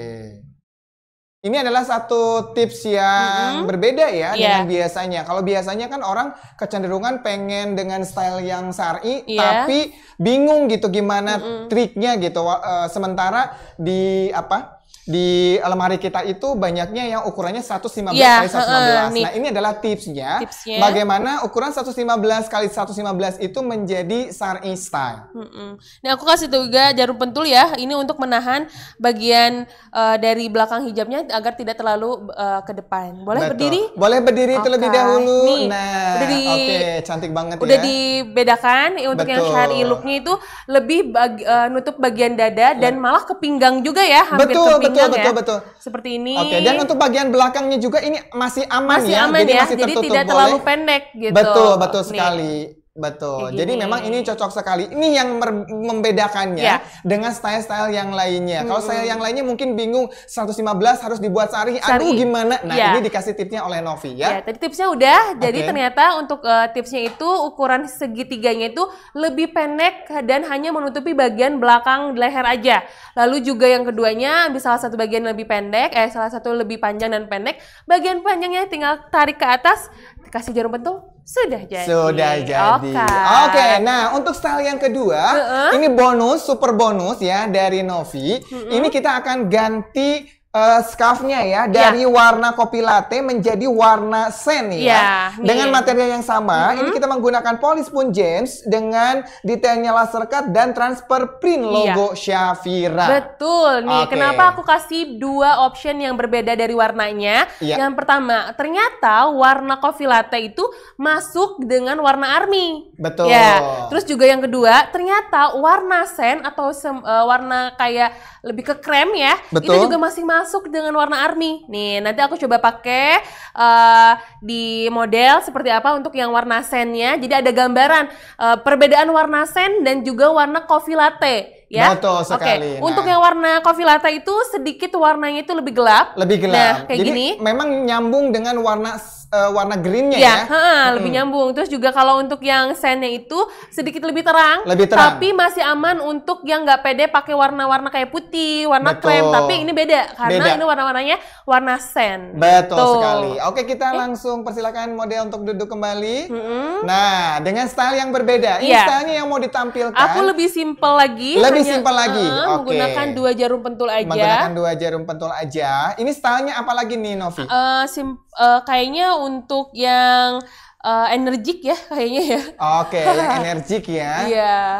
Ini adalah satu tips yang mm-hmm. berbeda ya yeah. dengan biasanya. Kalau biasanya kan orang kecenderungan pengen dengan style yang sari, yeah. tapi bingung gitu gimana mm-hmm. triknya gitu. Uh, sementara di apa? di lemari kita itu banyaknya yang ukurannya 115 yeah, kali 115. Uh, nah, ini adalah tipsnya, tipsnya bagaimana ukuran 115 kali 115 itu menjadi sari style. Mm -mm. Nah, aku kasih juga jarum pentul ya. Ini untuk menahan bagian uh, dari belakang hijabnya agar tidak terlalu uh, ke depan. Boleh Betul. berdiri? Boleh berdiri okay. terlebih dahulu. Nih, nah, oke, okay, cantik banget udah ya. Udah dibedakan untuk Betul. yang sari looknya itu lebih bagi, uh, eh, nutup bagian dada dan iya. malah ke pinggang juga ya, hampir Betul. ke pinggang betul, betul, ya. betul. Seperti ini. Oke, okay. dan untuk bagian belakangnya juga ini masih aman masih ya. Aman jadi ya. masih tertutup. Jadi tidak boleh. terlalu pendek gitu. Betul, betul Nih. sekali. Betul. Jadi memang ini cocok sekali. Ini yang membedakannya yeah. dengan style-style yang lainnya. Hmm. Kalau style yang lainnya mungkin bingung 115 harus dibuat sehari. sari. Aduh gimana? Nah, yeah. ini dikasih tipsnya oleh Novi ya. Yeah, tadi tipsnya udah. Jadi ternyata untuk uh, tipsnya itu ukuran segitiganya itu lebih pendek dan hanya menutupi bagian belakang leher aja. Lalu juga yang keduanya bisa salah satu bagian lebih pendek, eh salah satu lebih panjang dan pendek. Bagian panjangnya tinggal tarik ke atas, kasih jarum pentul sudah jadi. Sudah jadi. Oke. Okay. okay. Nah, untuk style yang kedua, uh -uh. ini bonus, super bonus ya dari Novi. Uh -uh. Ini kita akan ganti uh, scarfnya ya iya. dari yeah. warna kopi latte menjadi warna sen ya yeah, dengan yeah. material yang sama. Mm -hmm. Ini kita menggunakan polis pun James dengan detailnya laser cut dan transfer print iya. logo yeah. Shafira. Betul nih. Okay. Kenapa aku kasih dua option yang berbeda dari warnanya? Yeah. Yang pertama, ternyata warna kopi latte itu masuk dengan warna army. Betul. Ya. Terus juga yang kedua, ternyata warna sen atau uh, warna kayak lebih ke krem ya, Betul. itu juga masih masuk masuk dengan warna army. Nih, nanti aku coba pakai uh, di model seperti apa untuk yang warna sennya. Jadi ada gambaran uh, perbedaan warna sen dan juga warna coffee latte ya. oke Okay. Nah. Untuk yang warna kopi latte itu sedikit warnanya itu lebih gelap. Lebih nah, gelap. Nah, kayak Jadi gini. memang nyambung dengan warna uh, warna greennya iya, ya. ya. Ha, hmm. lebih nyambung. Terus juga kalau untuk yang sandnya itu sedikit lebih terang, lebih terang. tapi masih aman untuk yang nggak pede pakai warna-warna kayak putih, warna Betul. krem. Tapi ini beda karena beda. ini warna-warnanya warna sen Betul Tuh. sekali. Oke kita eh. langsung persilakan model untuk duduk kembali. Hmm. Nah dengan style yang berbeda, ini iya. stylenya yang mau ditampilkan. Aku lebih simple lagi. Lebih hanya, simple lagi. Uh, okay. Menggunakan dua jarum pentul aja. Menggunakan dua jarum pentul aja. Ini stylenya apa lagi nih Novi? Uh, sim uh, kayaknya untuk yang uh, energik ya [laughs] kayaknya ya. Oke, okay, [laughs] yang energik ya. Iya. Yeah.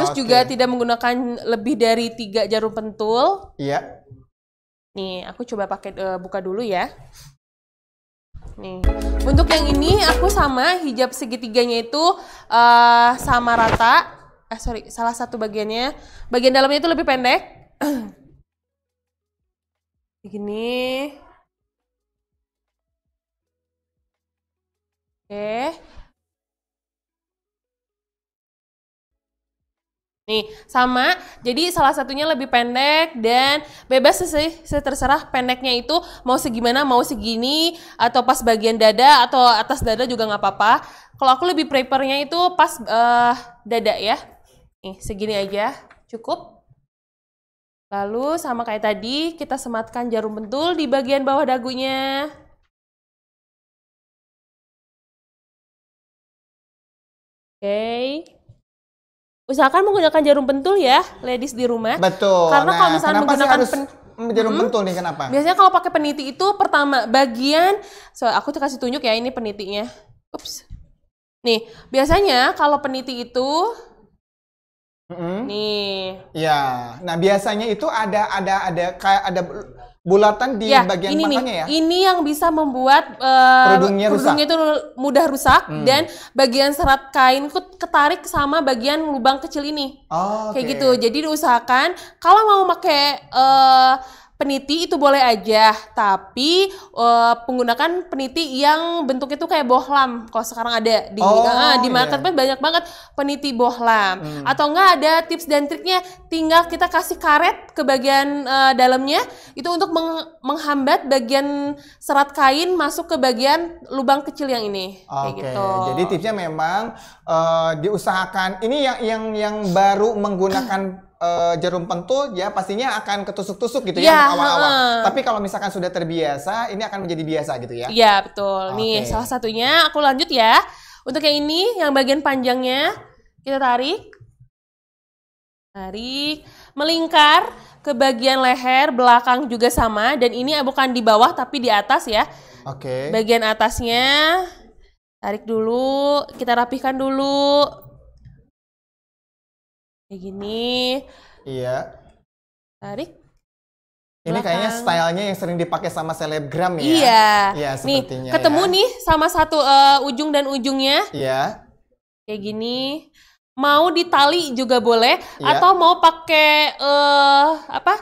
Terus okay. juga tidak menggunakan lebih dari tiga jarum pentul. Iya. Nih, aku coba pakai uh, buka dulu ya. Nih, untuk yang ini aku sama hijab segitiganya itu uh, sama rata. Eh sorry, salah satu bagiannya, bagian dalamnya itu lebih pendek. [clears throat] Begini. Oke. Nih, sama. Jadi salah satunya lebih pendek dan bebas sih, terserah pendeknya itu mau segimana, mau segini, atau pas bagian dada, atau atas dada juga nggak apa-apa. Kalau aku lebih prepernya itu pas uh, dada ya. Nih, segini aja, cukup. Lalu sama kayak tadi, kita sematkan jarum pentul di bagian bawah dagunya. okay. usahakan menggunakan jarum pentul ya ladies di rumah betul karena nah, kalau misalnya menggunakan pen jarum hmm. pentul nih kenapa? Biasanya kalau pakai peniti itu pertama bagian so aku tuh kasih tunjuk ya ini penitinya. Ups. Nih, biasanya kalau peniti itu Mm -hmm. Nih. Ya. Nah, biasanya itu ada ada ada kayak ada bulatan di ya, bagian ini matanya nih, ya. Ini yang bisa membuat uh, eh, kerudungnya, kerudungnya rusak. itu mudah rusak hmm. dan bagian serat kain ketarik sama bagian lubang kecil ini. Oh, Kayak okay. gitu. Jadi diusahakan kalau mau pakai uh, peniti itu boleh aja, tapi uh, menggunakan peniti yang bentuknya tuh kayak bohlam. Kalau sekarang ada di oh, uh, di iya. marketplace yeah. banyak banget peniti bohlam. Hmm. Atau enggak ada tips dan triknya, tinggal kita kasih karet ke bagian uh, dalamnya itu untuk meng menghambat bagian serat kain masuk ke bagian lubang kecil yang ini. Oke. Okay. gitu. Jadi tipsnya memang uh, diusahakan ini yang yang yang baru menggunakan uh, jarum pentul ya pastinya akan ketusuk-tusuk gitu ya, ya awal-awal. Tapi kalau misalkan sudah terbiasa, ini akan menjadi biasa gitu ya. Iya, betul. Okay. Nih, salah satunya aku lanjut ya. Untuk yang ini, yang bagian panjangnya kita tarik. Tarik, melingkar ke bagian leher, belakang juga sama dan ini bukan di bawah tapi di atas ya. Oke. Okay. Bagian atasnya tarik dulu, kita rapihkan dulu kayak gini iya tarik ini belakang. kayaknya stylenya yang sering dipakai sama selebgram ya. Iya. Iya, sepertinya. Nih, ketemu ya. nih sama satu uh, ujung dan ujungnya. Iya. Kayak gini. Mau ditali juga boleh iya. atau mau pakai uh, apa?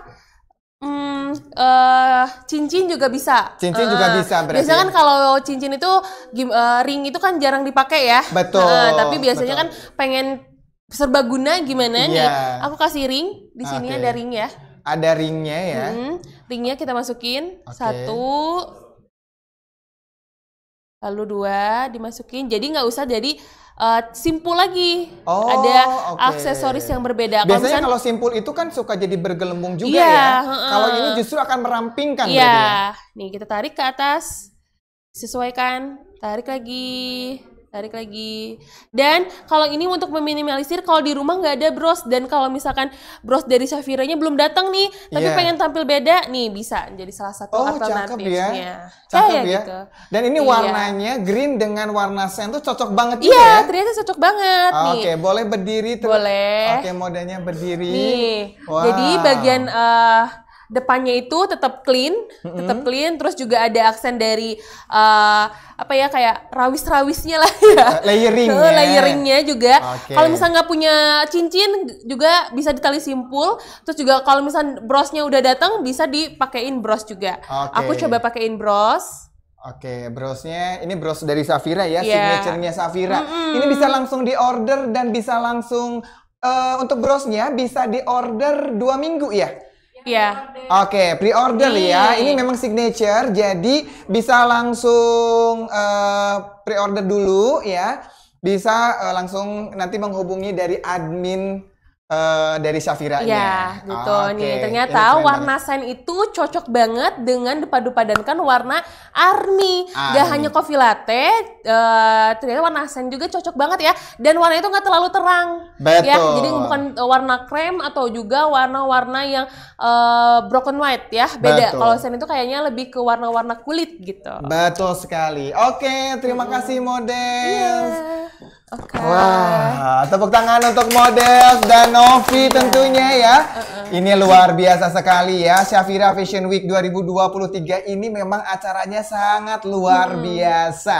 Hmm, uh, cincin juga bisa. Cincin uh, juga bisa berarti. Biasanya ya. kan kalau cincin itu uh, ring itu kan jarang dipakai ya. Betul. Uh, tapi biasanya betul. kan pengen serbaguna gimana yeah. nih? Iya. Aku kasih ring, di sini ada ring ya. Ada ringnya ya. Hmm, ringnya kita masukin okay. satu, lalu dua dimasukin. Jadi nggak usah jadi uh, eh, simpul lagi. Oh, ada okay. aksesoris yang berbeda. Biasanya kalau, misal, kalau simpul itu kan suka jadi bergelembung juga yeah, ya. Uh, kalau ini justru akan merampingkan. Iya. Yeah. Nih kita tarik ke atas, sesuaikan, tarik lagi tarik lagi dan kalau ini untuk meminimalisir kalau di rumah nggak ada bros dan kalau misalkan bros dari Shafiranya belum datang nih tapi yeah. pengen tampil beda nih bisa jadi salah satu oh, ya. alternatifnya cakep ya, eh, cakep ya. gitu dan ini yeah. warnanya green dengan warna sen tuh cocok banget iya, juga iya, ya. ternyata cocok banget ah, oke okay. boleh berdiri boleh oke okay, modenya berdiri nih wow. jadi bagian uh, depannya itu tetap clean, mm-hmm. tetap clean, terus juga ada aksen dari uh, apa ya kayak rawis-rawisnya lah [laughs] ya. Eh, layering. Eh, ya. layeringnya juga. Okay. Kalau misalnya nggak punya cincin juga bisa ditali simpul. Terus juga kalau misalnya brosnya udah datang bisa dipakein bros juga. Okay. Aku coba pakein bros. Oke, brosnya ini bros dari Safira ya, yeah. signaturenya Safira. Mm-hmm. Ini bisa langsung diorder dan bisa langsung uh, untuk brosnya bisa diorder dua minggu ya. Iya. Oke, okay, pre-order Nih. ya. Ini memang signature, jadi bisa langsung uh, pre-order dulu ya. Bisa uh, langsung nanti menghubungi dari admin Uh, dari Safira ya betul iya, gitu. ah, okay. ternyata warna banget. sen itu cocok banget dengan dipadu padankan warna army ah, gak hanya kopi latte uh, ternyata warna sen juga cocok banget ya dan warna itu nggak terlalu terang ya, betul. ya jadi bukan warna krem atau juga warna-warna yang uh, broken white ya beda kalau sen itu kayaknya lebih ke warna-warna kulit gitu betul sekali oke okay, terima hmm. kasih model yeah. Okay. Wah, tepuk tangan untuk model dan Novi yeah. tentunya ya. Uh -uh. Ini luar biasa sekali ya. Syafira Fashion Week 2023 ini memang acaranya sangat luar hmm. biasa.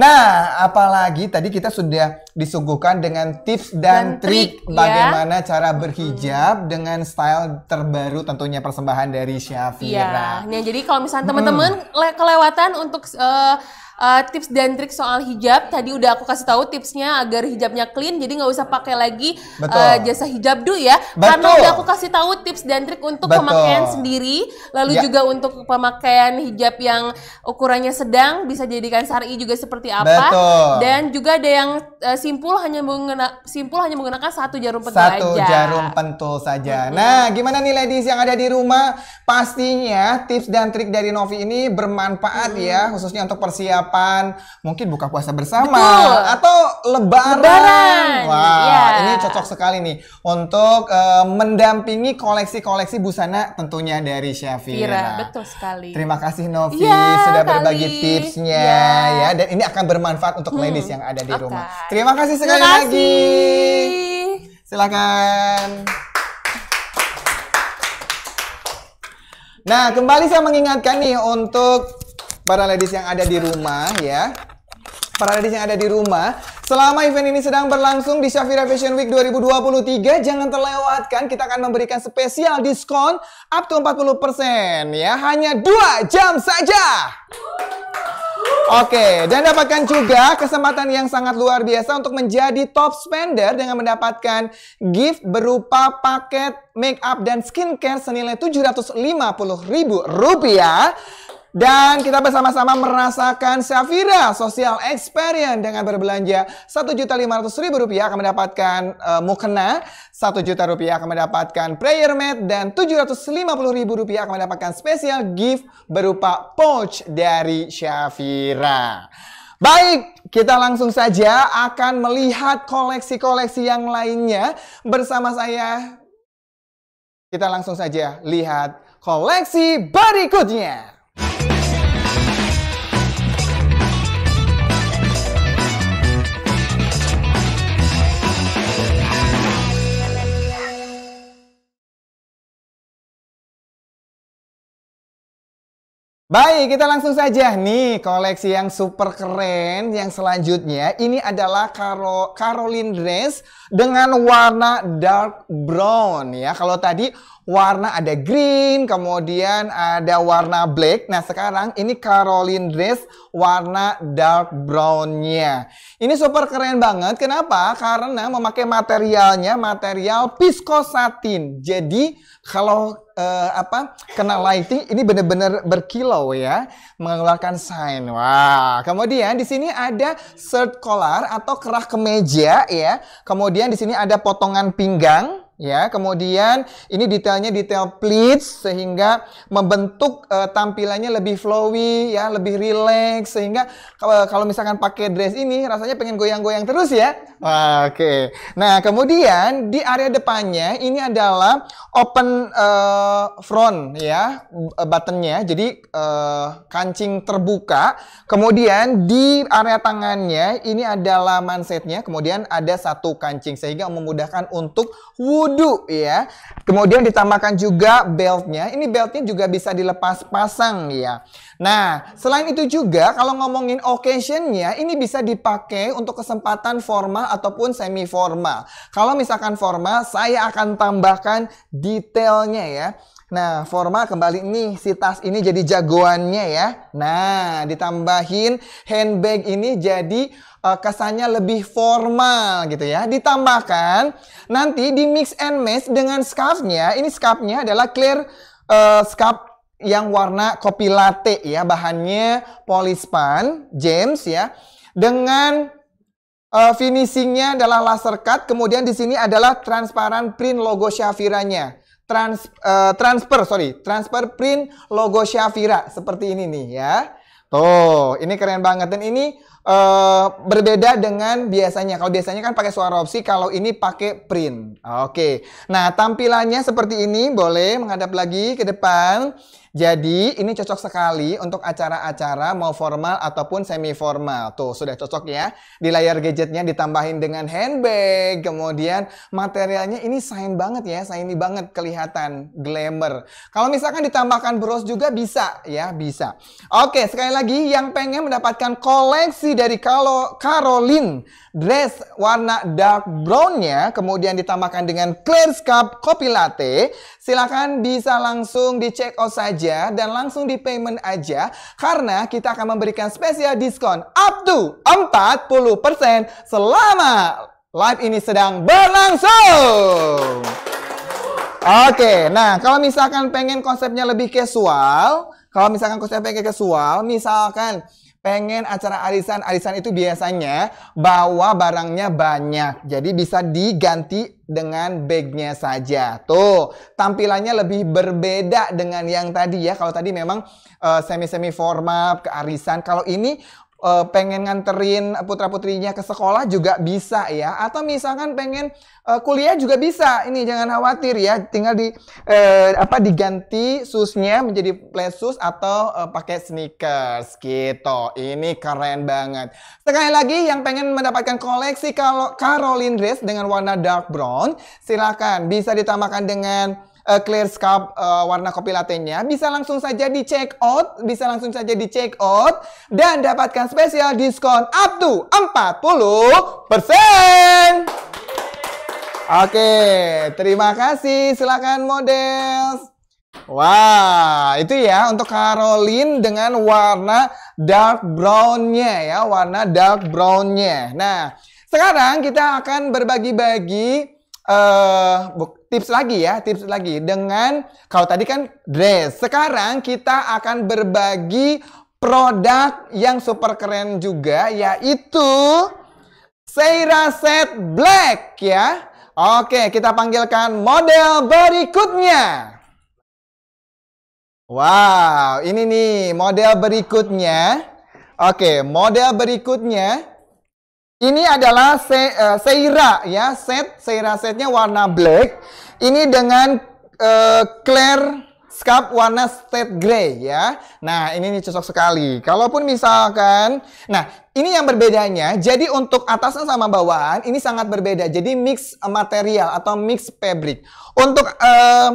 Nah, apalagi tadi kita sudah disuguhkan dengan tips dan, dan trik, trik ya. bagaimana ya. cara berhijab hmm. dengan style terbaru tentunya persembahan dari iya, Syafira. Iya. Nah, jadi kalau misalnya teman-teman hmm. kelewatan untuk uh, uh, tips dan trik soal hijab. Tadi udah aku kasih tahu tipsnya agar hijabnya clean, jadi nggak usah pakai lagi Uh, jasa hijab dulu ya. Betul. Karena udah aku kasih tahu tips dan trik untuk Betul. pemakaian sendiri, lalu ya. juga untuk pemakaian hijab yang ukurannya sedang bisa jadikan sari juga seperti apa. Betul. Dan juga ada yang uh, simpul hanya menggunakan simpul hanya menggunakan satu jarum pentul satu aja. jarum pentul saja. Betul. Nah, gimana nih ladies yang ada di rumah? Pastinya tips dan trik dari Novi ini bermanfaat hmm. ya, khususnya untuk persiapan kapan? mungkin buka puasa bersama Betul. atau lebaran. lebaran. Wah, yeah. ini cocok sekali nih untuk uh, mendampingi koleksi-koleksi busana tentunya dari Syafira. betul sekali. Terima kasih Novi yeah, sudah kali. berbagi tipsnya yeah. ya dan ini akan bermanfaat untuk hmm. ladies yang ada di okay. rumah. Terima kasih sekali Terima kasih. lagi. Silakan. Nah, kembali saya mengingatkan nih untuk para ladies yang ada di rumah ya. Para ladies yang ada di rumah, selama event ini sedang berlangsung di Shafira Fashion Week 2023, jangan terlewatkan. Kita akan memberikan spesial diskon up to 40% ya, hanya dua jam saja. Oke, okay, dan dapatkan juga kesempatan yang sangat luar biasa untuk menjadi top spender dengan mendapatkan gift berupa paket make up dan skincare senilai Rp750.000 dan kita bersama-sama merasakan Safira Social Experience dengan berbelanja satu juta lima ratus ribu rupiah akan mendapatkan uh, mukena, juta rupiah akan mendapatkan prayer mat, dan tujuh ratus lima puluh ribu rupiah akan mendapatkan special gift berupa pouch dari Safira. Baik, kita langsung saja akan melihat koleksi-koleksi yang lainnya bersama saya. Kita langsung saja lihat koleksi berikutnya. Baik, kita langsung saja nih koleksi yang super keren yang selanjutnya. Ini adalah Karo, Caroline dress dengan warna dark brown ya. Kalau tadi warna ada green, kemudian ada warna black. Nah, sekarang ini Caroline Dress warna dark brownnya Ini super keren banget. Kenapa? Karena memakai materialnya material pisco satin. Jadi, kalau uh, apa kena lighting ini benar-benar berkilau ya mengeluarkan sign wah kemudian di sini ada shirt collar atau kerah kemeja ya kemudian di sini ada potongan pinggang ya. Kemudian ini detailnya detail pleats sehingga membentuk uh, tampilannya lebih flowy ya, lebih rileks sehingga uh, kalau misalkan pakai dress ini rasanya pengen goyang-goyang terus ya. oke. Okay. Nah, kemudian di area depannya ini adalah open uh, front ya eh, buttonnya. Jadi uh, kancing terbuka. Kemudian di area tangannya ini adalah mansetnya. Kemudian ada satu kancing sehingga memudahkan untuk wood wudhu ya. Kemudian ditambahkan juga beltnya. Ini beltnya juga bisa dilepas pasang ya. Nah, selain itu juga kalau ngomongin occasionnya ini bisa dipakai untuk kesempatan formal ataupun semi formal. Kalau misalkan formal, saya akan tambahkan detailnya ya. Nah, formal kembali ini si tas ini jadi jagoannya ya. Nah, ditambahin handbag ini jadi uh, kesannya lebih formal gitu ya. Ditambahkan nanti di mix and match dengan scarfnya. Ini scarfnya adalah clear uh, scarf yang warna kopi latte ya. Bahannya polispan James ya. Dengan uh, finishingnya adalah laser cut. Kemudian di sini adalah transparan print logo Shafiranya trans, uh, transfer sorry transfer print logo Shafira seperti ini nih ya Tuh, oh, ini keren banget dan ini uh, berbeda dengan biasanya. Kalau biasanya kan pakai suara opsi, kalau ini pakai print. Oke. Okay. Nah, tampilannya seperti ini. Boleh menghadap lagi ke depan. Jadi ini cocok sekali untuk acara-acara mau formal ataupun semi formal. Tuh sudah cocok ya. Di layar gadgetnya ditambahin dengan handbag, kemudian materialnya ini shine banget ya, shiny banget kelihatan, glamour. Kalau misalkan ditambahkan bros juga bisa ya, bisa. Oke, sekali lagi yang pengen mendapatkan koleksi dari Kalo Caroline dress warna dark brownnya, kemudian ditambahkan dengan clear scalp kopi latte, Silahkan bisa langsung di check out saja dan langsung di payment aja karena kita akan memberikan spesial diskon up to 40% selama live ini sedang berlangsung. Oke, nah kalau misalkan pengen konsepnya lebih casual, kalau misalkan konsepnya pengen casual, misalkan pengen acara arisan. Arisan itu biasanya bawa barangnya banyak. Jadi bisa diganti dengan bagnya saja. Tuh, tampilannya lebih berbeda dengan yang tadi ya. Kalau tadi memang eh, semi-semi uh, ke arisan Kalau ini uh, pengen nganterin putra putrinya ke sekolah juga bisa ya atau misalkan pengen uh, kuliah juga bisa ini jangan khawatir ya tinggal di uh, apa diganti susnya menjadi plesus atau uh, pakai sneakers gitu ini keren banget sekali lagi yang pengen mendapatkan koleksi kalau Caroline dress dengan warna dark brown silakan bisa ditambahkan dengan uh, clear scalp uh, warna kopi latenya bisa langsung saja di check out, bisa langsung saja di check out dan dapatkan spesial diskon up to 40%. Oke, terima kasih. Silakan model. Wah, wow, itu ya untuk Caroline dengan warna dark brownnya ya, warna dark brownnya. Nah, sekarang kita akan berbagi-bagi uh, tips lagi ya, tips lagi dengan kalau tadi kan dress. Sekarang kita akan berbagi produk yang super keren juga yaitu Seira Set Black ya. Oke, kita panggilkan model berikutnya. Wow, ini nih model berikutnya. Oke, model berikutnya ini adalah eh, Seira ya, set Seira setnya warna black. Ini dengan uh, clear scalp warna state gray ya. Nah, ini nih cocok sekali. Kalaupun misalkan, nah ini yang berbedanya. Jadi untuk atasnya sama bawahan ini sangat berbeda. Jadi mix material atau mix fabric. Untuk uh,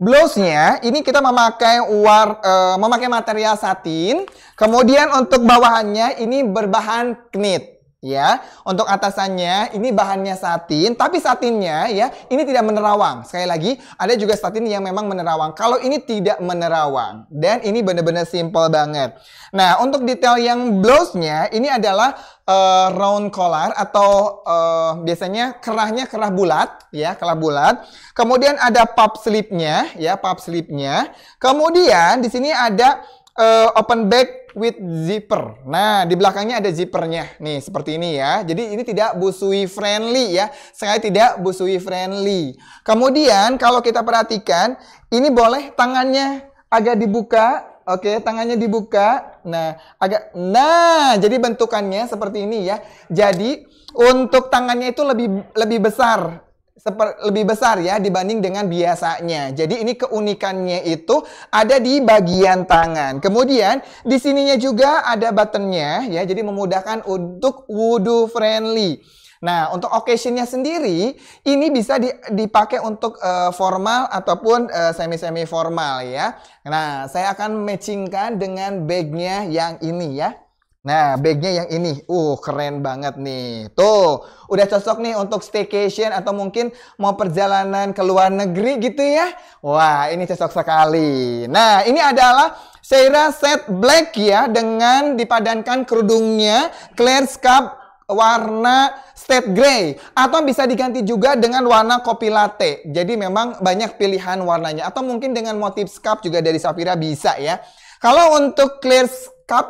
blouse-nya ini kita memakai war uh, memakai material satin. Kemudian untuk bawahannya ini berbahan knit ya. Untuk atasannya ini bahannya satin, tapi satinnya ya ini tidak menerawang. Sekali lagi, ada juga satin yang memang menerawang. Kalau ini tidak menerawang dan ini benar-benar simple banget. Nah, untuk detail yang blouse-nya ini adalah uh, round collar atau uh, biasanya kerahnya kerah bulat ya, kerah bulat. Kemudian ada pop slipnya, ya, pop slipnya. Kemudian di sini ada uh, open back with zipper. Nah, di belakangnya ada zippernya. Nih, seperti ini ya. Jadi ini tidak busui friendly ya. sekali tidak busui friendly. Kemudian kalau kita perhatikan, ini boleh tangannya agak dibuka. Oke, tangannya dibuka. Nah, agak nah, jadi bentukannya seperti ini ya. Jadi untuk tangannya itu lebih lebih besar seper, lebih besar ya dibanding dengan biasanya. Jadi ini keunikannya itu ada di bagian tangan. Kemudian di sininya juga ada buttonnya ya, jadi memudahkan untuk wudhu friendly. Nah, untuk occasionnya sendiri, ini bisa dipakai untuk uh, formal ataupun uh, semi-semi formal ya. Nah, saya akan matchingkan dengan bagnya yang ini ya. Nah, bagnya yang ini. Uh, keren banget nih. Tuh, udah cocok nih untuk staycation atau mungkin mau perjalanan ke luar negeri gitu ya. Wah, ini cocok sekali. Nah, ini adalah Seira set black ya dengan dipadankan kerudungnya clear scarf warna state gray atau bisa diganti juga dengan warna kopi latte. Jadi memang banyak pilihan warnanya atau mungkin dengan motif scarf juga dari Safira bisa ya. Kalau untuk clear scarf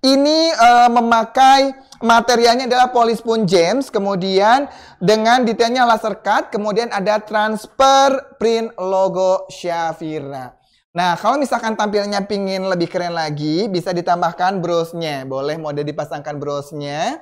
ini uh, memakai materialnya adalah polispoon James, kemudian dengan detailnya laser cut, kemudian ada transfer print logo Shafira. Nah, kalau misalkan tampilnya pingin lebih keren lagi, bisa ditambahkan brosnya, Boleh mode dipasangkan brosnya,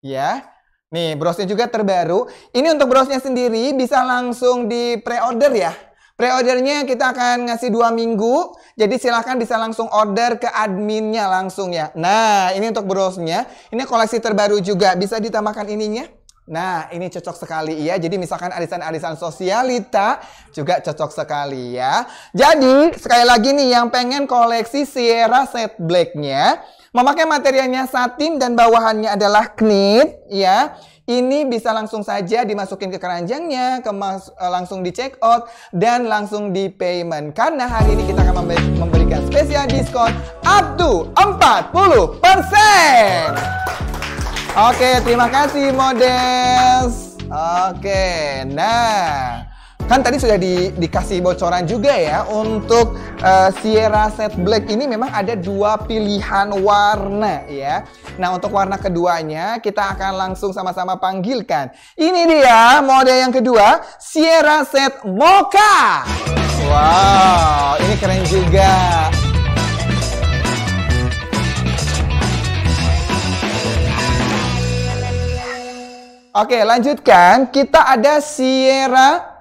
Ya. Nih, brosnya juga terbaru. Ini untuk brosnya sendiri bisa langsung di pre-order ya. Pre-ordernya kita akan ngasih dua minggu, jadi silahkan bisa langsung order ke adminnya langsung ya. Nah, ini untuk brosnya, Ini koleksi terbaru juga, bisa ditambahkan ininya. Nah, ini cocok sekali ya. Jadi misalkan arisan-arisan sosialita juga cocok sekali ya. Jadi, sekali lagi nih yang pengen koleksi Sierra Set Black-nya, memakai materialnya satin dan bawahannya adalah knit ya. Ini bisa langsung saja dimasukin ke keranjangnya, uh, langsung di check out dan langsung di payment. Karena hari ini kita akan memberikan spesial diskon up to 40%. Oke, terima kasih Modes. Oke, nah kan tadi sudah di, dikasih bocoran juga ya untuk uh, Sierra Set Black ini memang ada dua pilihan warna ya. Nah untuk warna keduanya kita akan langsung sama-sama panggilkan. Ini dia model yang kedua Sierra Set Mocha. Wow ini keren juga. Oke lanjutkan kita ada Sierra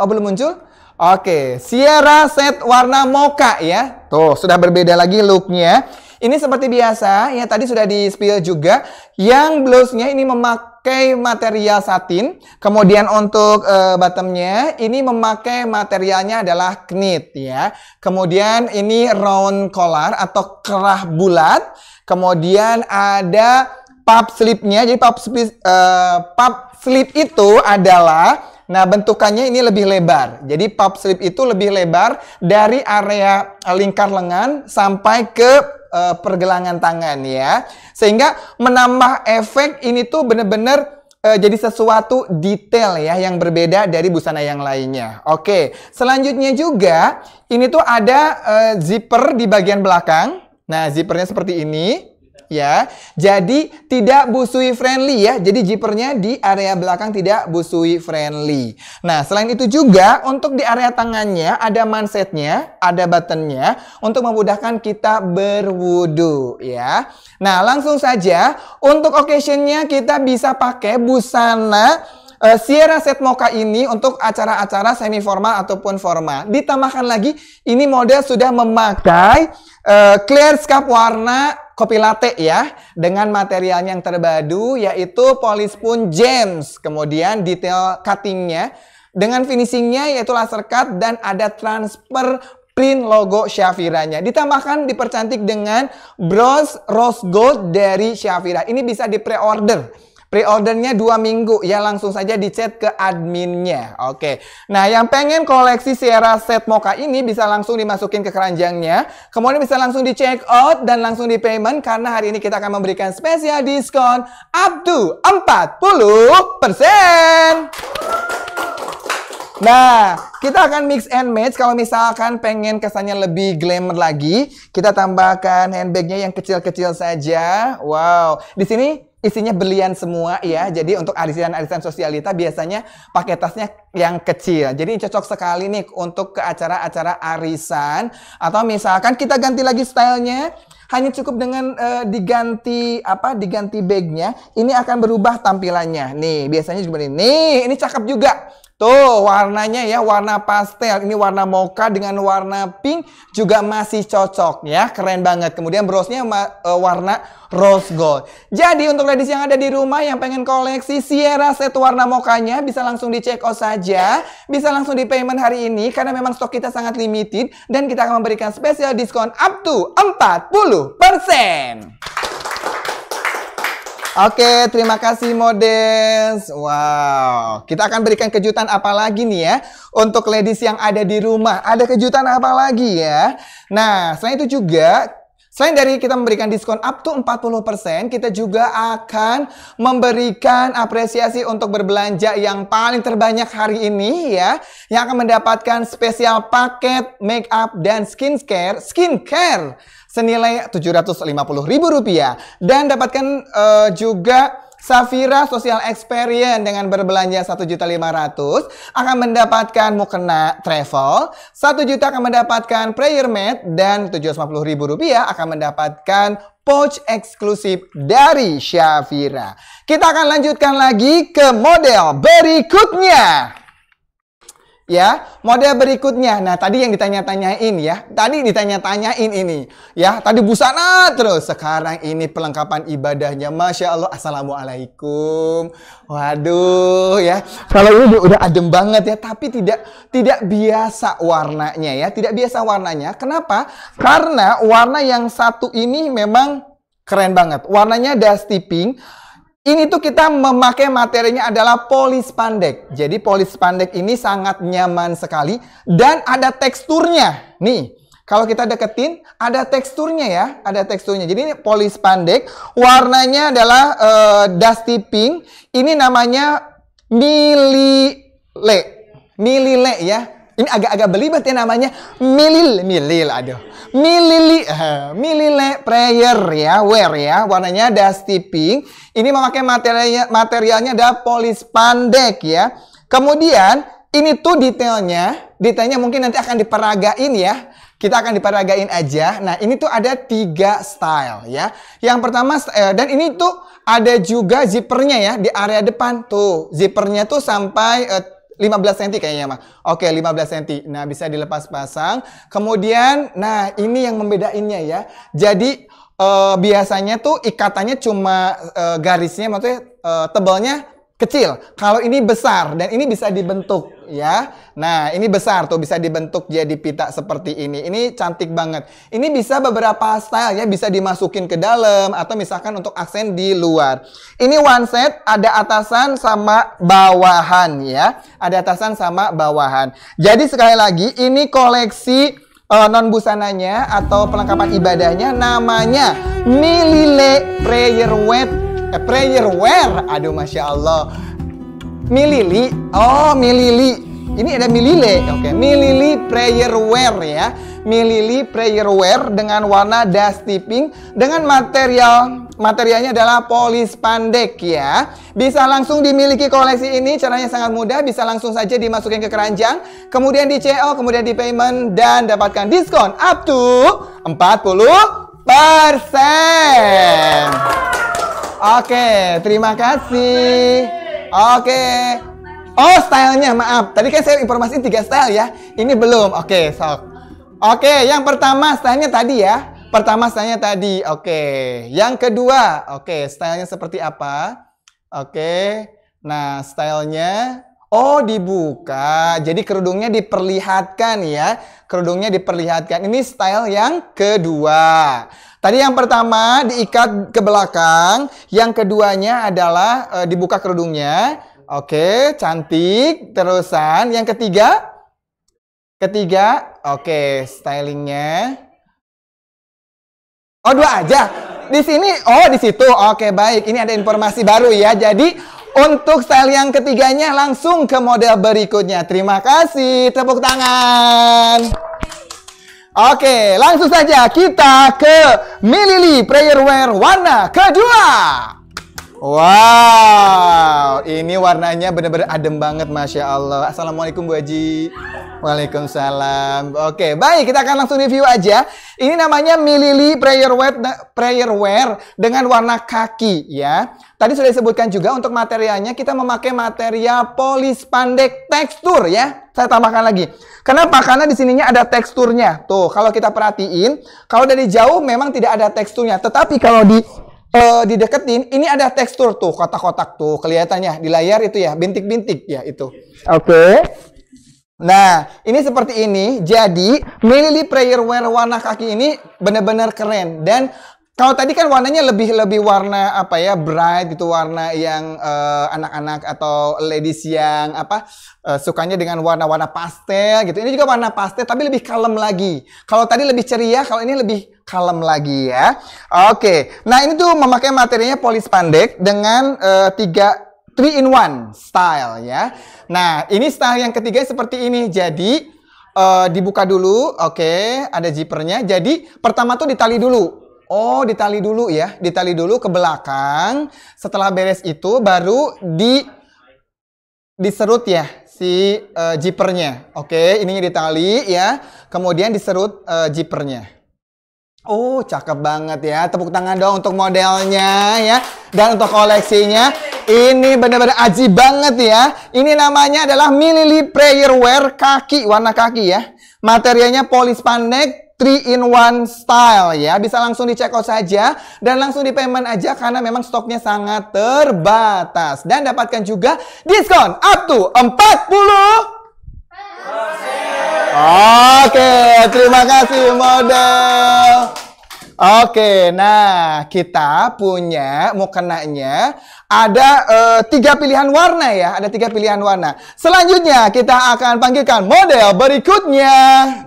Oh, belum muncul? Oke, Sierra set warna mocha ya. Tuh, sudah berbeda lagi looknya. Ini seperti biasa, ya tadi sudah di spill juga. Yang blouse-nya ini memakai material satin. Kemudian untuk uh, bottom-nya, ini memakai materialnya adalah knit ya. Kemudian ini round collar atau kerah bulat. Kemudian ada pop slip-nya. Jadi pop slip, eh, uh, slip itu adalah Nah, bentukannya ini lebih lebar. Jadi pop slip itu lebih lebar dari area lingkar lengan sampai ke e, pergelangan tangan ya. Sehingga menambah efek ini tuh bener-bener e, jadi sesuatu detail ya yang berbeda dari busana yang lainnya. Oke, selanjutnya juga ini tuh ada e, zipper di bagian belakang. Nah, zippernya seperti ini ya. Jadi tidak busui friendly ya. Jadi jipernya di area belakang tidak busui friendly. Nah, selain itu juga untuk di area tangannya ada mansetnya, ada buttonnya untuk memudahkan kita berwudu ya. Nah, langsung saja untuk occasionnya kita bisa pakai busana uh, Sierra Set Mocha ini untuk acara-acara semi formal ataupun formal. Ditambahkan lagi, ini model sudah memakai uh, clear scarf warna kopi latte ya dengan materialnya yang terbaru yaitu polis pun James. Kemudian detail cuttingnya dengan finishingnya yaitu laser cut dan ada transfer print logo Shafiranya Ditambahkan dipercantik dengan bronze rose gold dari Syafira. Ini bisa di pre-order Pre-ordernya dua minggu ya langsung saja di ke adminnya. Oke. Nah yang pengen koleksi Sierra Set Mocha ini bisa langsung dimasukin ke keranjangnya. Kemudian bisa langsung di check out dan langsung di payment karena hari ini kita akan memberikan spesial diskon up to 40%. Nah, kita akan mix and match. Kalau misalkan pengen kesannya lebih glamour lagi, kita tambahkan handbagnya yang kecil-kecil saja. Wow, di sini isinya berlian semua ya. Hmm. Jadi untuk arisan-arisan sosialita biasanya pakai tasnya yang kecil. Jadi cocok sekali nih untuk ke acara-acara arisan atau misalkan kita ganti lagi stylenya hanya cukup dengan uh, diganti apa diganti bagnya ini akan berubah tampilannya nih biasanya juga ini nih ini cakep juga Tuh warnanya ya warna pastel. Ini warna mocha dengan warna pink juga masih cocok ya. Keren banget. Kemudian brosnya eh, warna rose gold. Jadi untuk ladies yang ada di rumah yang pengen koleksi Sierra set warna mokanya bisa langsung di check out saja. Bisa langsung di payment hari ini karena memang stok kita sangat limited. Dan kita akan memberikan spesial diskon up to 40%. Oke, terima kasih Modes. Wow, kita akan berikan kejutan apa lagi nih ya untuk ladies yang ada di rumah. Ada kejutan apa lagi ya? Nah, selain itu juga Selain dari kita memberikan diskon up to 40%, kita juga akan memberikan apresiasi untuk berbelanja yang paling terbanyak hari ini ya, yang akan mendapatkan spesial paket makeup dan skincare, skincare senilai Rp750.000 dan dapatkan uh, juga Safira Social Experience dengan berbelanja satu juta lima ratus akan mendapatkan mukena travel, satu juta akan mendapatkan prayer mat dan tujuh ratus ribu rupiah akan mendapatkan pouch eksklusif dari Syafira. Kita akan lanjutkan lagi ke model berikutnya ya. Model berikutnya. Nah, tadi yang ditanya-tanyain ya. Tadi ditanya-tanyain ini ya. Tadi busana terus sekarang ini perlengkapan ibadahnya. Masya Allah. Assalamualaikum. Waduh ya. Kalau ini udah adem banget ya, tapi tidak tidak biasa warnanya ya. Tidak biasa warnanya. Kenapa? Karena warna yang satu ini memang keren banget. Warnanya dusty pink ini tuh kita memakai materinya adalah polis pandek. Jadi polis pandek ini sangat nyaman sekali dan ada teksturnya. Nih, kalau kita deketin ada teksturnya ya, ada teksturnya. Jadi ini polis pandek, warnanya adalah uh, dusty pink. Ini namanya milile. Milile ya. Ini agak-agak belibet ya namanya milil milil aduh. Milili uh, milile prayer ya, wear ya. Warnanya dusty pink. Ini memakai materialnya materialnya ada polis pandek ya. Kemudian ini tuh detailnya, detailnya mungkin nanti akan diperagain ya kita akan diperagain aja. Nah, ini tuh ada tiga style ya. Yang pertama, uh, dan ini tuh ada juga zippernya ya di area depan tuh. Zippernya tuh sampai uh, 15 cm kayaknya mah. Oke, 15 cm. Nah, bisa dilepas pasang. Kemudian, nah ini yang membedainnya ya. Jadi uh, biasanya tuh ikatannya cuma uh, garisnya maksudnya uh, tebalnya kecil. Kalau ini besar dan ini bisa dibentuk ya. Nah, ini besar tuh bisa dibentuk jadi pita seperti ini. Ini cantik banget. Ini bisa beberapa style ya, bisa dimasukin ke dalam atau misalkan untuk aksen di luar. Ini one set ada atasan sama bawahan ya. Ada atasan sama bawahan. Jadi sekali lagi ini koleksi uh, non busananya atau perlengkapan ibadahnya namanya Milile Prayer Wet eh, prayer Wear, Aduh, Masya Allah. Milili. Oh, Milili. Ini ada Milile. Oke, okay. Milili prayer Wear ya. Milili prayer Wear dengan warna dusty pink dengan material materialnya adalah polis pandek ya. Bisa langsung dimiliki koleksi ini, caranya sangat mudah, bisa langsung saja dimasukin ke keranjang, kemudian di CO, kemudian di payment dan dapatkan diskon up to 40 persen. Oke, terima kasih. Oke. Oh, stylenya, maaf. Tadi kan saya informasi tiga style ya. Ini belum. Oke, sok. Oke, yang pertama stylenya tadi ya. Pertama stylenya tadi. Oke. Yang kedua, oke, stylenya seperti apa? Oke. Nah, stylenya Oh dibuka, jadi kerudungnya diperlihatkan ya. Kerudungnya diperlihatkan. Ini style yang kedua. Tadi yang pertama diikat ke belakang, yang keduanya adalah e, dibuka kerudungnya. Oke, cantik. Terusan yang ketiga, ketiga, oke stylingnya. Oh dua aja. Di sini, oh di situ. Oke baik. Ini ada informasi baru ya. Jadi untuk style yang ketiganya langsung ke model berikutnya. Terima kasih, tepuk tangan. Oke, langsung saja kita ke Milili Prayer Wear warna kedua. Wow, ini warnanya benar-benar adem banget, masya Allah. Assalamualaikum Bu Haji. Waalaikumsalam. Oke, baik kita akan langsung review aja. Ini namanya Milili Prayer Wear, Prayer Wear dengan warna kaki ya. Tadi sudah disebutkan juga untuk materialnya kita memakai material polispandek tekstur ya. Saya tambahkan lagi. Kenapa? Karena di sininya ada teksturnya. Tuh, kalau kita perhatiin, kalau dari jauh memang tidak ada teksturnya, tetapi kalau di uh, dideketin, ini ada tekstur tuh kotak-kotak tuh kelihatannya di layar itu ya, bintik-bintik ya itu. Oke. Okay. Nah, ini seperti ini. Jadi, melly Prayer warna kaki ini benar-benar keren dan kalau tadi kan warnanya lebih lebih warna apa ya bright gitu warna yang eh, anak-anak uh, atau ladies yang apa uh, sukanya dengan warna-warna pastel gitu. Ini juga warna pastel tapi lebih kalem lagi. Kalau tadi lebih ceria, kalau ini lebih kalem lagi ya. Oke. Okay. Nah, ini tuh memakai materinya polis pandek dengan uh, tiga three in one style ya. Nah, ini style yang ketiga seperti ini. Jadi uh, dibuka dulu, oke, okay, ada zippernya. Jadi pertama tuh ditali dulu. Oh, ditali dulu ya. Ditali dulu ke belakang. Setelah beres itu baru di diserut ya si uh, jipernya. Oke, okay, ininya ditali ya. Kemudian diserut uh, jipernya. Oh, cakep banget ya. Tepuk tangan dong untuk modelnya ya dan untuk koleksinya. Ini benar-benar aji banget ya. Ini namanya adalah Milili Prayer Wear kaki, warna kaki ya. Materialnya polis pandek 3 in 1 style ya. Bisa langsung di check out saja dan langsung di payment aja karena memang stoknya sangat terbatas. Dan dapatkan juga diskon up to 40 Oke, okay, terima kasih model. Oke, nah kita punya mukenanya ada uh, tiga pilihan warna ya, ada tiga pilihan warna. Selanjutnya kita akan panggilkan model berikutnya.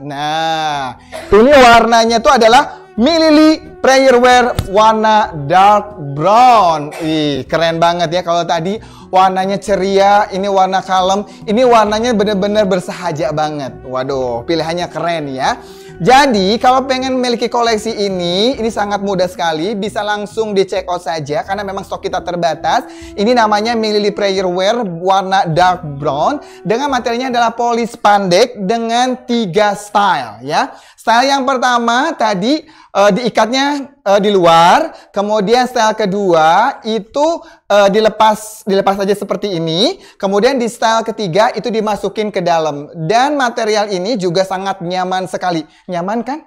Nah, ini warnanya itu adalah milili prayer wear warna dark brown. Ih, keren banget ya kalau tadi warnanya ceria, ini warna kalem, ini warnanya benar-benar bersahaja banget. Waduh, pilihannya keren ya. Jadi kalau pengen memiliki koleksi ini, ini sangat mudah sekali, bisa langsung di check out saja karena memang stok kita terbatas. Ini namanya Milili Prayer Wear warna dark brown dengan materinya adalah polis pandek dengan tiga style ya. Style yang pertama tadi uh, eh, diikatnya uh, eh, di luar, kemudian style kedua itu uh, dilepas dilepas saja seperti ini, kemudian di style ketiga itu dimasukin ke dalam dan material ini juga sangat nyaman sekali. Nyaman kan?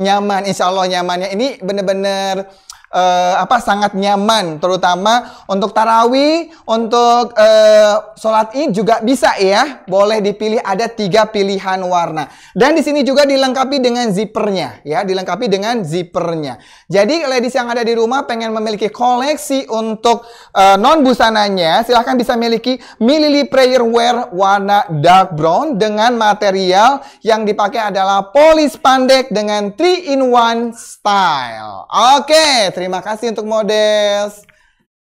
Nyaman, insya Allah nyamannya ini bener-bener uh, apa sangat nyaman terutama untuk tarawih untuk uh, sholat id juga bisa ya boleh dipilih ada tiga pilihan warna dan di sini juga dilengkapi dengan zippernya ya dilengkapi dengan zippernya jadi ladies yang ada di rumah pengen memiliki koleksi untuk uh, non busananya silahkan bisa miliki Milili Prayer Wear warna dark brown dengan material yang dipakai adalah polis pandek dengan three in one style oke okay, Terima kasih untuk models.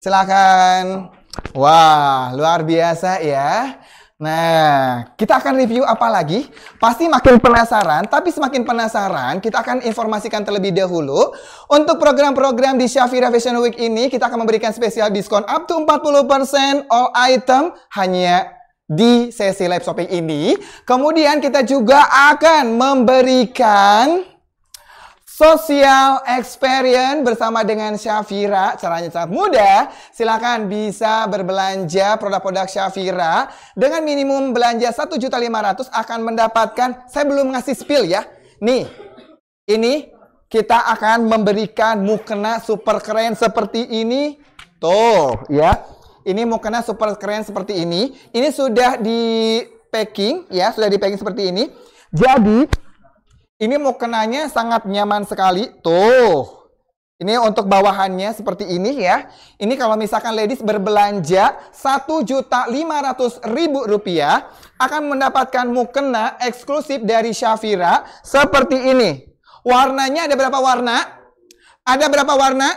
Silakan. Wah, luar biasa ya. Nah, kita akan review apa lagi? Pasti makin penasaran, tapi semakin penasaran, kita akan informasikan terlebih dahulu. Untuk program-program di Shafira Fashion Week ini, kita akan memberikan spesial diskon up to 40% all item hanya di sesi live shopping ini. Kemudian kita juga akan memberikan Sosial Experience bersama dengan Syafira. Caranya sangat mudah. Silahkan bisa berbelanja produk-produk Syafira. Dengan minimum belanja 1.500 akan mendapatkan, saya belum ngasih spill ya. Nih, ini kita akan memberikan mukena super keren seperti ini. Tuh, ya. Ini mukena super keren seperti ini. Ini sudah di packing ya, sudah di packing seperti ini. Jadi, ini mukenanya sangat nyaman sekali. Tuh. Ini untuk bawahannya seperti ini ya. Ini kalau misalkan ladies berbelanja ribu rupiah akan mendapatkan mukena eksklusif dari Shafira seperti ini. Warnanya ada berapa warna? Ada berapa warna?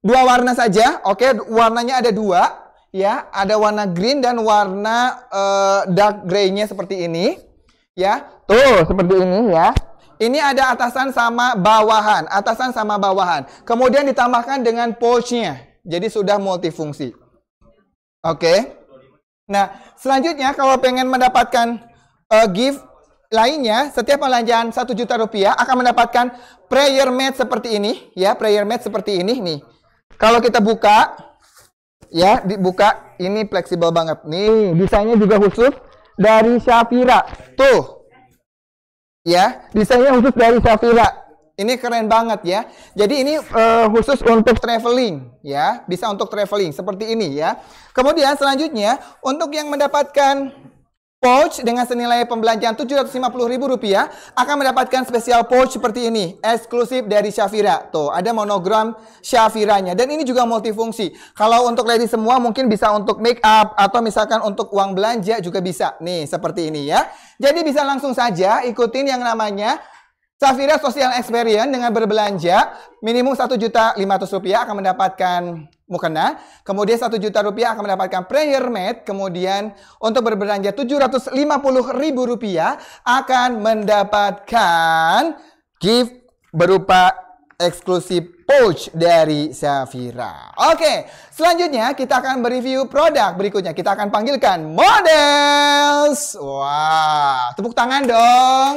Dua warna saja. Oke, warnanya ada dua. Ya, ada warna green dan warna uh, dark grey-nya seperti ini. Ya, tuh seperti ini ya. Ini ada atasan sama bawahan, atasan sama bawahan. Kemudian ditambahkan dengan pouchnya. Jadi sudah multifungsi. Oke. Okay. Nah, selanjutnya kalau pengen mendapatkan uh, gift lainnya, setiap belanjaan 1 juta rupiah akan mendapatkan prayer mat seperti ini, ya, prayer mat seperti ini nih. Kalau kita buka, ya, dibuka, ini fleksibel banget. Nih, desainnya juga khusus dari Shafira. Tuh, ya desainnya khusus dari Safira ini keren banget ya jadi ini uh, khusus untuk traveling ya bisa untuk traveling seperti ini ya kemudian selanjutnya untuk yang mendapatkan pouch dengan senilai pembelanjaan Rp750.000 akan mendapatkan spesial pouch seperti ini, eksklusif dari Shafira. Tuh, ada monogram Shafiranya dan ini juga multifungsi. Kalau untuk lady semua mungkin bisa untuk make up atau misalkan untuk uang belanja juga bisa. Nih, seperti ini ya. Jadi bisa langsung saja ikutin yang namanya Shafira Social Experience dengan berbelanja minimum Rp1.500.000 akan mendapatkan mukena. Kemudian satu juta rupiah akan mendapatkan prayer mat. Kemudian untuk berbelanja tujuh ratus lima puluh ribu rupiah akan mendapatkan gift berupa eksklusif pouch dari Safira. Oke, selanjutnya kita akan mereview produk berikutnya. Kita akan panggilkan models. Wah, wow, tepuk tangan dong.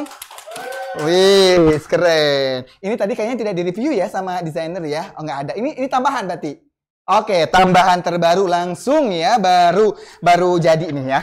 Wih, keren. Ini tadi kayaknya tidak direview ya sama desainer ya. Oh, nggak ada. Ini ini tambahan berarti. Oke, tambahan terbaru langsung ya, baru baru jadi nih ya.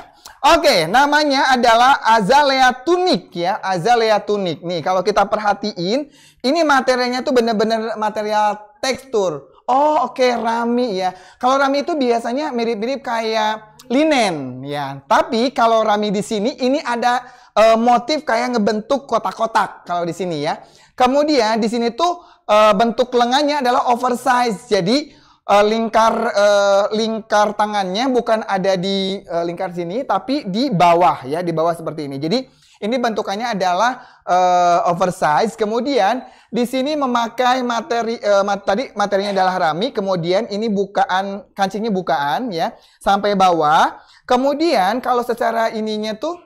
Oke, namanya adalah azalea tunik ya, azalea tunik. Nih, kalau kita perhatiin, ini materialnya tuh bener-bener material tekstur. Oh, oke rami ya. Kalau rami itu biasanya mirip-mirip kayak linen ya. Tapi kalau rami di sini ini ada e, motif kayak ngebentuk kotak-kotak kalau di sini ya. Kemudian di sini tuh e, bentuk lengannya adalah oversize. Jadi uh, lingkar uh, lingkar tangannya bukan ada di uh, lingkar sini tapi di bawah ya di bawah seperti ini. Jadi ini bentukannya adalah uh, oversize. Kemudian di sini memakai materi uh, mat, tadi materinya adalah rami, kemudian ini bukaan kancingnya bukaan ya sampai bawah. Kemudian kalau secara ininya tuh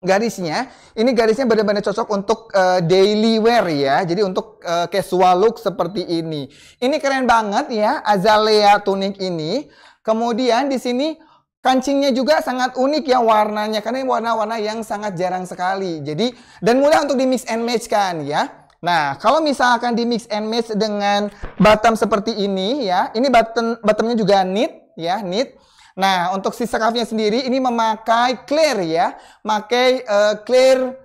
garisnya. Ini garisnya benar-benar cocok untuk uh, daily wear ya. Jadi untuk uh, casual look seperti ini. Ini keren banget ya azalea tunik ini. Kemudian di sini kancingnya juga sangat unik ya warnanya karena ini warna-warna yang sangat jarang sekali. Jadi dan mudah untuk di mix and match kan ya. Nah, kalau misalkan di mix and match dengan bottom seperti ini ya, ini button bottomnya juga knit ya, knit. Nah, untuk si scarfnya sendiri ini memakai clear ya, pakai uh, eh, clear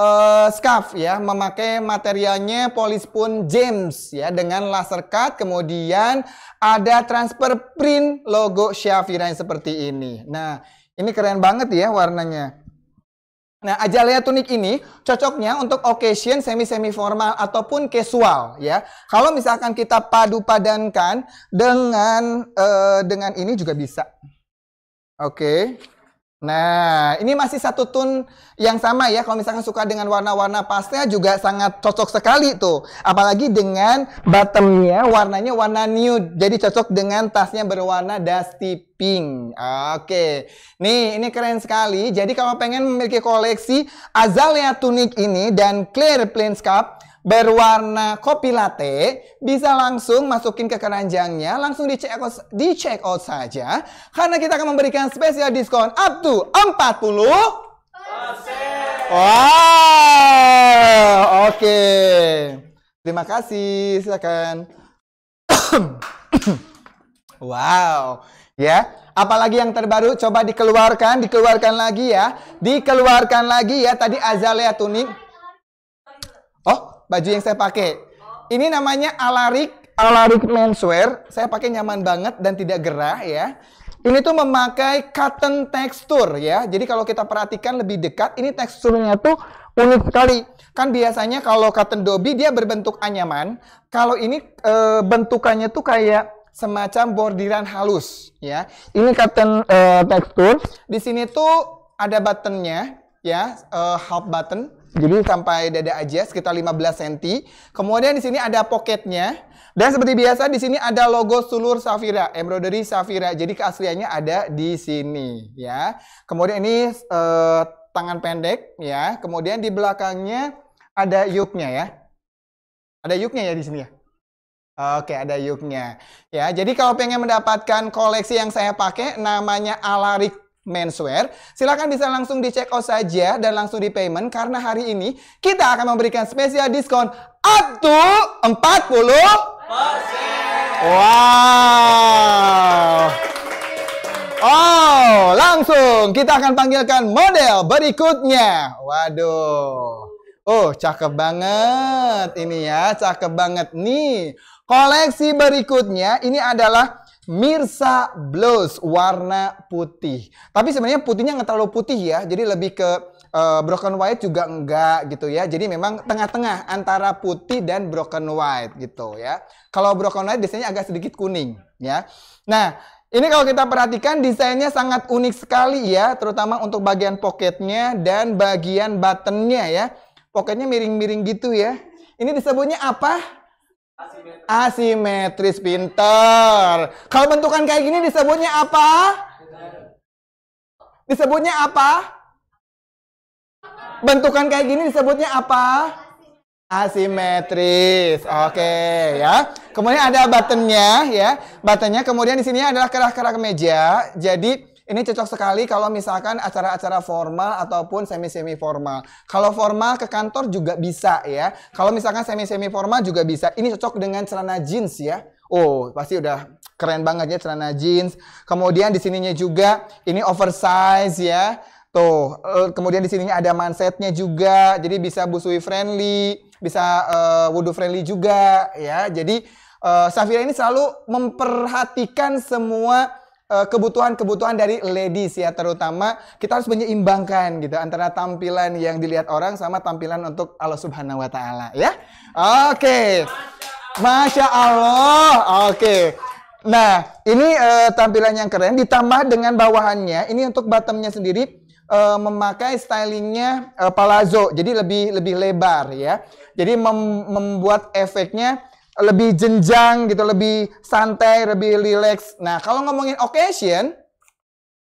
uh, scarf ya, memakai materialnya pun James ya dengan laser cut, kemudian ada transfer print logo shafira yang seperti ini. Nah, ini keren banget ya warnanya. Nah, Ajalea tunik ini cocoknya untuk occasion semi-semi formal ataupun casual ya. Kalau misalkan kita padu-padankan dengan uh, dengan ini juga bisa. Oke. Okay. Nah, ini masih satu tone yang sama ya. Kalau misalkan suka dengan warna-warna pastel juga sangat cocok sekali tuh. Apalagi dengan bottomnya warnanya warna nude. Jadi cocok dengan tasnya berwarna dusty pink. Oke. Nih, ini keren sekali. Jadi kalau pengen memiliki koleksi Azalea Tunic ini dan Clear Plains Cup, berwarna kopi latte bisa langsung masukin ke keranjangnya langsung di check out, di check out saja karena kita akan memberikan spesial diskon up to 40 Wow, oke. Okay. Terima kasih, silakan. [coughs] wow, ya. Apalagi yang terbaru coba dikeluarkan, dikeluarkan lagi ya. Dikeluarkan lagi ya. Tadi Azalea tuning baju yang saya pakai. Ini namanya Alarik Alarik menswear. Saya pakai nyaman banget dan tidak gerah ya. Ini tuh memakai cotton tekstur ya. Jadi kalau kita perhatikan lebih dekat, ini teksturnya tuh unik sekali. Kan biasanya kalau cotton dobi dia berbentuk anyaman. Kalau ini e, bentukannya tuh kayak semacam bordiran halus ya. Ini cotton e, eh, tekstur. Di sini tuh ada buttonnya ya, e, half button. Jadi sampai dada aja sekitar 15 cm. Kemudian di sini ada pocketnya. Dan seperti biasa di sini ada logo sulur Safira, embroidery Safira. Jadi keasliannya ada di sini ya. Kemudian ini eh, tangan pendek ya. Kemudian di belakangnya ada yuknya ya. Ada yuknya ya di sini ya. Oke, ada yuknya. Ya, jadi kalau pengen mendapatkan koleksi yang saya pakai namanya Alaric menswear. Silahkan bisa langsung di check out saja dan langsung di payment karena hari ini kita akan memberikan spesial diskon up to 40 Wow. Oh, langsung kita akan panggilkan model berikutnya. Waduh. Oh, cakep banget ini ya, cakep banget nih. Koleksi berikutnya ini adalah Mirsa blouse warna putih. Tapi sebenarnya putihnya nggak terlalu putih ya, jadi lebih ke uh, broken white juga enggak gitu ya. Jadi memang tengah-tengah antara putih dan broken white gitu ya. Kalau broken white biasanya agak sedikit kuning ya. Nah, ini kalau kita perhatikan desainnya sangat unik sekali ya, terutama untuk bagian pocketnya dan bagian buttonnya ya. Pocketnya miring-miring gitu ya. Ini disebutnya apa? Asimetris. pinter. Kalau bentukan kayak gini disebutnya apa? Disebutnya apa? Bentukan kayak gini disebutnya apa? Asimetris. Oke, okay, ya. Kemudian ada buttonnya ya. Buttonnya kemudian di sini adalah kerah-kerah meja. Jadi ini cocok sekali kalau misalkan acara-acara formal ataupun semi-semi formal. Kalau formal ke kantor juga bisa ya. Kalau misalkan semi-semi formal juga bisa. Ini cocok dengan celana jeans ya. Oh, pasti udah keren banget ya celana jeans. Kemudian di sininya juga ini oversize ya. Tuh, eh, kemudian di sininya ada mansetnya juga, jadi bisa busui friendly, bisa uh, eh, wudhu friendly juga, ya. Jadi uh, Safira ini selalu memperhatikan semua Eh, kebutuhan-kebutuhan dari ladies ya terutama kita harus menyeimbangkan gitu antara tampilan yang dilihat orang sama tampilan untuk Allah Subhanahu wa taala ya. Oke. Okay. Masya Allah. Oke. Okay. Nah, ini uh, tampilan yang keren ditambah dengan bawahannya. Ini untuk bottomnya sendiri uh, memakai stylingnya uh, palazzo, jadi lebih lebih lebar ya. Jadi mem membuat efeknya lebih jenjang gitu, lebih santai, lebih rileks. Nah, kalau ngomongin occasion,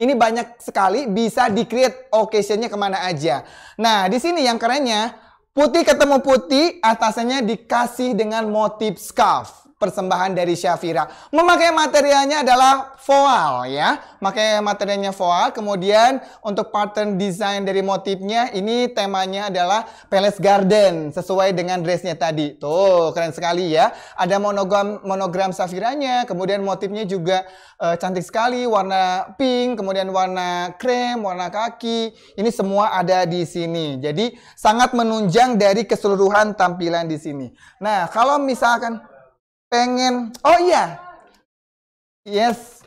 ini banyak sekali bisa di occasionnya kemana aja. Nah, di sini yang kerennya, putih ketemu putih, atasannya dikasih dengan motif scarf persembahan dari Syafira. Memakai materialnya adalah voal ya. Memakai materialnya voal. Kemudian untuk pattern design dari motifnya ini temanya adalah Palace Garden sesuai dengan dressnya tadi. Tuh keren sekali ya. Ada monogram monogram Safiranya. Kemudian motifnya juga uh, cantik sekali. Warna pink, kemudian warna krem, warna kaki. Ini semua ada di sini. Jadi sangat menunjang dari keseluruhan tampilan di sini. Nah kalau misalkan pengen oh iya yes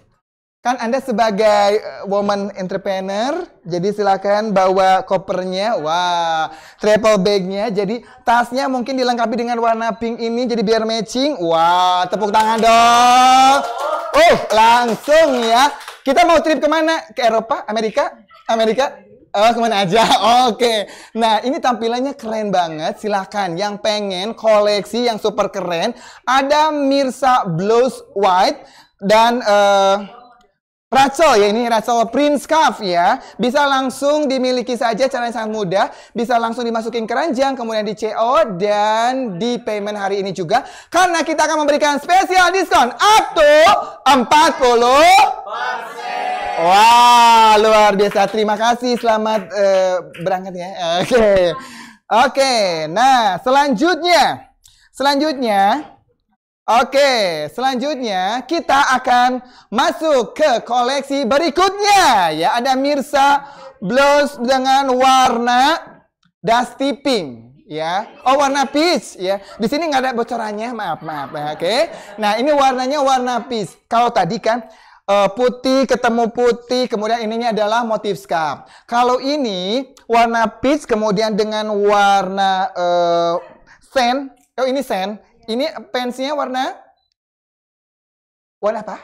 kan anda sebagai eh, woman entrepreneur jadi silakan bawa kopernya wah wow. triple bagnya jadi tasnya mungkin dilengkapi dengan warna pink ini jadi biar matching wah tepuk tangan dong uh langsung ya kita mau trip kemana ke Eropa Amerika Amerika Oh kemana aja? [laughs] Oke. Okay. Nah ini tampilannya keren banget. Silahkan yang pengen koleksi yang super keren. Ada Mirsa Blouse White dan uh, eh, Raco ya ini Raco Prince Cuff ya. Bisa langsung dimiliki saja caranya sangat mudah. Bisa langsung dimasukin keranjang kemudian di CO dan di payment hari ini juga. Karena kita akan memberikan spesial diskon up to 40%. Wah, wow, luar biasa. Terima kasih. Selamat uh, berangkat ya. [laughs] Oke. Okay. Oke. Okay. Nah, selanjutnya. Selanjutnya Oke, selanjutnya kita akan masuk ke koleksi berikutnya. Ya, ada Mirsa Blouse dengan warna dusty pink. Ya, oh warna peach ya. Di sini nggak ada bocorannya, maaf maaf. Oke, nah ini warnanya warna peach. Kalau tadi kan uh, putih ketemu putih, kemudian ininya adalah motif scarf. Kalau ini warna peach kemudian dengan warna uh, sen, oh ini sen, ini pensinya warna warna apa?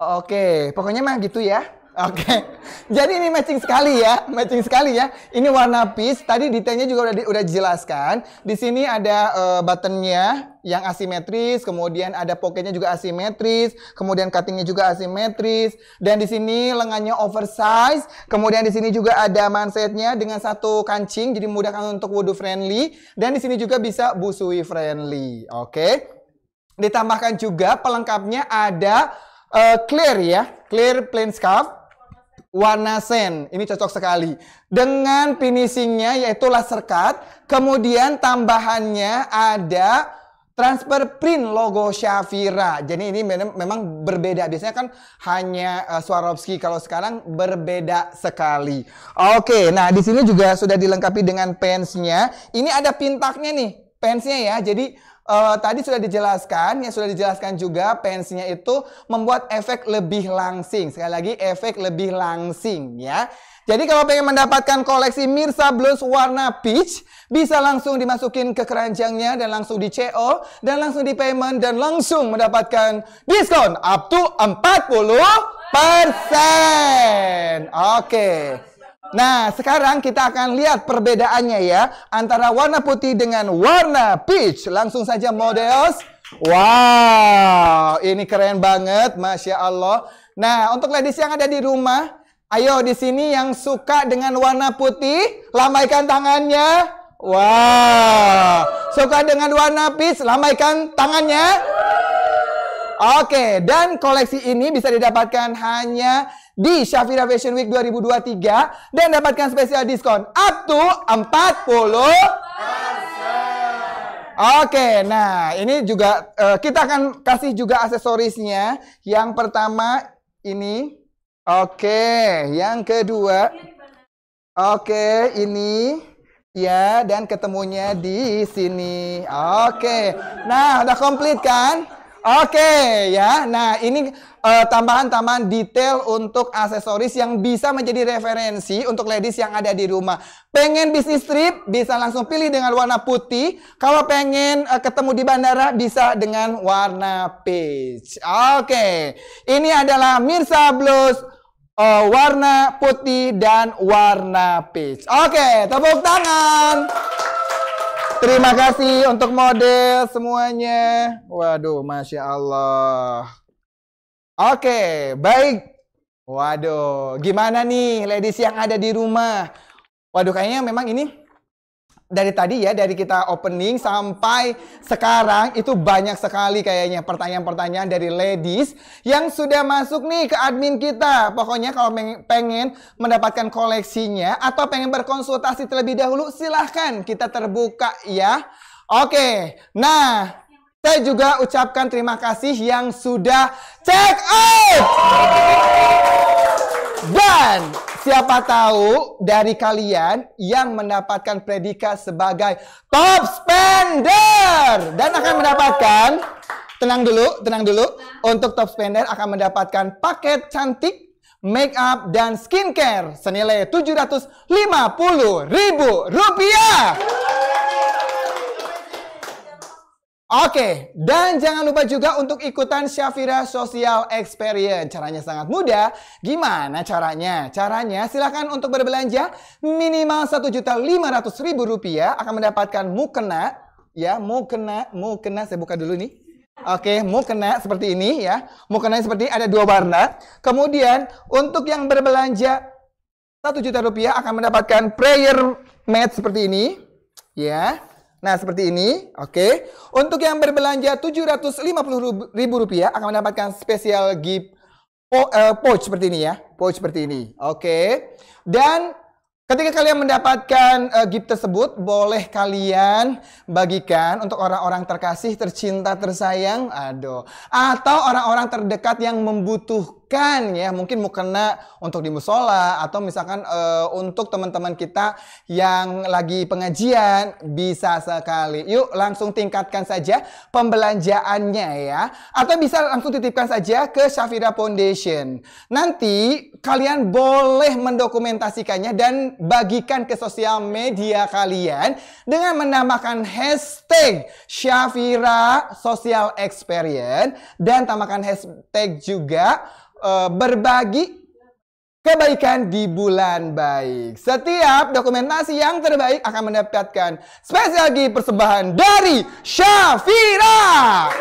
Oke, okay. pokoknya mah gitu ya. Oke. Okay. [laughs] Jadi ini matching sekali ya, matching sekali ya. Ini warna peach. Tadi detailnya juga udah di, udah dijelaskan. Di sini ada uh, buttonnya yang asimetris, kemudian ada pocketnya juga asimetris, kemudian cuttingnya juga asimetris, dan di sini lengannya oversize, kemudian di sini juga ada mansetnya dengan satu kancing, jadi mudah untuk wudhu friendly, dan di sini juga bisa busui friendly. Oke. Okay. Ditambahkan juga pelengkapnya ada uh, clear ya, clear plain scarf warna sen Ini cocok sekali. Dengan finishingnya yaitu laser cut. Kemudian tambahannya ada transfer print logo Shafira. Jadi ini memang berbeda. Biasanya kan hanya uh, Swarovski kalau sekarang berbeda sekali. Oke, nah di sini juga sudah dilengkapi dengan pensnya. Ini ada pintaknya nih, pensnya ya. Jadi uh, tadi sudah dijelaskan, ya sudah dijelaskan juga pensinya itu membuat efek lebih langsing. Sekali lagi efek lebih langsing ya. Jadi kalau pengen mendapatkan koleksi Mirsa Blues warna peach, bisa langsung dimasukin ke keranjangnya dan langsung di CO dan langsung di payment dan langsung mendapatkan diskon up to 40%. Oke. Okay. Nah, sekarang kita akan lihat perbedaannya ya antara warna putih dengan warna peach. Langsung saja models. Wow, ini keren banget, masya Allah. Nah, untuk ladies yang ada di rumah, ayo di sini yang suka dengan warna putih, lambaikan tangannya. Wow, suka dengan warna peach, lambaikan tangannya. Oke, dan koleksi ini bisa didapatkan hanya di Shafira Fashion Week 2023 dan dapatkan spesial diskon up to 40 Oke, nah ini juga uh, kita akan kasih juga aksesorisnya. Yang pertama ini, oke. Yang kedua, oke ini, ya dan ketemunya di sini. Oke, nah udah komplit kan? Oke okay, ya. Nah, ini eh, tambahan-tambahan uh, detail untuk aksesoris yang bisa menjadi referensi untuk ladies yang ada di rumah. Pengen bisnis trip bisa langsung pilih dengan warna putih. Kalau pengen uh, ketemu di bandara bisa dengan warna peach. Oke. Okay. Ini adalah Mirsa Blues uh, warna putih dan warna peach. Oke, okay, tepuk tangan. Terima kasih untuk model semuanya. Waduh, masya Allah. Oke, baik. Waduh, gimana nih ladies yang ada di rumah? Waduh, kayaknya memang ini dari tadi ya dari kita opening sampai sekarang itu banyak sekali kayaknya pertanyaan-pertanyaan dari ladies yang sudah masuk nih ke admin kita. Pokoknya kalau pengen mendapatkan koleksinya atau pengen berkonsultasi terlebih dahulu silahkan kita terbuka ya. Oke, nah saya juga ucapkan terima kasih yang sudah check out. Dan siapa tahu dari kalian yang mendapatkan predikat sebagai top spender dan akan mendapatkan tenang dulu, tenang dulu. Untuk top spender akan mendapatkan paket cantik make up dan skincare senilai 750 ribu rupiah. Oke, dan jangan lupa juga untuk ikutan Syafira Social Experience. Caranya sangat mudah. Gimana caranya? Caranya silahkan untuk berbelanja minimal rp rupiah akan mendapatkan mukena. Ya, mukena, mukena saya buka dulu nih. Oke, mukena seperti ini ya. Mukena seperti ini, ada dua warna. Kemudian untuk yang berbelanja satu juta rupiah akan mendapatkan prayer mat seperti ini. Ya, Nah, seperti ini, oke. Okay. Untuk yang berbelanja Rp750.000 akan mendapatkan spesial gift po, uh, pouch seperti ini ya. Pouch seperti ini. Oke. Okay. Dan ketika kalian mendapatkan uh, gift tersebut, boleh kalian bagikan untuk orang-orang terkasih, tercinta, tersayang, aduh, atau orang-orang terdekat yang membutuhkan bukan ya mungkin mau kena untuk di musola atau misalkan uh, untuk teman-teman kita yang lagi pengajian bisa sekali. Yuk langsung tingkatkan saja pembelanjaannya ya atau bisa langsung titipkan saja ke Shafira Foundation. Nanti kalian boleh mendokumentasikannya dan bagikan ke sosial media kalian dengan menambahkan hashtag Shafira Social Experience dan tambahkan hashtag juga uh, berbagi kebaikan di bulan baik. Setiap dokumentasi yang terbaik akan mendapatkan spesial di persembahan dari Syafira.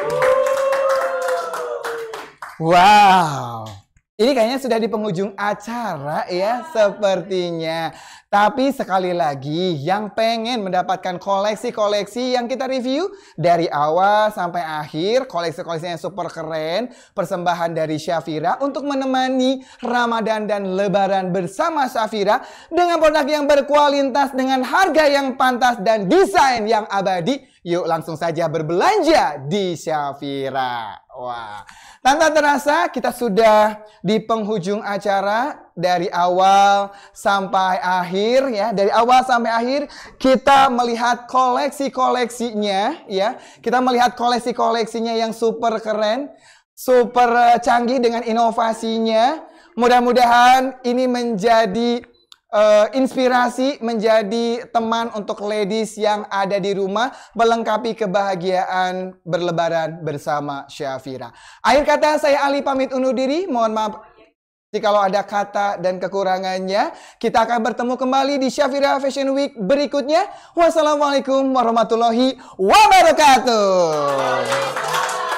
Wow. Ini kayaknya sudah di penghujung acara ya sepertinya. Tapi sekali lagi yang pengen mendapatkan koleksi-koleksi yang kita review dari awal sampai akhir, koleksi-koleksi yang super keren, persembahan dari Syafira untuk menemani Ramadan dan Lebaran bersama Syafira dengan produk yang berkualitas dengan harga yang pantas dan desain yang abadi. Yuk langsung saja berbelanja di Syafira. Wah. Tanpa terasa kita sudah di penghujung acara dari awal sampai akhir ya. Dari awal sampai akhir kita melihat koleksi-koleksinya ya. Kita melihat koleksi-koleksinya yang super keren, super canggih dengan inovasinya. Mudah-mudahan ini menjadi uh, inspirasi menjadi teman untuk ladies yang ada di rumah melengkapi kebahagiaan berlebaran bersama Syafira. Akhir kata saya Ali pamit undur diri. Mohon maaf Jika ada kata dan kekurangannya, kita akan bertemu kembali di Syafira Fashion Week berikutnya. Wassalamualaikum warahmatullahi wabarakatuh.